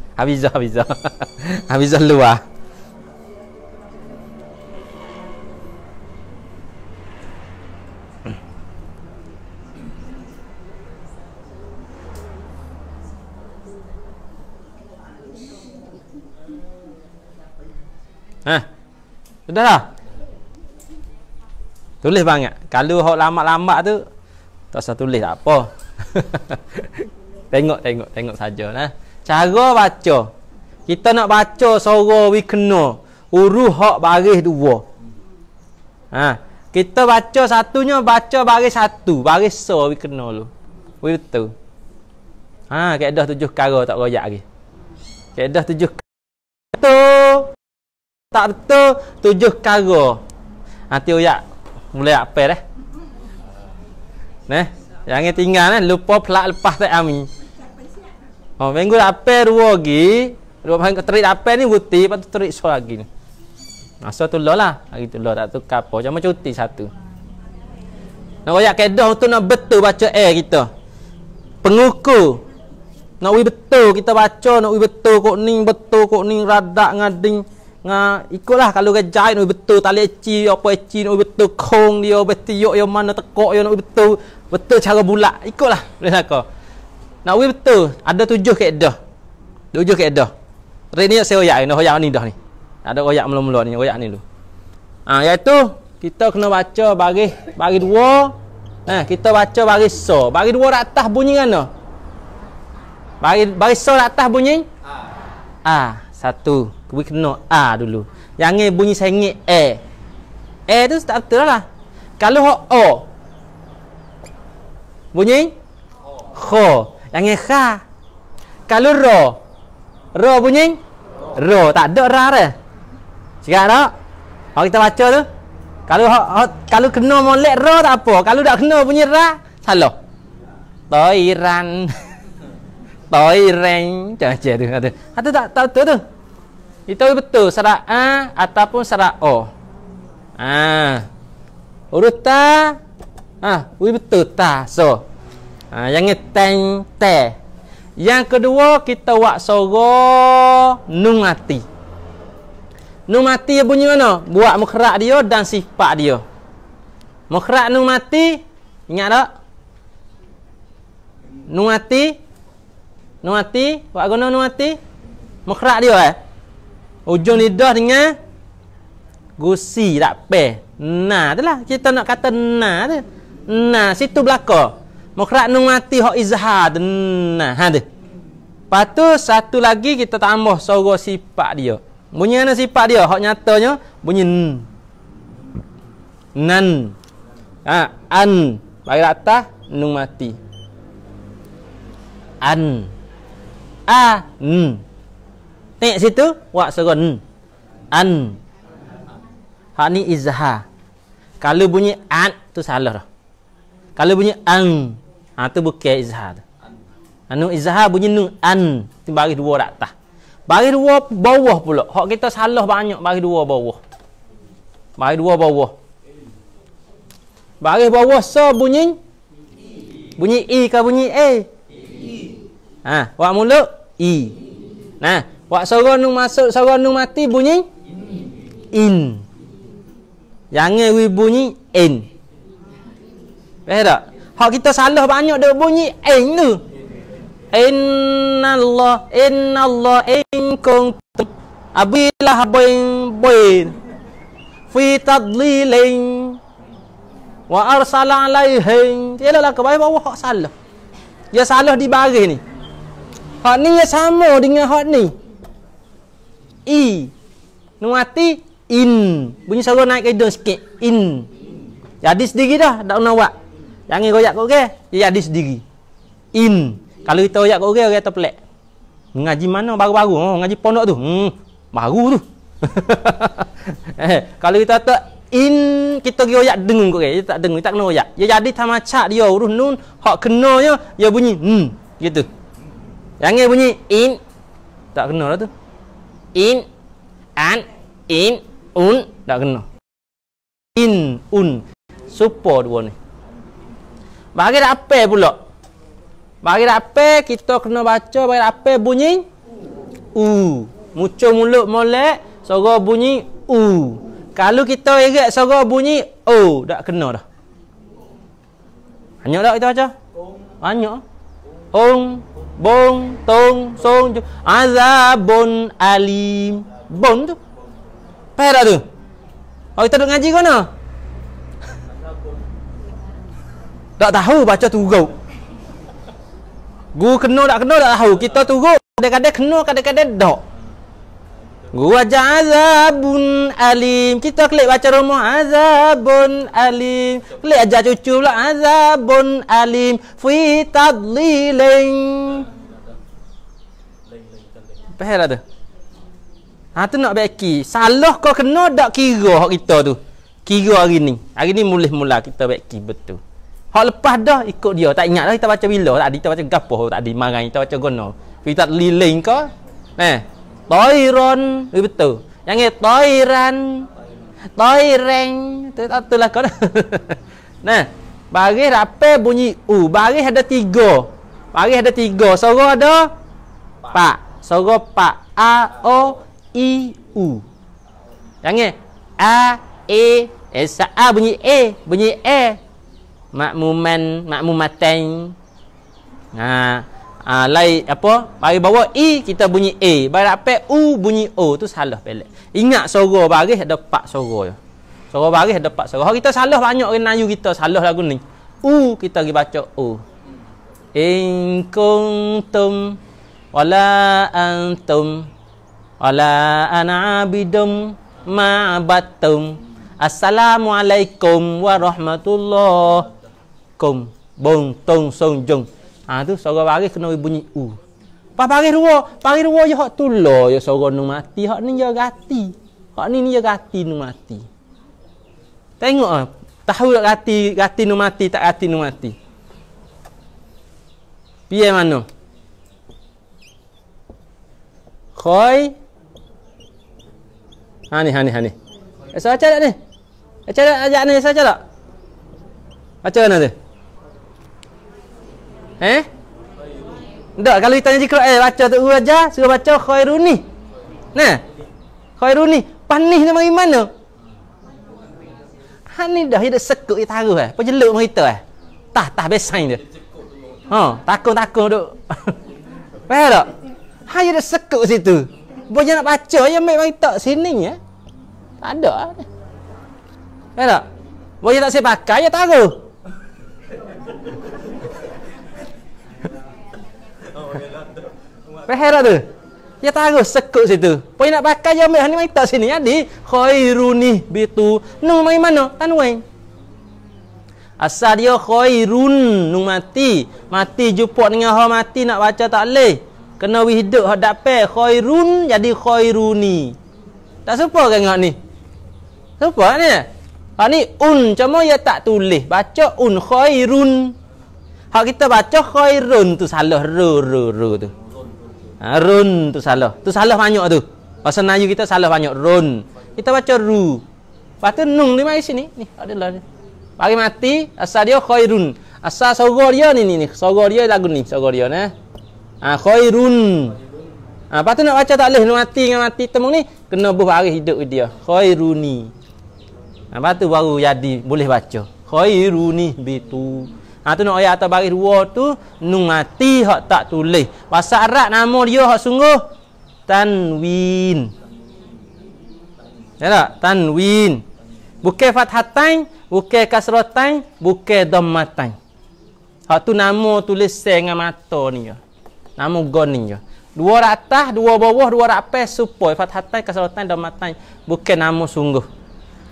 Habizah, Habizah. Habizah luar. Ha. Sudahlah. Tulis bang banyak. Kalau hok lama-lama tu tak usah tulis tak apa. tengok tengok tengok saja nah. Cara baca. Kita nak baca suara we kena uruh hok baris dua. Ha. Kita baca satunya baca baris satu, baris so we kena lu. We tu. Ha, kaedah tujuh kara tak royak lagi. Kaedah tujuh Tu tak betul tujuh kargo. nanti ha, uyak mulai apa dah? Neh, yang ini tinggal neh lupa pelak lepas tak amin. Oh, minggu apa dua lagi? Dua hari terik apa ni buti, patut terik so lagi ni. Masa tu lah lah, hari tu lah tak tu kapo, cuma cuti satu. Nak uyak kedah tu nak betul baca air kita. penguku, nak betul kita baca nak betul kok ning betul kok ning radak ngading nga ikutlah kalau ke jain betul tali eci apa eci betul kong dia betul yok yo mana tekok yo betul betul cara bulat ikutlah boleh nak nak we betul ada tujuh kaedah tujuh kaedah rini saya oyak ni oyak ni dah ni ada oyak mula-mula ni oyak ni dulu ah ha, iaitu kita kena baca bagi bagi dua eh kita baca bagi so bagi dua rak atas bunyi ngana bagi bagi so rak atas bunyi ah ha, satu we kena A dulu Jangan bunyi sengit A A tu tak betul lah Kalau ho O Bunyi ho. Jangan Kha Kalau Ro Ro bunyi Ro Tak ada Ra dah Cakap tak Kalau kita baca tu kalau ho, ho, kalau kena molek ra tak apa. Kalau tak kena bunyi ra, salah. Toiran. Toireng. Jangan jadi tu. Ada tak tahu tu? Itu betul serak A ataupun serak O. Ah. Urut ta. Ah, ui betul ta. So. Ah, yang ni teng te. Yang kedua kita buat suara nung mati. Nung mati ya bunyi mana? Buat mukhrak dia dan sifat dia. Mukhrak nung mati ingat tak? Nung mati. Nung mati, buat guna nung mati. Mukhrak dia eh. Ujung lidah dengan gusi tak pe. Nah, itulah kita nak kata nah tu. Nah, situ belaka. Mukhrat nun mati hak izhar tu. Nah, ha tu. Patu satu lagi kita tambah suara sifat dia. Bunyi mana sifat dia? Hak nyatanya bunyi n. Nan. Ha, an. Bagi atas nun mati. An. A. N. Tengok situ Wak suruh An Hak ni izhar Kalau bunyi an tu salah dah Kalau bunyi an, ha, tu bukan izhar tu Anu izhar bunyi nu an Itu baris dua ratah Baris dua bawah pula Hak kita salah banyak baris dua bawah Baris dua bawah Baris bawah so bunyi Bunyi i ke bunyi e Ha, wak mulut i. Nah, Wak nung masuk, nung mati bunyi in. Yang ngewi bunyi in. Faham tak? Hak kita salah banyak dia bunyi in tu. Innallah, innallah, in kung tu. Abilah boing boing. Fi tadlilin. Wa arsala alaihin. Dia lah kebaik bahawa hak salah. Dia salah di bari ni. Hak ni yang sama dengan hak ni i nun mati in bunyi suara naik ke hidung sikit in jadi sendiri dah tak nak buat jangan royak kat orang jadi sendiri in kalau kita royak kat orang orang terpelak mengaji mana baru-baru oh, mengaji pondok tu hmm, baru tu eh, kalau kita tak in kita pergi royak dengung kat orang tak dengung tak kena royak dia jadi tak dia urus nun hak kenanya dia bunyi hmm gitu jangan bunyi in tak kena lah tu in an in un tak kena in un super dua ni bagi apa pula bagi apa kita kena baca bagi apa bunyi u muco mulut molek suara bunyi u kalau kita ingat suara bunyi o tak kena dah banyak tak kita baca banyak ong bong tong song azabun alim bon tu payah tu oh, kita duduk ngaji ke mana tak tahu baca tu gau gu kena tak kena tak tahu kita tu gau kadang-kadang kena kadang-kadang tak -kadang Waja'azabun alim Kita klik baca rumah Azabun alim Klik aja cucu lah Azabun alim Fi tadliling Pahal ada Ha tu nak beki Salah kau kena tak kira hak kita tu Kira hari ni Hari ni mulih mula kita beki betul Hak lepas dah ikut dia Tak ingat lah kita baca bila Tadi kita baca gapoh Tadi marah kita baca gono Fi tadliling kau Eh Toiron eh, Betul Yang ni Toiran Toireng Tak tahu tu lah Nah Baris rapi bunyi U Baris ada tiga Baris ada tiga Soro ada Pak Soro pak A O I U Yang ni A E S A bunyi E Bunyi E Makmuman Makmumateng Nah ha, lai apa bagi bawah i e, kita bunyi a bari dapat u bunyi o tu salah pelek ingat suara baris ada pak suara je suara baris ada empat suara kita salah banyak orang nayu kita salah lagu ni u kita pergi baca o in kuntum wala antum wala anabidum, abidum ma batum assalamualaikum warahmatullahi kum bong tong song jong Ha tu suara baris kena bunyi u. Pas baris dua, baris dua je hak tula je suara nu mati. Hak ni je gati. Hak ni ni je gati nu mati. Tengok ah, tahu tak gati gati nu mati tak gati nu mati. Piye mano? Khoi. Ha ni ha ni ha ni. Esa eh, acara ni. Acara eh, ajak ni esa acara. Acara ni. Eh? Tak, kalau kita ditanya di eh baca tu jah, suruh baca khairuni. Nah. Khairuni, panih nama mana? Ha ni dah ada sekut dia taruh eh. Apa jeluk merita eh? Tah, tah besain dia. Ha, takut-takut duk. Faham tak? Ha dah sekut situ. Boleh nak baca ya mai mai tak sini ya. Tak ada. Eh. Faham tak? Boleh tak saya pakai ya taruh. Faham tak Ya tahu sekut situ. Poi nak pakai ya meh ni mai tak sini adi. Khairuni bitu. Nung mai mana? Tan wen. Asal dia khairun nung mati. Mati jumpa dengan ha mati nak baca tak leh. Kena wi hidup ha dapat khairun jadi khairuni. Tak serupa ke ngak ni? Serupa ni. Ha ni un cuma ya tak tulis. Baca un khairun. Ha kita baca khairun tu salah ru ru ru tu ha, run tu salah tu salah banyak tu pasal Melayu kita salah banyak run kita baca ru lepas tu nung di mari sini ni ada lah. bagi mati asal dia khairun asal sorga dia ni ni ni sorga dia lagu ni sorga dia ni eh. ha, khairun ha, lepas tu nak baca tak boleh mati dengan mati temung ni kena buh hari hidup dia khairuni ha, lepas tu baru jadi boleh baca khairuni betul. Ha tu nak ayat atau baris dua tu nungati hak tak tulis. Bahasa Arab nama dia hak sungguh tanwin. Ya tak? Tanwin. Bukan fathatain, bukan kasratain, bukan dhammatain. Hak tu nama tulis dengan mata ni ya. Nama gon ni ya. Dua atas, dua bawah, dua rapes supaya fathatain, kasratain, dhammatain bukan nama sungguh.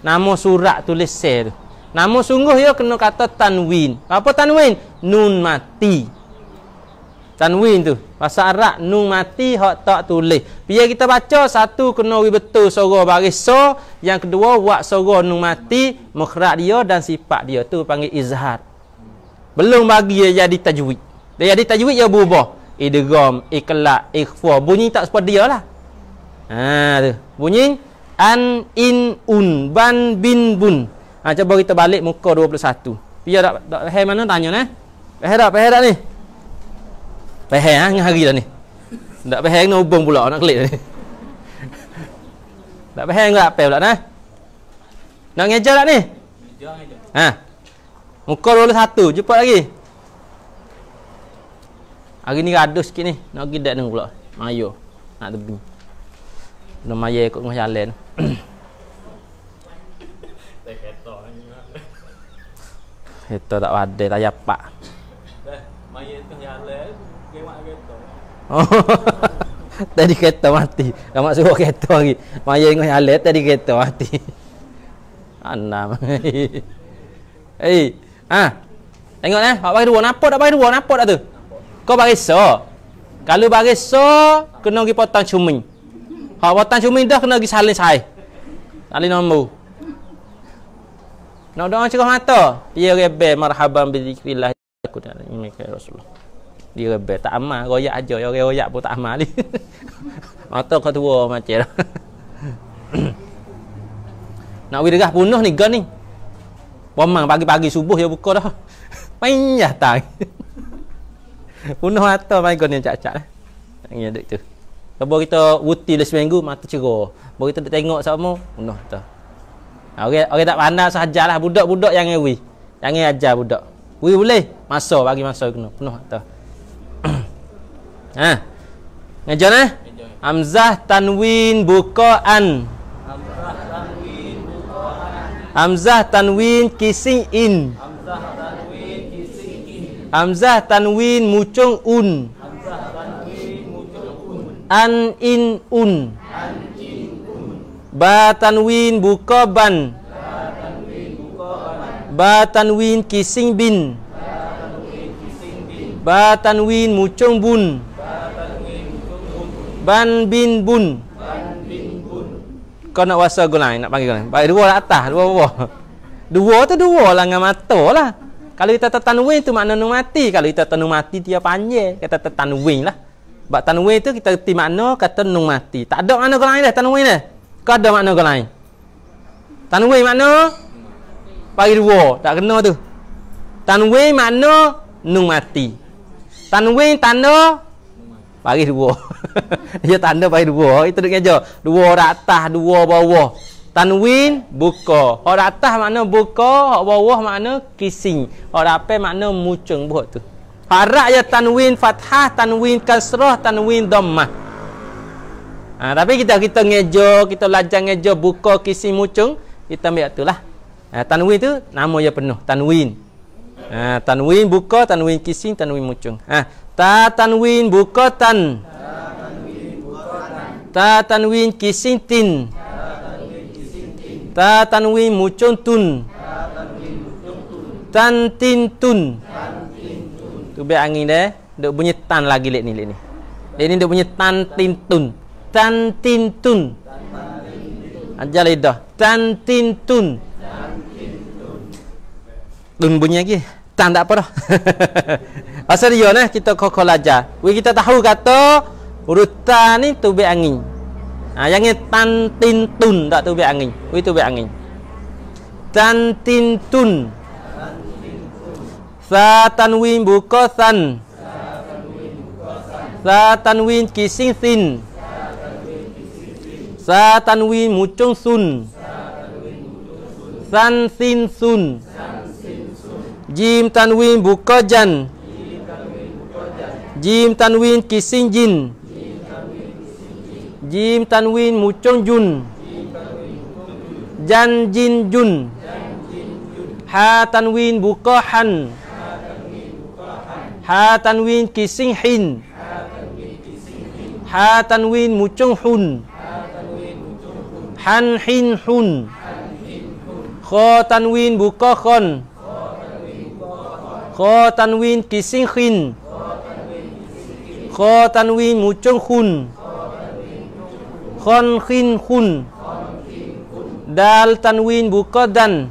Nama surat tulis tu. Nama sungguh ya kena kata tanwin. Apa tanwin? Nun mati. Tanwin tu. Bahasa Arab nun mati hak tak tulis. Biar kita baca satu kena wi betul suara baris so, yang kedua wak suara nun mati, mukhraj dia dan sifat dia tu panggil izhar. Belum bagi dia jadi tajwid. Dia jadi tajwid ya berubah. Idgham, ikla ikhfa. Bunyi tak seperti dia lah. Ha tu. Bunyi an in un ban bin bun. Ha, cuba kita balik muka 21. Pia dak dak leher mana tanya nah. Eh? Leher dak, leher dak ni. Leher ha, ngah hari dah ni. Dak leher ngah hubung pula nak klik ni. Dak leher ngah apa pula nah. Nak ngejar dak ni? Ha. Muka 21, jumpa lagi. Hari ni gaduh sikit ni. Nak pergi dak nang pula. Mayo. Nak tebing. Belum mayo ikut ngah jalan. Itu tak ada tak ya pak. Eh, oh. tadi kereta mati. Kamu suruh kereta lagi. Maya tengah nyala tadi kereta mati. Anam. Hei. Ha. Tengok eh, awak bagi dua. Napa tak bagi dua? Napa tak tu? Kau bagi so. Kalau bagi so, kena pergi potong cumi. Kalau potong cumi dah kena pergi saling saya. Salin nombor. Nak doa cerah mata. Dia rebel marhaban bi zikrillah aku dan ini Rasulullah. Dia rebel tak amal, royak aja, orang royak pun tak amal ni. mata kau tua macam dah. Nak wi derah punuh ni gan ni. Pomang pagi-pagi subuh ya buka dah. Payah tang. punuh mata mai gan ni cacat lah. Ini ada tu. Kalau kita wuti dah seminggu mata cerah. Baru kita tengok sama punuh tu. Ha, orang orang tak pandai sajalah budak-budak yang ngewi. Yang ajar budak. Wui boleh masa bagi masa kena penuh tu. ha. Ngejar eh? Hamzah tanwin bukaan. Hamzah tanwin kissing in. Hamzah tanwin mucung un. Hamzah tanwin mucung un. An in un. Batanwin bukoban. Batanwin kising bin Batanwin mucung bun Ban bin bun Kau nak wasa gulai nak panggil gulai Baik dua lah atas dua bawah Dua tu dua lah dengan mata lah kalau kita tetanwin tu makna nung mati. Kalau kita tetanwin mati dia panjang. Kata tetanwin lah. Sebab tanwin tu kita kerti makna kata nung mati. Tak ada mana kurang ni dah tanwin dah. Tak ada makna kau lain Tanwin makna Pari dua Tak kena tu Tanwin makna Nung mati Tanwin tanda Pari dua Ya tanda pari dua Itu duduk ngeja Dua orang atas Dua bawah Tanwin buka. Orang atas makna buka, orang bawah makna kising. Orang apa makna mucung buat tu. Harap ya tanwin fathah, tanwin kasrah, tanwin dhammah. Ha, tapi kita kita ngejo, kita lajang ngejo buka kisi mucung, kita ambil tu lah. Ha, tanwin tu nama dia penuh, tanwin. Ha, tanwin buka, tanwin kisi, tanwin mucung. Ha, ta tanwin buka tan. Ta tanwin buka tan. Ta tanwin kisi tin. Ta tanwin mucung tun. Ta tanwin mucung tun. Tan tin tun. Tu biar angin dia, duk bunyi tan lagi lek ni lek ni. Ini duk bunyi Tan -tin -tun tantintun ajar lidah tantintun tun bunyi lagi tan tak apa dah pasal dia lah kita kokoh belajar we kita tahu kata huruf ta ni tubik angin ha, yang ni tantintun tak tubik angin we tu tubik angin tantintun sa tanwin buka san sa tanwin kising sin sa tanwin sa tanwin mucung sun sa sun san sin sun jim tanwin buka jan jim tanwin kising jin jim tanwin mucung jun jan jin jun ha tanwin buka han ha tanwin kising hin ha tanwin mucung mucung hun Han hin hun. Kho tanwin win ko khon. Kho tan win ki sing khin. Kho tan win khun. Khon khin khun. Dal tanwin bukadan,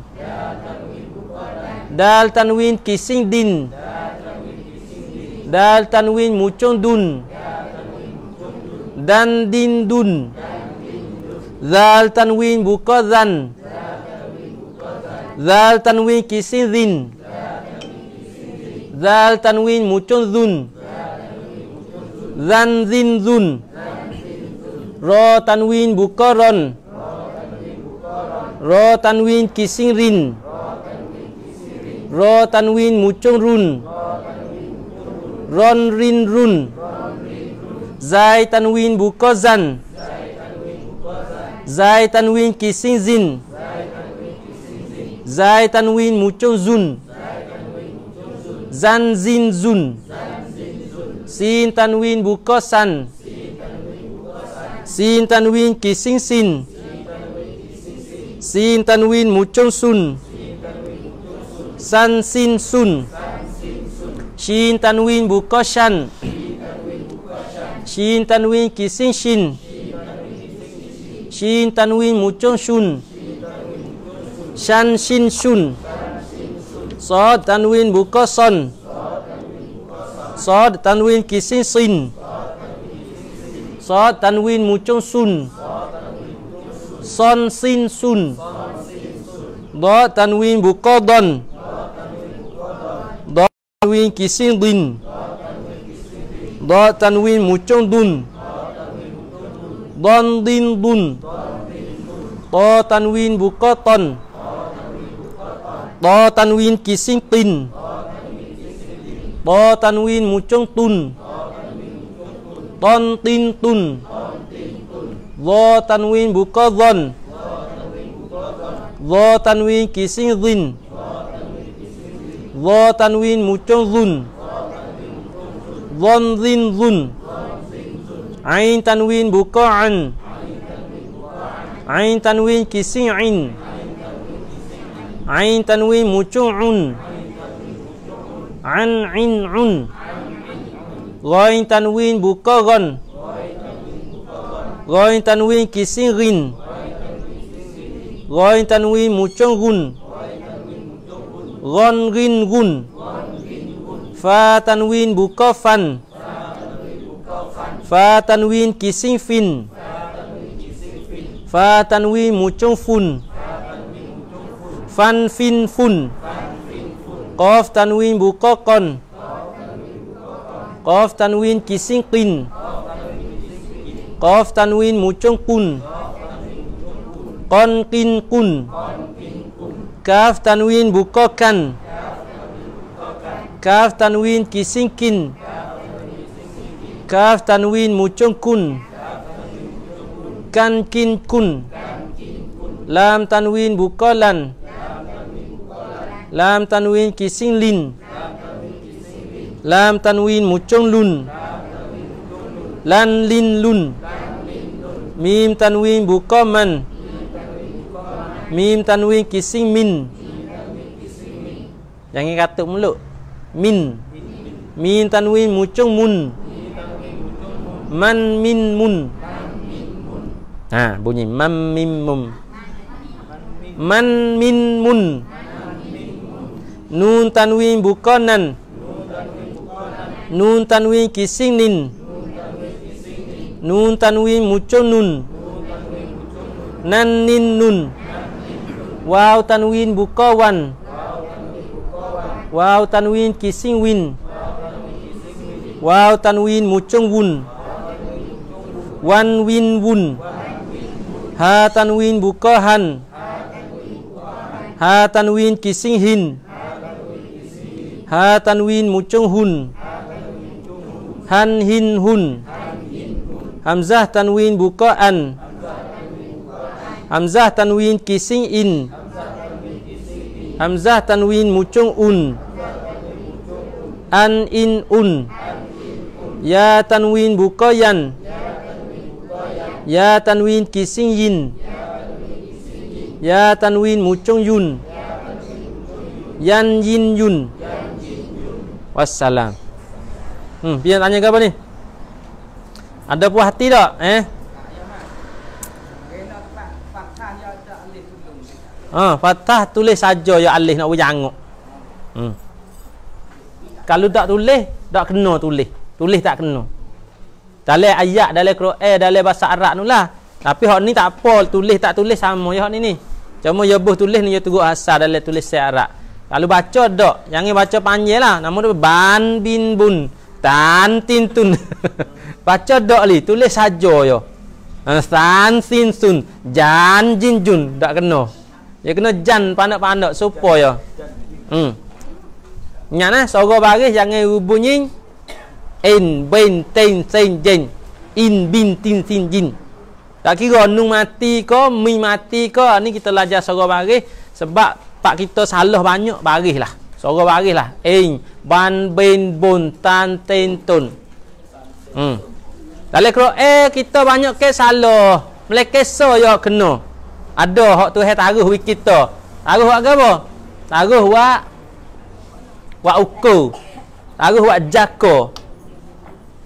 Dal tanwin kising din. Dal tanwin win dun. Dan din dun. Zal tanwin buka zan. Zal tanwin kisin zin. Zal tanwin mucun zun. Zan zin zun. Ro tanwin buka ron. Ro tanwin kisin rin. Ro tanwin mucun run. Ron rin run. Zai tanwin buka zan. Zan. Zai Tanwin Kisin Zin Zai Tanwin Mucho Zun Zan Zin Zun Sin Tanwin Buko San Sin Tanwin Kisin Sin Sin Tanwin Mucho Sun San Sin Sun Sin Tanwin Buko San Sin Tanwin Kisin Sin Sin Tanwin Kisin Sin Shin Tanwin mucon sun, Shan Shin sun, Sod Tanwin Buka Son Sod Tanwin Kisin Sin Sod Tanwin mucon Sun Son Sin Sun Do Tanwin Buka Don Do Tanwin Kisin Din Do Tanwin mucon Dun don din dun to tanwin buka ton to tanwin kising tin to tanwin mucung tun ton tin tun lo tanwin buka don lo tanwin kising din lo tanwin mucung dun don din dun, dun. dun. dun. dun. dun. dun. dun. dun. Ain tanwin buka'an Ain tanwin kisi'in Ain tanwin mucu'un An'in'un Ghoin tanwin buka'an Ghoin tanwin kisi'in Ghoin tanwin mucu'un Ghoin rin'un Fa tanwin buka'an Fa tanwin kissing fin. Fa tanwin mucung fun. Fan fin fun. Kof tanwin bukokon. Kof tanwin kissing kin. Kof tanwin mucung kun. Kon kin kun. Kaf tanwin bukokan. Kaf tanwin kissing kin. Kaf tanwin kissing kin. Kaf tanwin mucung kun Kan kin kun Lam tanwin bukolan Lam tanwin kising lin Lam tanwin mucung lun Lan lin lun Mim tanwin bukoman Mim tanwin kising min yang Jangan katuk mulut Min Min tanwin mucung mun man min mun ha bunyi man min mum man min mun nun tanwin bukanan nun tanwin kising nin nun tanwin mucun nun nan nin nun waw tanwin bukawan waw tanwin kising win waw tanwin mucung wun waw tanwin Wan win wun. Ha tan win buka han. Ha tan win kising hin. Ha tan win mucung hun. Han hin hun. Hamzah tanwin buka an. Hamzah tanwin kising in. Hamzah tanwin mucung un. An in un. Ya tanwin buka yan. Ya. Ya tanwin kising yin. Ya tanwin mucung yun. Yan yin yun. Wassalam. Hmm, dia tanya ke apa ni? Ada puas hati tak? Eh? Ha, fatah tulis saja ya alif nak bujanguk. Hmm. Kalau tak tulis, tak kena tulis. Tulis tak kena dalam ayat dalam Quran dalam bahasa Arab nulah tapi hok ni tak apa tulis tak tulis sama ya hok ni ni cuma ya boh tulis ni ya tugu asal dalam tulis se Arab kalau baca dok yang ni baca panjang lah nama dia ban bin bun tan tin tun baca dok li tulis saja yo ya. Ha, san sin sun jan jin jun tak kena ya kena jan panak-panak supaya ya. hmm nya nah eh, sogo baris jangan rubunying in bin tin sin jin in bin tin sin jin tak kira nung mati ke mi mati ke ah, ni kita belajar sorok baris sebab pak kita salah banyak baris lah sorok baris lah in ban bin bun tan tin tun hmm dalam kira eh kita banyak ke salah melekesa ya kena ada hak tu hai taruh wik kita taruh wak apa? taruh wak wak uku taruh wak jako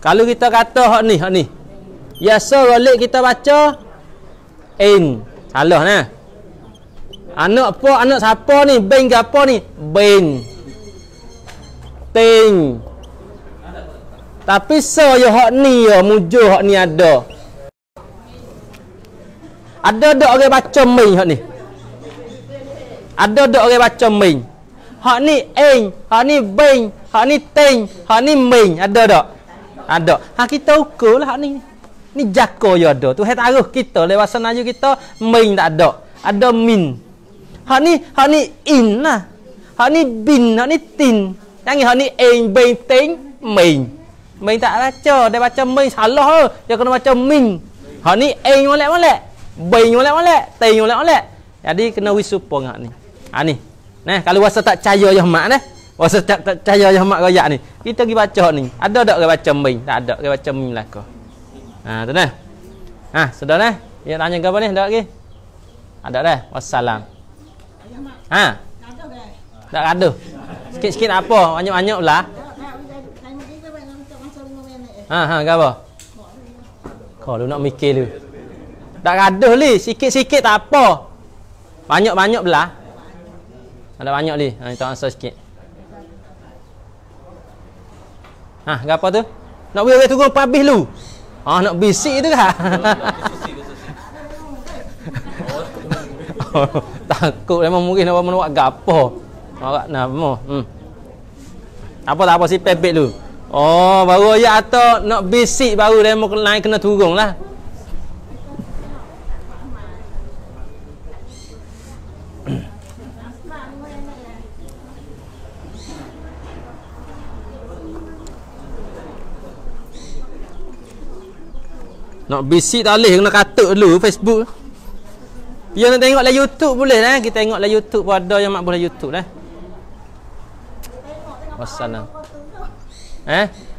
kalau kita kata hak ni, hak ni. ya so, golik kita baca in. Salah nah. Anak apa, anak siapa ni? Bin apa ni? Bin. Ting. Tapi so yo hak ni yo ya, mujo hak ni ada. Ada dak orang baca min hak ni? Ada dak orang baca min? Hak ni ing, hak ni bin, hak ni ting, hak ni min, ada dak? Ada. Ha kita ukur lah ni. Ni jaka yo ada. Tu hai taruh kita lewat senaju kita main tak ada. Ada min. Ha ni, ha ni in lah. Ha ni bin, ha ni tin. Yang ni ha ni ain bain tin main. Main tak baca, dia baca main salah ke. Dia kena baca min. Ha ni ain molek-molek. Bain molek-molek, tin molek-molek. Jadi kena wis supo ngak ni. Ha ni. Nah, kalau wasa tak caya yo mak nah. Masa tak percaya yang mak rakyat ni. Kita pergi baca ni. Ada tak orang baca min? Tak ada orang baca min lah kau. Ha, tu dah. Ha, sudah dah. Yang tanya ke ni? Ada lagi? Ada dah. Wassalam. Ha? Tak ada. Sikit-sikit apa? Banyak-banyak lah. Ha, ha, Kau apa? Kalau nak mikir tu. Tak ada ni, Sikit-sikit tak apa. Banyak-banyak lah. Ada banyak ni. Ha, kita rasa sikit. Ha, apa tu? Nak pergi turun pun habis lu. Ah, ha, nak bisik tu kah? Oh, takut memang mungkin nak menuak gapo. Awak nak mau. Hmm. Apa tak apa si pebek lu. Oh, baru ayat atau nak bisik baru dia mau naik kena turunlah. Nak bisik tak boleh Kena katuk dulu Facebook Dia ya, nak tengok lah YouTube boleh lah Kita tengok lah YouTube Pada ada yang makbul boleh YouTube lah Wassalam Eh?